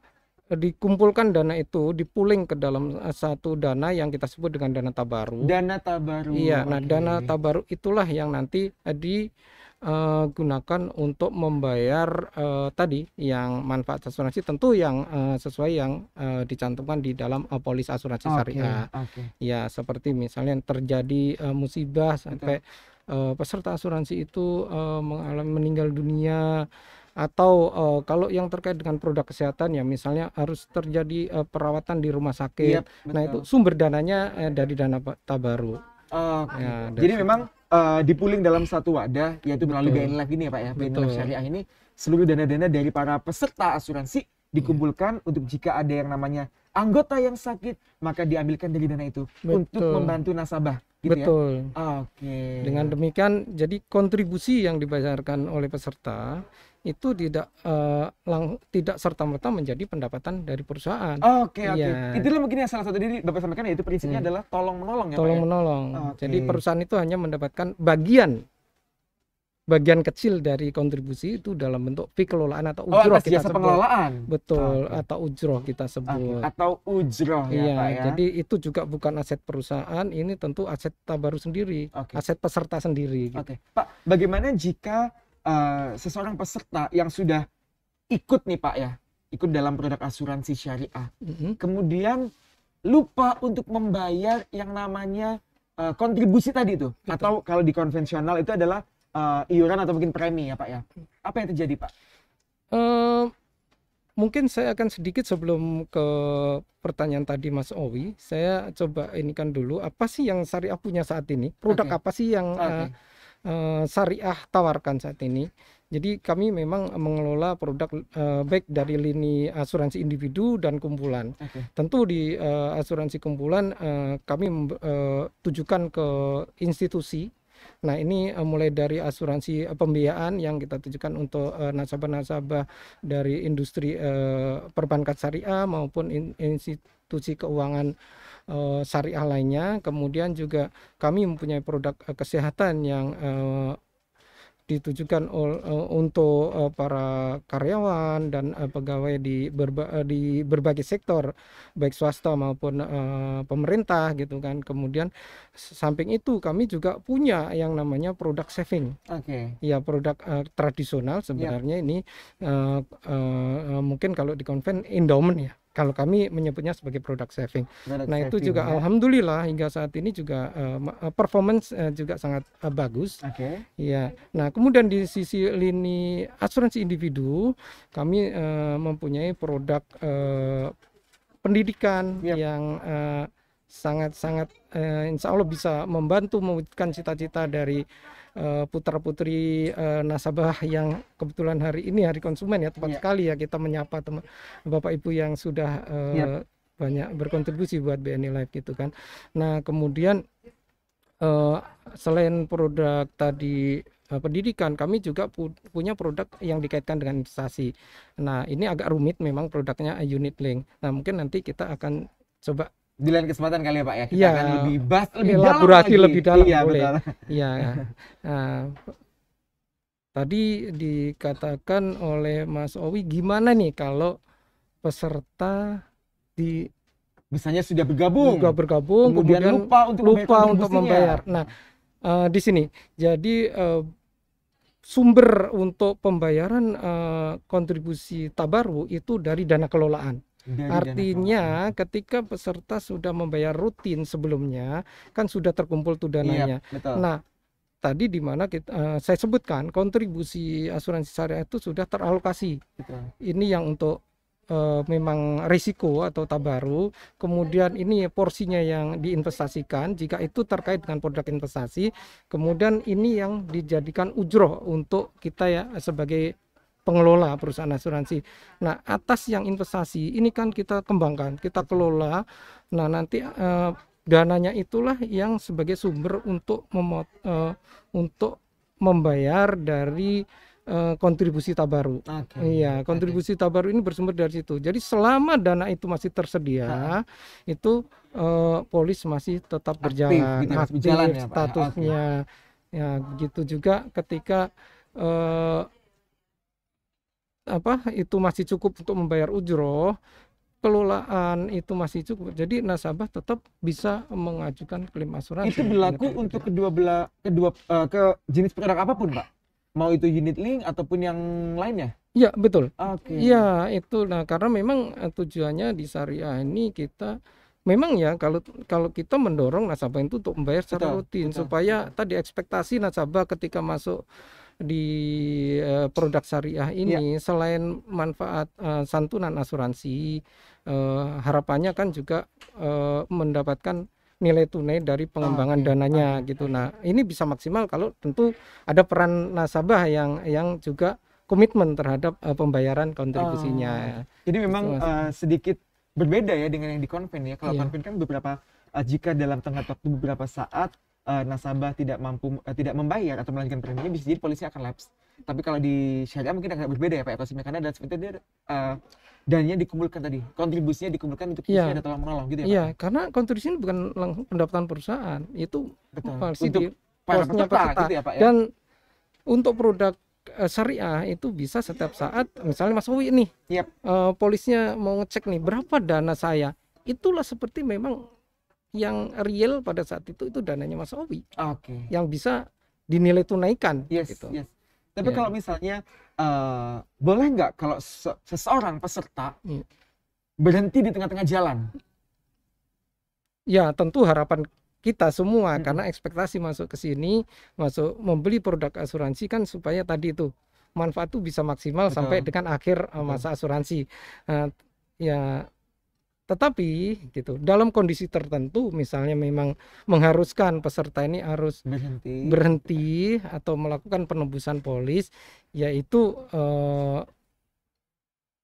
dikumpulkan dana itu dipuling ke dalam eh, satu dana yang kita sebut dengan dana tabaru. Dana tabaru. Iya, okay. nah dana tabaru itulah yang nanti eh, digunakan eh, untuk membayar uh, tadi yang manfaat asuransi tentu yang uh, sesuai yang uh, dicantumkan di dalam uh, polis asuransi okay. syariah. Okay. Ya, seperti misalnya yang terjadi uh, musibah sampai uh, peserta asuransi itu uh, mengalami meninggal dunia atau uh, kalau yang terkait dengan produk kesehatan ya misalnya harus terjadi uh, perawatan di rumah sakit. Yep, iya, Nah itu sumber dananya uh, dari dana Tabaru. Uh, ya, jadi memang uh, dipuling dalam satu wadah yaitu betul. melalui BNLF ini ya Pak ya. BNLF Syariah ini seluruh dana-dana dari para peserta asuransi dikumpulkan hmm. untuk jika ada yang namanya anggota yang sakit maka diambilkan dari dana itu Betul. untuk membantu nasabah gitu ya? Betul. ya. Oke. Okay. Dengan demikian jadi kontribusi yang dibayarkan oleh peserta itu tidak uh, lang tidak serta merta menjadi pendapatan dari perusahaan. Oke okay, oke. Okay. Iya. Itulah mungkin yang salah satu diri bapak sampaikan yaitu prinsipnya hmm. adalah tolong menolong ya. ya? Tolong menolong. Okay. Jadi perusahaan itu hanya mendapatkan bagian bagian kecil dari kontribusi itu dalam bentuk fee kelolaan atau oh, ujroh oh, kita sebut. pengelolaan. Betul, okay. atau ujroh kita sebut. Okay. Atau ujroh ya, iya, Pak, ya. Jadi itu juga bukan aset perusahaan, ini tentu aset tabaruh sendiri, okay. aset peserta sendiri. Gitu. Oke. Okay. Pak, bagaimana jika uh, seseorang peserta yang sudah ikut nih Pak ya, ikut dalam produk asuransi syariah, mm-hmm. kemudian lupa untuk membayar yang namanya uh, kontribusi tadi itu, Betul. atau kalau di konvensional itu adalah uh, iuran atau mungkin premi ya Pak ya. Mm. Apa yang terjadi Pak? Uh, mungkin saya akan sedikit sebelum ke pertanyaan tadi Mas Owi, saya coba ini kan dulu apa sih yang syariah punya saat ini? Produk okay. apa sih yang okay uh, syariah tawarkan saat ini. Jadi kami memang mengelola produk uh, baik dari lini asuransi individu dan kumpulan. Okay. Tentu di uh, asuransi kumpulan uh, kami uh, tujukan ke institusi. Nah ini uh, mulai dari asuransi uh, pembiayaan yang kita tujukan untuk nasabah nasabah-nasabah dari industri uh, perbankan syariah maupun in institusi keuangan uh, syariah lainnya. Kemudian juga kami mempunyai produk uh, kesehatan yang uh, ditujukan uh, untuk uh, para karyawan dan uh, pegawai di berba di berbagai sektor baik swasta maupun uh, pemerintah gitu kan kemudian samping itu kami juga punya yang namanya produk saving okay. ya produk uh, tradisional ya. sebenarnya yeah. ini uh, uh, mungkin kalau di konven endowment ya kalau kami menyebutnya sebagai product saving. Product nah, saving, itu juga ya? alhamdulillah hingga saat ini juga uh, performance uh, juga sangat uh, bagus. Oke. Okay. Iya. Nah, kemudian di sisi lini asuransi individu, kami uh, mempunyai produk uh, pendidikan yep. Iya. yang sangat-sangat uh, uh, insya Allah bisa membantu mewujudkan cita-cita dari Eh, putra-putri uh, nasabah yang kebetulan hari ini hari konsumen ya tepat ya. sekali ya kita menyapa teman Bapak Ibu yang sudah uh, ya. banyak berkontribusi buat BNI Live gitu kan. Nah, kemudian uh, selain produk tadi pendidikan, kami juga pu punya produk yang dikaitkan dengan investasi. Nah, ini agak rumit memang produknya unit link. Nah, mungkin nanti kita akan coba di lain kesempatan kali ya Pak ya kita ya, akan lebih bahas lebih elaborasi dalam lagi. lebih iya, dalam (laughs) iya, boleh. Iya. uh, nah, tadi dikatakan oleh Mas Owi gimana nih kalau peserta di misalnya sudah bergabung, sudah bergabung kemudian, lupa untuk lupa untuk membayar. Nah, uh, di sini jadi uh, sumber untuk pembayaran uh, kontribusi tabaru itu dari dana kelolaan. Dari Artinya ketika peserta sudah membayar rutin sebelumnya kan sudah terkumpul tuh iya, dananya. Iya, Nah, tadi di mana kita uh, eh, saya sebutkan kontribusi asuransi syariah itu sudah teralokasi. Betul. Ini yang untuk uh, memang risiko atau tabaru, kemudian ini porsinya yang diinvestasikan jika itu terkait dengan produk investasi, kemudian ini yang dijadikan ujroh untuk kita ya sebagai pengelola perusahaan asuransi. Nah, atas yang investasi ini kan kita kembangkan, kita kelola. Nah, nanti eh, dananya itulah yang sebagai sumber untuk memot, eh, untuk membayar dari eh, kontribusi tabaru. Okay. Iya, kontribusi okay. tabaru ini bersumber dari situ. Jadi selama dana itu masih tersedia, itu eh, polis masih tetap aktif, berjalan, gitu, aktif aktif berjalan ya, ya. statusnya. Ya, okay. ya, begitu juga ketika eh, apa itu masih cukup untuk membayar ujroh kelolaan itu masih cukup jadi nasabah tetap bisa mengajukan klaim asuransi itu berlaku untuk kedua belah kedua uh, ke jenis produk apapun pak mau itu unit link ataupun yang lainnya ya betul. Oke. Okay. Iya itu nah karena memang eh, tujuannya di syariah ini kita memang ya kalau kalau kita mendorong nasabah itu untuk membayar secara rutin betul, supaya betul. tadi ekspektasi nasabah ketika masuk di uh, produk syariah ya. ini ya. selain manfaat uh, santunan asuransi uh, harapannya kan juga uh, mendapatkan nilai tunai dari pengembangan oh, okay. dananya okay. gitu. Nah, ini bisa maksimal kalau tentu ada peran nasabah yang yang juga komitmen terhadap uh, pembayaran kontribusinya. Oh. Jadi gitu, memang uh, sedikit berbeda ya dengan yang di konven ya. Kalau yeah. konven kan beberapa uh, jika dalam tengah waktu beberapa saat uh, nasabah tidak mampu uh, tidak membayar atau melanjutkan preminya bisa jadi polisi akan lapse. Tapi kalau di syariah mungkin agak berbeda ya Pak Ekosimnya karena dan seperti dia uh, dananya dikumpulkan tadi, kontribusinya dikumpulkan untuk ya. ada tolong menolong gitu ya Pak. ya karena kontribusi ini bukan langsung pendapatan perusahaan, itu Betul. untuk para peserta, Gitu ya, Pak, ya? Dan untuk produk syariah itu bisa setiap saat misalnya Mas Wi nih yep. uh, polisnya mau ngecek nih berapa dana saya itulah seperti memang yang real pada saat itu itu dananya Mas Owi. Okay. Yang bisa dinilai tunaikan. Yes. Gitu. Yes. Tapi yeah. kalau misalnya uh, boleh nggak kalau se seseorang peserta yeah. berhenti di tengah-tengah jalan? Ya tentu harapan kita semua hmm. karena ekspektasi masuk ke sini, masuk membeli produk asuransi kan supaya tadi itu manfaat itu bisa maksimal Betul. sampai dengan akhir eh, Betul. masa asuransi. Uh, ya tetapi gitu dalam kondisi tertentu misalnya memang mengharuskan peserta ini harus berhenti, berhenti atau melakukan penebusan polis yaitu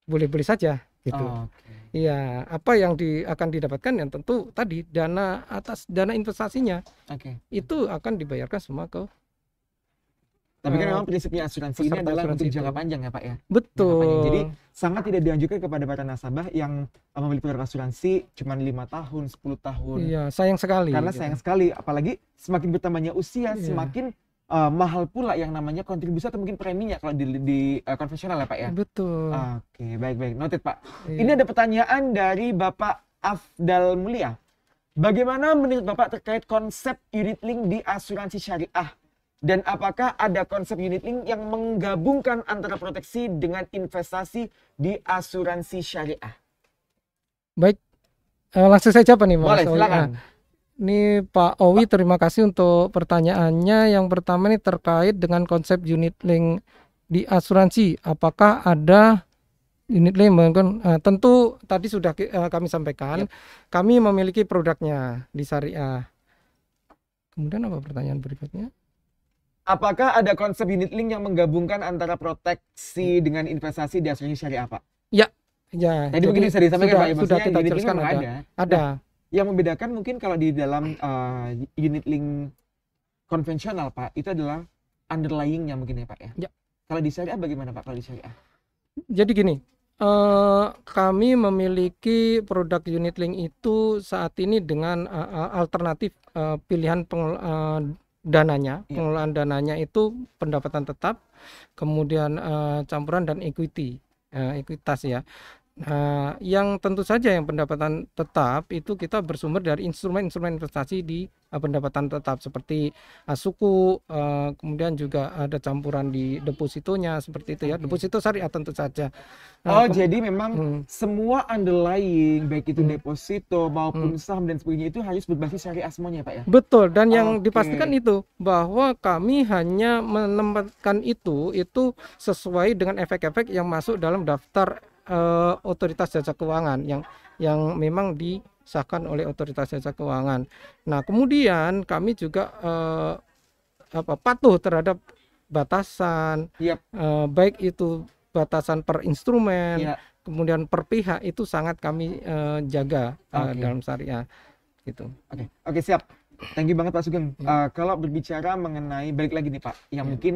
boleh-boleh saja gitu. Oh, okay. Iya, apa yang di, akan didapatkan yang tentu tadi dana atas dana investasinya. Okay. Itu akan dibayarkan semua ke tapi kan eh, memang prinsipnya asuransi ini adalah asuransi untuk itu. jangka panjang ya Pak ya. Betul. Jadi sangat tidak dianjurkan kepada para nasabah yang eh, memiliki produk asuransi cuma lima tahun, 10 tahun. Iya, sayang sekali. Karena gitu. sayang sekali, apalagi semakin bertambahnya usia, iya. semakin uh, mahal pula yang namanya kontribusi atau mungkin preminya kalau di, di uh, konvensional ya Pak ya. Betul. Oke, okay, baik-baik. Noted Pak. Iya. Ini ada pertanyaan dari Bapak Afdal Mulia. Bagaimana menurut Bapak terkait konsep unit link di asuransi syariah? Dan apakah ada konsep unit link yang menggabungkan antara proteksi dengan investasi di asuransi syariah? Baik, eh, langsung saya jawab nih Mas. Boleh, silakan. Nah, ini Pak Owi terima kasih untuk pertanyaannya. Yang pertama ini terkait dengan konsep unit link di asuransi. Apakah ada unit link? Nah, tentu tadi sudah eh, kami sampaikan, yep. kami memiliki produknya di syariah. Kemudian apa pertanyaan berikutnya? Apakah ada konsep unit link yang menggabungkan antara proteksi dengan investasi di asuransi syariah, Pak? Ya, ya. Tadi mungkin bisa disampaikan sudah, Pak, ya, sudah kita unit ada. ada. Ada. Nah, yang membedakan mungkin kalau di dalam uh, unit link konvensional, Pak, itu adalah underlyingnya mungkin ya, Pak ya. ya. Kalau di syariah bagaimana, Pak? Kalau di syariah? Jadi gini, Uh, kami memiliki produk unit link itu saat ini dengan uh, alternatif uh, pilihan pengelola uh, dananya, iya. pengelolaan dananya itu pendapatan tetap, kemudian uh, campuran dan equity, uh, ekuitas ya. Nah, yang tentu saja yang pendapatan tetap itu kita bersumber dari instrumen-instrumen investasi di uh, pendapatan tetap seperti uh, suku, uh, kemudian juga ada campuran di depositonya seperti itu ya. Deposito syariah tentu saja. Nah, oh, jadi memang hmm. semua underlying baik itu hmm. deposito maupun hmm. saham dan sebagainya itu harus berbasis syariah semuanya, Pak ya. Betul, dan yang okay. dipastikan itu bahwa kami hanya menempatkan itu itu sesuai dengan efek-efek yang masuk dalam daftar uh, otoritas jasa keuangan yang yang memang disahkan oleh otoritas jasa keuangan. Nah, kemudian kami juga uh, apa patuh terhadap batasan yep. uh, eh, baik itu batasan per instrumen, yep. kemudian per pihak itu sangat kami uh, jaga okay. uh, dalam syariah gitu. Oke. Okay. Oke, okay, siap. Thank you banget Pak Sugeng. Uh, kalau berbicara mengenai balik lagi nih Pak, yang ya. mungkin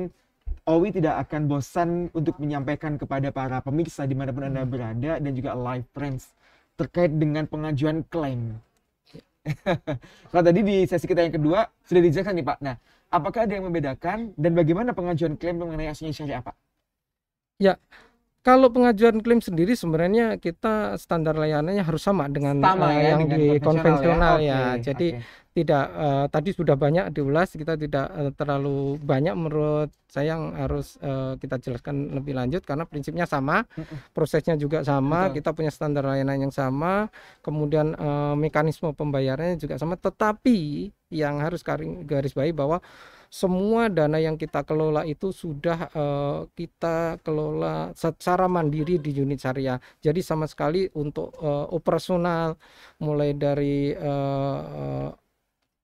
Owi tidak akan bosan untuk menyampaikan kepada para pemirsa dimanapun Anda hmm. berada dan juga live friends terkait dengan pengajuan klaim. (laughs) Kalau tadi di sesi kita yang kedua sudah dijelaskan nih Pak. Nah, apakah ada yang membedakan dan bagaimana pengajuan klaim mengenai asuransi syariah Pak? Ya, kalau pengajuan klaim sendiri sebenarnya kita standar layanannya harus sama dengan sama, uh, ya, yang dengan di konvensional ya. ya. Okay, Jadi okay tidak uh, tadi sudah banyak diulas kita tidak uh, terlalu banyak menurut saya yang harus uh, kita jelaskan lebih lanjut karena prinsipnya sama prosesnya juga sama Betul. kita punya standar layanan yang sama kemudian uh, mekanisme pembayarannya juga sama tetapi yang harus garis bawahi bahwa semua dana yang kita kelola itu sudah uh, kita kelola secara mandiri di unit syariah. Jadi sama sekali untuk uh, operasional mulai dari uh,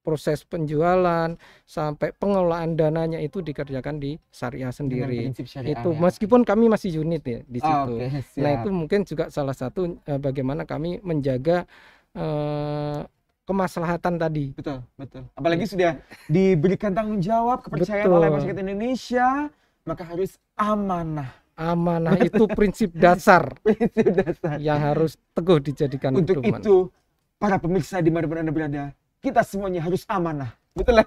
proses penjualan sampai pengelolaan dananya itu dikerjakan di syariah sendiri. Syariah itu ya. meskipun kami masih unit ya di ah, situ. Oh, okay, nah, itu mungkin juga salah satu eh, bagaimana kami menjaga eh, kemaslahatan tadi. Betul, betul. Apalagi sudah diberikan tanggung jawab kepercayaan betul. oleh masyarakat Indonesia, maka harus amanah. Amanah betul. itu prinsip dasar. (laughs) prinsip dasar yang harus teguh dijadikan Untuk pedoman. itu para pemirsa di mana-mana Anda berada kita semuanya harus amanah. Betul ya?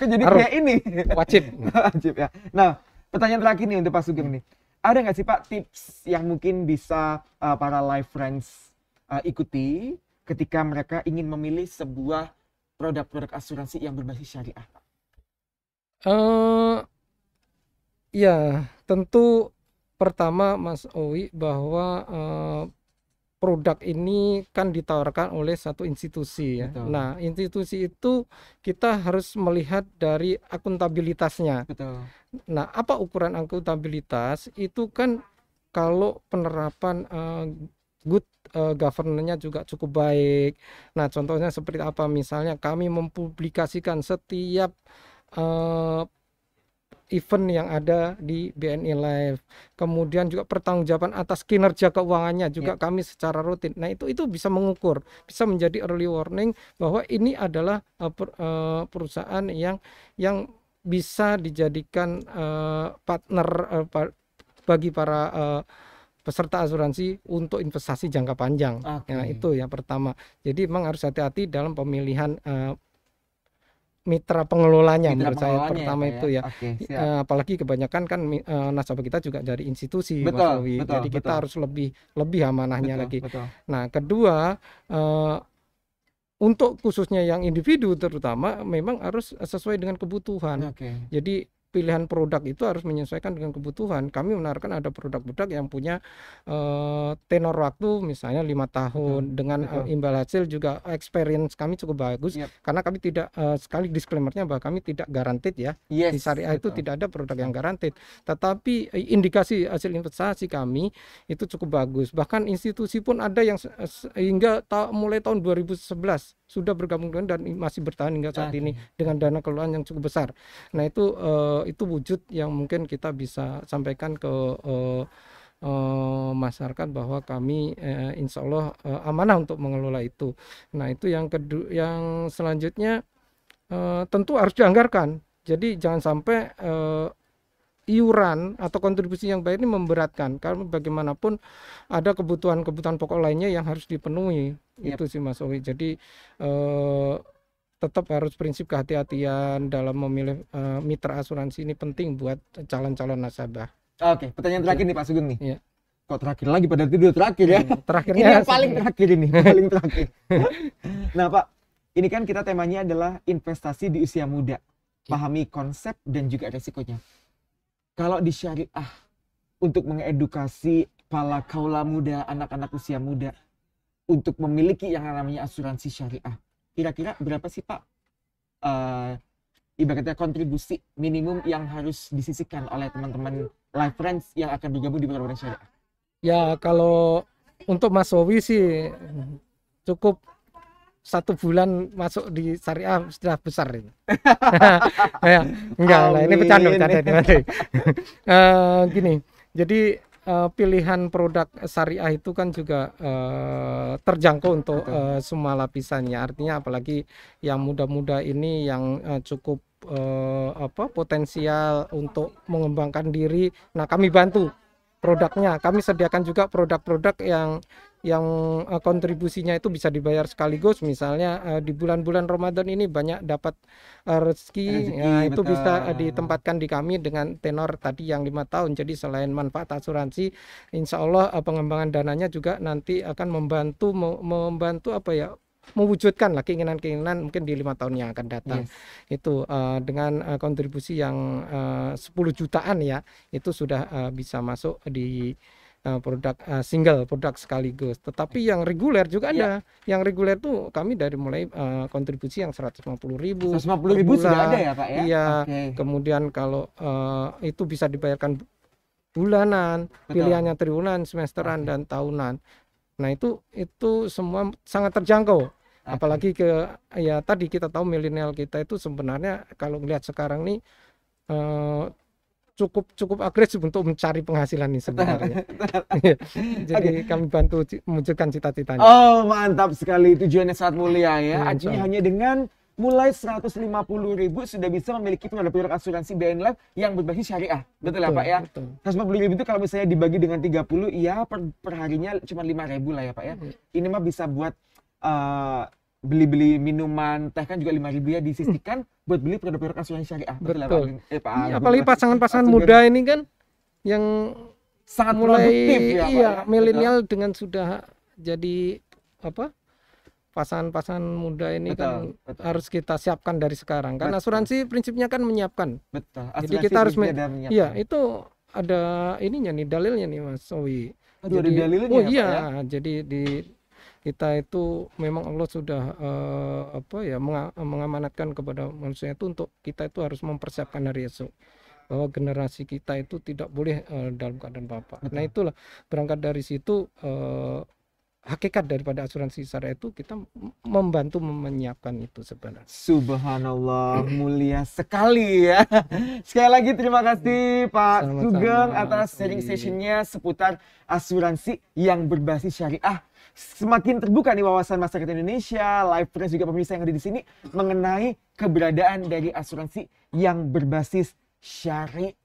Jadi kayak ini. Wajib. (laughs) Wajib ya. Nah, pertanyaan terakhir nih untuk Pak Sugeng nih. Ada nggak sih Pak tips yang mungkin bisa uh, para live friends uh, ikuti ketika mereka ingin memilih sebuah produk-produk asuransi yang berbasis syariah? Uh, ya, tentu pertama Mas Owi bahwa uh, produk ini kan ditawarkan oleh satu institusi ya. Betul. Nah, institusi itu kita harus melihat dari akuntabilitasnya. Betul. Nah, apa ukuran akuntabilitas? Itu kan kalau penerapan uh, good uh, governance-nya juga cukup baik. Nah, contohnya seperti apa? Misalnya kami mempublikasikan setiap uh, event yang ada di BNI Live. Kemudian juga pertanggungjawaban atas kinerja keuangannya juga yeah. kami secara rutin. Nah, itu itu bisa mengukur, bisa menjadi early warning bahwa ini adalah uh, per, uh, perusahaan yang yang bisa dijadikan uh, partner uh, pa bagi para uh, peserta asuransi untuk investasi jangka panjang. Okay. Nah, itu yang pertama. Jadi memang harus hati-hati dalam pemilihan uh, mitra pengelolanya mitra menurut pengelolanya saya pertama ya, itu ya, ya. okay, eh, apalagi kebanyakan kan uh, nasabah kita juga dari institusi betul, Mas awi Betul, jadi betul. kita harus lebih lebih amanahnya betul, lagi betul. nah kedua uh, untuk khususnya yang individu terutama memang harus sesuai dengan kebutuhan okay. jadi pilihan produk itu harus menyesuaikan dengan kebutuhan. Kami menawarkan ada produk-produk yang punya uh, tenor waktu misalnya lima tahun betul, dengan betul. Uh, imbal hasil juga experience kami cukup bagus yep. karena kami tidak uh, sekali disclaimernya bahwa kami tidak garantit ya yes, di syariah itu tidak ada produk yang garantit. Tetapi uh, indikasi hasil investasi kami itu cukup bagus. Bahkan institusi pun ada yang sehingga ta mulai tahun 2011 sudah bergabung dengan dan masih bertahan hingga saat ini dengan dana kelolaan yang cukup besar. Nah itu uh, itu wujud yang mungkin kita bisa sampaikan ke uh, uh, masyarakat bahwa kami uh, insya Allah uh, amanah untuk mengelola itu. Nah itu yang kedua yang selanjutnya uh, tentu harus dianggarkan. Jadi jangan sampai uh, iuran atau kontribusi yang baik ini memberatkan karena bagaimanapun ada kebutuhan-kebutuhan pokok lainnya yang harus dipenuhi yep. itu sih Mas Owi jadi eh, tetap harus prinsip kehati-hatian dalam memilih eh, mitra asuransi ini penting buat calon-calon nasabah. Oke, pertanyaan terakhir nih Pak Sugeng nih. Iya. Kok terakhir lagi pada tidur terakhir ya? Iya, terakhir ini yang paling terakhir ini, paling terakhir. nah, Pak, ini kan kita temanya adalah investasi di usia muda. Iya. Pahami konsep dan juga resikonya kalau di syariah untuk mengedukasi para kaula muda, anak-anak usia muda untuk memiliki yang namanya asuransi syariah. Kira-kira berapa sih Pak uh, ibaratnya kontribusi minimum yang harus disisikan oleh teman-teman life friends yang akan bergabung di program syariah? Ya kalau untuk Mas Wowi sih cukup satu bulan masuk di syariah sudah besar ini. (laughs) Ya, enggak lah ini pecandu pecandu ini. uh, (laughs) gini, jadi uh, pilihan produk syariah itu kan juga uh, terjangkau untuk uh, semua lapisannya. Artinya apalagi yang muda-muda ini yang uh, cukup uh, apa potensial untuk mengembangkan diri. Nah, kami bantu produknya. Kami sediakan juga produk-produk yang yang uh, kontribusinya itu bisa dibayar sekaligus misalnya uh, di bulan-bulan Ramadan ini banyak dapat uh, rezeki, ya, itu betul. bisa ditempatkan di kami dengan tenor tadi yang lima tahun jadi selain manfaat asuransi insya Allah pengembangan dananya juga nanti akan membantu membantu apa ya mewujudkan lah keinginan-keinginan mungkin di lima tahun yang akan datang yes. itu uh, dengan uh, kontribusi yang uh, 10 jutaan ya itu sudah uh, bisa masuk di Eh, produk uh, single produk sekaligus. Tetapi yang reguler juga ya. ada. Yeah. Yang reguler tuh kami dari mulai uh, kontribusi yang 150 ribu. 150 ribu sudah ada ya pak ya. Iya. Okay. Kemudian kalau uh, itu bisa dibayarkan bulanan, Betul. pilihannya triwulan, semesteran okay. dan tahunan. Nah itu itu semua sangat terjangkau. Okay. Apalagi ke ya tadi kita tahu milenial kita itu sebenarnya kalau melihat sekarang nih uh, cukup cukup agresif untuk mencari penghasilan ini sebenarnya. (laughs) (laughs) Iya. (laughs) Jadi okay. kami bantu mewujudkan cita-citanya. Oh, mantap sekali. Tujuannya sangat mulia ya. Hmm, hanya dengan mulai 150 ribu sudah bisa memiliki produk-produk asuransi BN Life yang berbasis syariah. Betul, ya, betul ya Pak ya? Betul. ribu itu kalau misalnya dibagi dengan 30 ya per, harinya cuma 5 ribu lah ya Pak ya. Hmm. Ini mah bisa buat uh, beli-beli minuman teh kan juga lima ribu ya disisihkan hmm. buat beli produk-produk asuransi syariah. Betul. Betul. eh, Pak ya, apalagi pasangan-pasangan muda ini kan yang sangat mulai ya, iya, ya, milenial dengan sudah jadi apa? pasangan-pasangan muda ini kan betul, kan betul. harus kita siapkan dari sekarang. Kan betul. asuransi prinsipnya kan menyiapkan. Betul. Jadi kita harus menyiapkan. Iya, itu ada ininya nih dalilnya nih Mas Owi. oh, jadi, ya, Oh iya, ya? jadi di kita itu memang Allah sudah uh, apa ya mengamanatkan kepada manusia itu untuk kita itu harus mempersiapkan hari esok bahwa generasi kita itu tidak boleh uh, dalam keadaan bapak. Nah, Betul. Nah itulah berangkat dari situ uh, hakikat daripada asuransi syariah itu kita membantu menyiapkan itu sebenarnya. Subhanallah mulia sekali ya. (laughs) Sekali lagi terima kasih Pak Sugeng atas sharing sessionnya seputar asuransi yang berbasis syariah semakin terbuka nih wawasan masyarakat Indonesia, live press juga pemirsa yang ada di sini mengenai keberadaan dari asuransi yang berbasis syariah.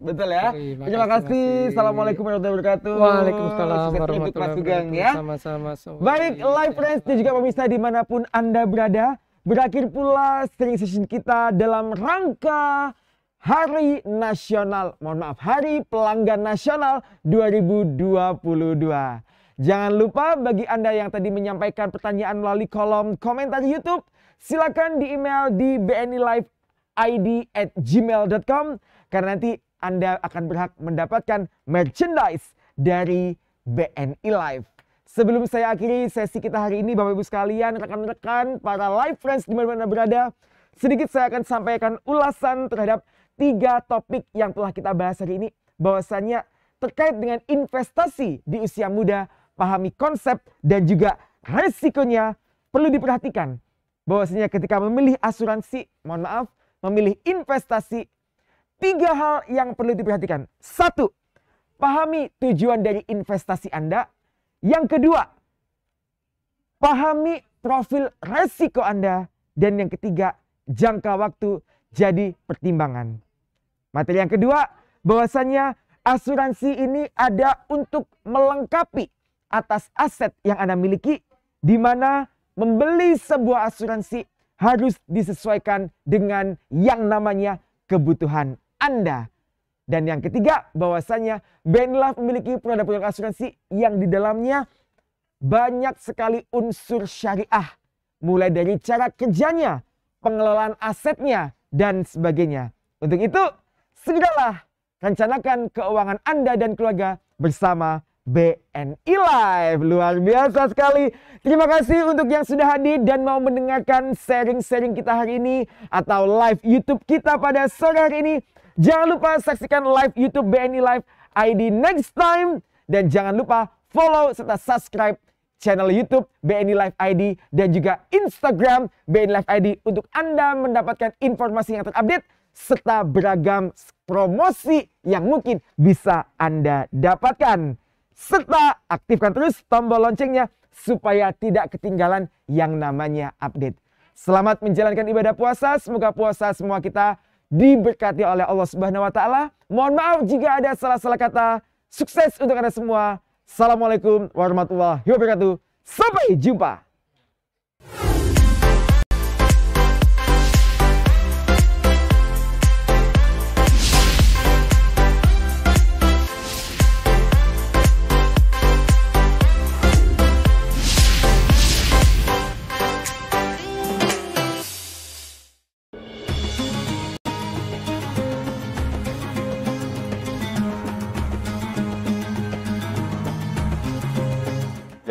Betul ya. Terima, Terima kasih. kasih. Assalamualaikum warahmatullahi wabarakatuh. Waalaikumsalam Sukses warahmatullahi ya. wabarakatuh. ya. Sama-sama. Baik, live friends dan juga pemirsa dimanapun Anda berada. Berakhir pula sering session kita dalam rangka Hari Nasional, mohon maaf, Hari Pelanggan Nasional 2022. Jangan lupa bagi Anda yang tadi menyampaikan pertanyaan melalui kolom komentar YouTube, silakan di email di id at gmail.com karena nanti Anda akan berhak mendapatkan merchandise dari BNI Live. Sebelum saya akhiri sesi kita hari ini, Bapak Ibu sekalian, rekan-rekan, para live friends di mana-mana berada, sedikit saya akan sampaikan ulasan terhadap tiga topik yang telah kita bahas hari ini, bahwasannya terkait dengan investasi di usia muda pahami konsep dan juga resikonya perlu diperhatikan. Bahwasanya ketika memilih asuransi, mohon maaf, memilih investasi, tiga hal yang perlu diperhatikan. Satu, pahami tujuan dari investasi Anda. Yang kedua, pahami profil resiko Anda. Dan yang ketiga, jangka waktu jadi pertimbangan. Materi yang kedua, bahwasanya asuransi ini ada untuk melengkapi atas aset yang Anda miliki di mana membeli sebuah asuransi harus disesuaikan dengan yang namanya kebutuhan Anda. Dan yang ketiga, bahwasanya Benlaf memiliki produk-produk asuransi yang di dalamnya banyak sekali unsur syariah. Mulai dari cara kerjanya, pengelolaan asetnya, dan sebagainya. Untuk itu, segeralah rencanakan keuangan Anda dan keluarga bersama BNI Live. Luar biasa sekali. Terima kasih untuk yang sudah hadir dan mau mendengarkan sharing-sharing kita hari ini atau live YouTube kita pada sore hari ini. Jangan lupa saksikan live YouTube BNI Live ID next time dan jangan lupa follow serta subscribe channel YouTube BNI Live ID dan juga Instagram BNI Live ID untuk Anda mendapatkan informasi yang terupdate serta beragam promosi yang mungkin bisa Anda dapatkan serta aktifkan terus tombol loncengnya supaya tidak ketinggalan yang namanya update. Selamat menjalankan ibadah puasa, semoga puasa semua kita diberkati oleh Allah Subhanahu wa taala. Mohon maaf jika ada salah-salah kata. Sukses untuk Anda semua. Assalamualaikum warahmatullahi wabarakatuh. Sampai jumpa.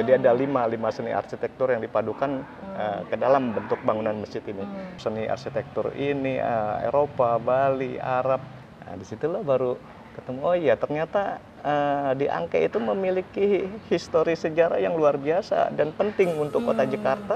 jadi ada lima lima seni arsitektur yang dipadukan uh, ke dalam bentuk bangunan masjid ini hmm. seni arsitektur ini uh, Eropa Bali Arab nah, disitulah baru ketemu oh iya ternyata uh, di Angke itu memiliki histori sejarah yang luar biasa dan penting untuk kota hmm. Jakarta.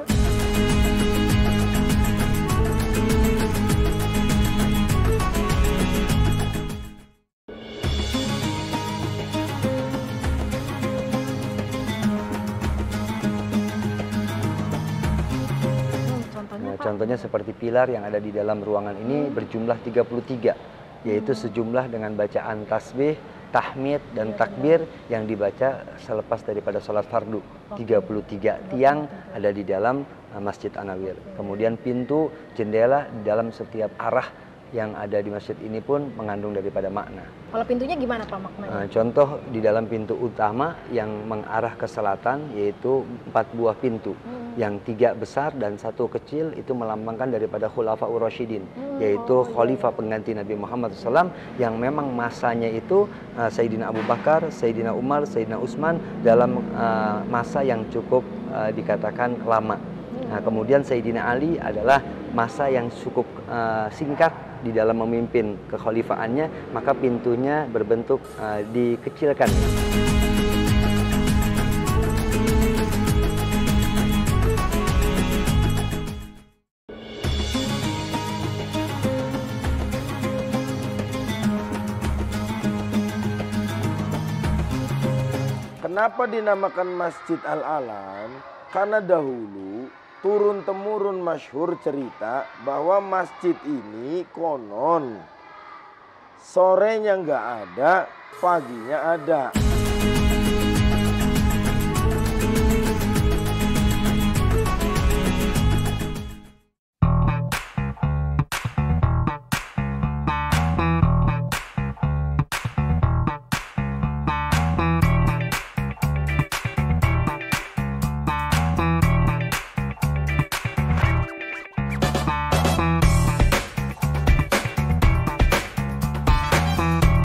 seperti pilar yang ada di dalam ruangan ini berjumlah 33 yaitu sejumlah dengan bacaan tasbih, tahmid dan takbir yang dibaca selepas daripada sholat fardu 33 tiang ada di dalam eh, Masjid Anawir. Kemudian pintu, jendela di dalam setiap arah yang ada di masjid ini pun mengandung daripada makna. Kalau pintunya gimana Pak maknanya? Eh, contoh di dalam pintu utama yang mengarah ke selatan yaitu empat buah pintu. Hmm. Yang tiga besar dan satu kecil itu melambangkan daripada Khulafa Urashidin. Hmm. Yaitu oh, Khalifah iya. pengganti Nabi Muhammad SAW yang memang masanya itu uh, Sayyidina Abu Bakar, Sayyidina Umar, Sayyidina Utsman dalam uh, masa yang cukup uh, dikatakan lama. Nah, hmm. kemudian Sayyidina Ali adalah masa yang cukup uh, singkat di dalam memimpin kekhalifaannya, maka pintunya berbentuk uh, dikecilkan. Kenapa dinamakan Masjid Al-Alam? Karena dahulu turun temurun masyhur cerita bahwa masjid ini konon sorenya nggak ada, paginya ada.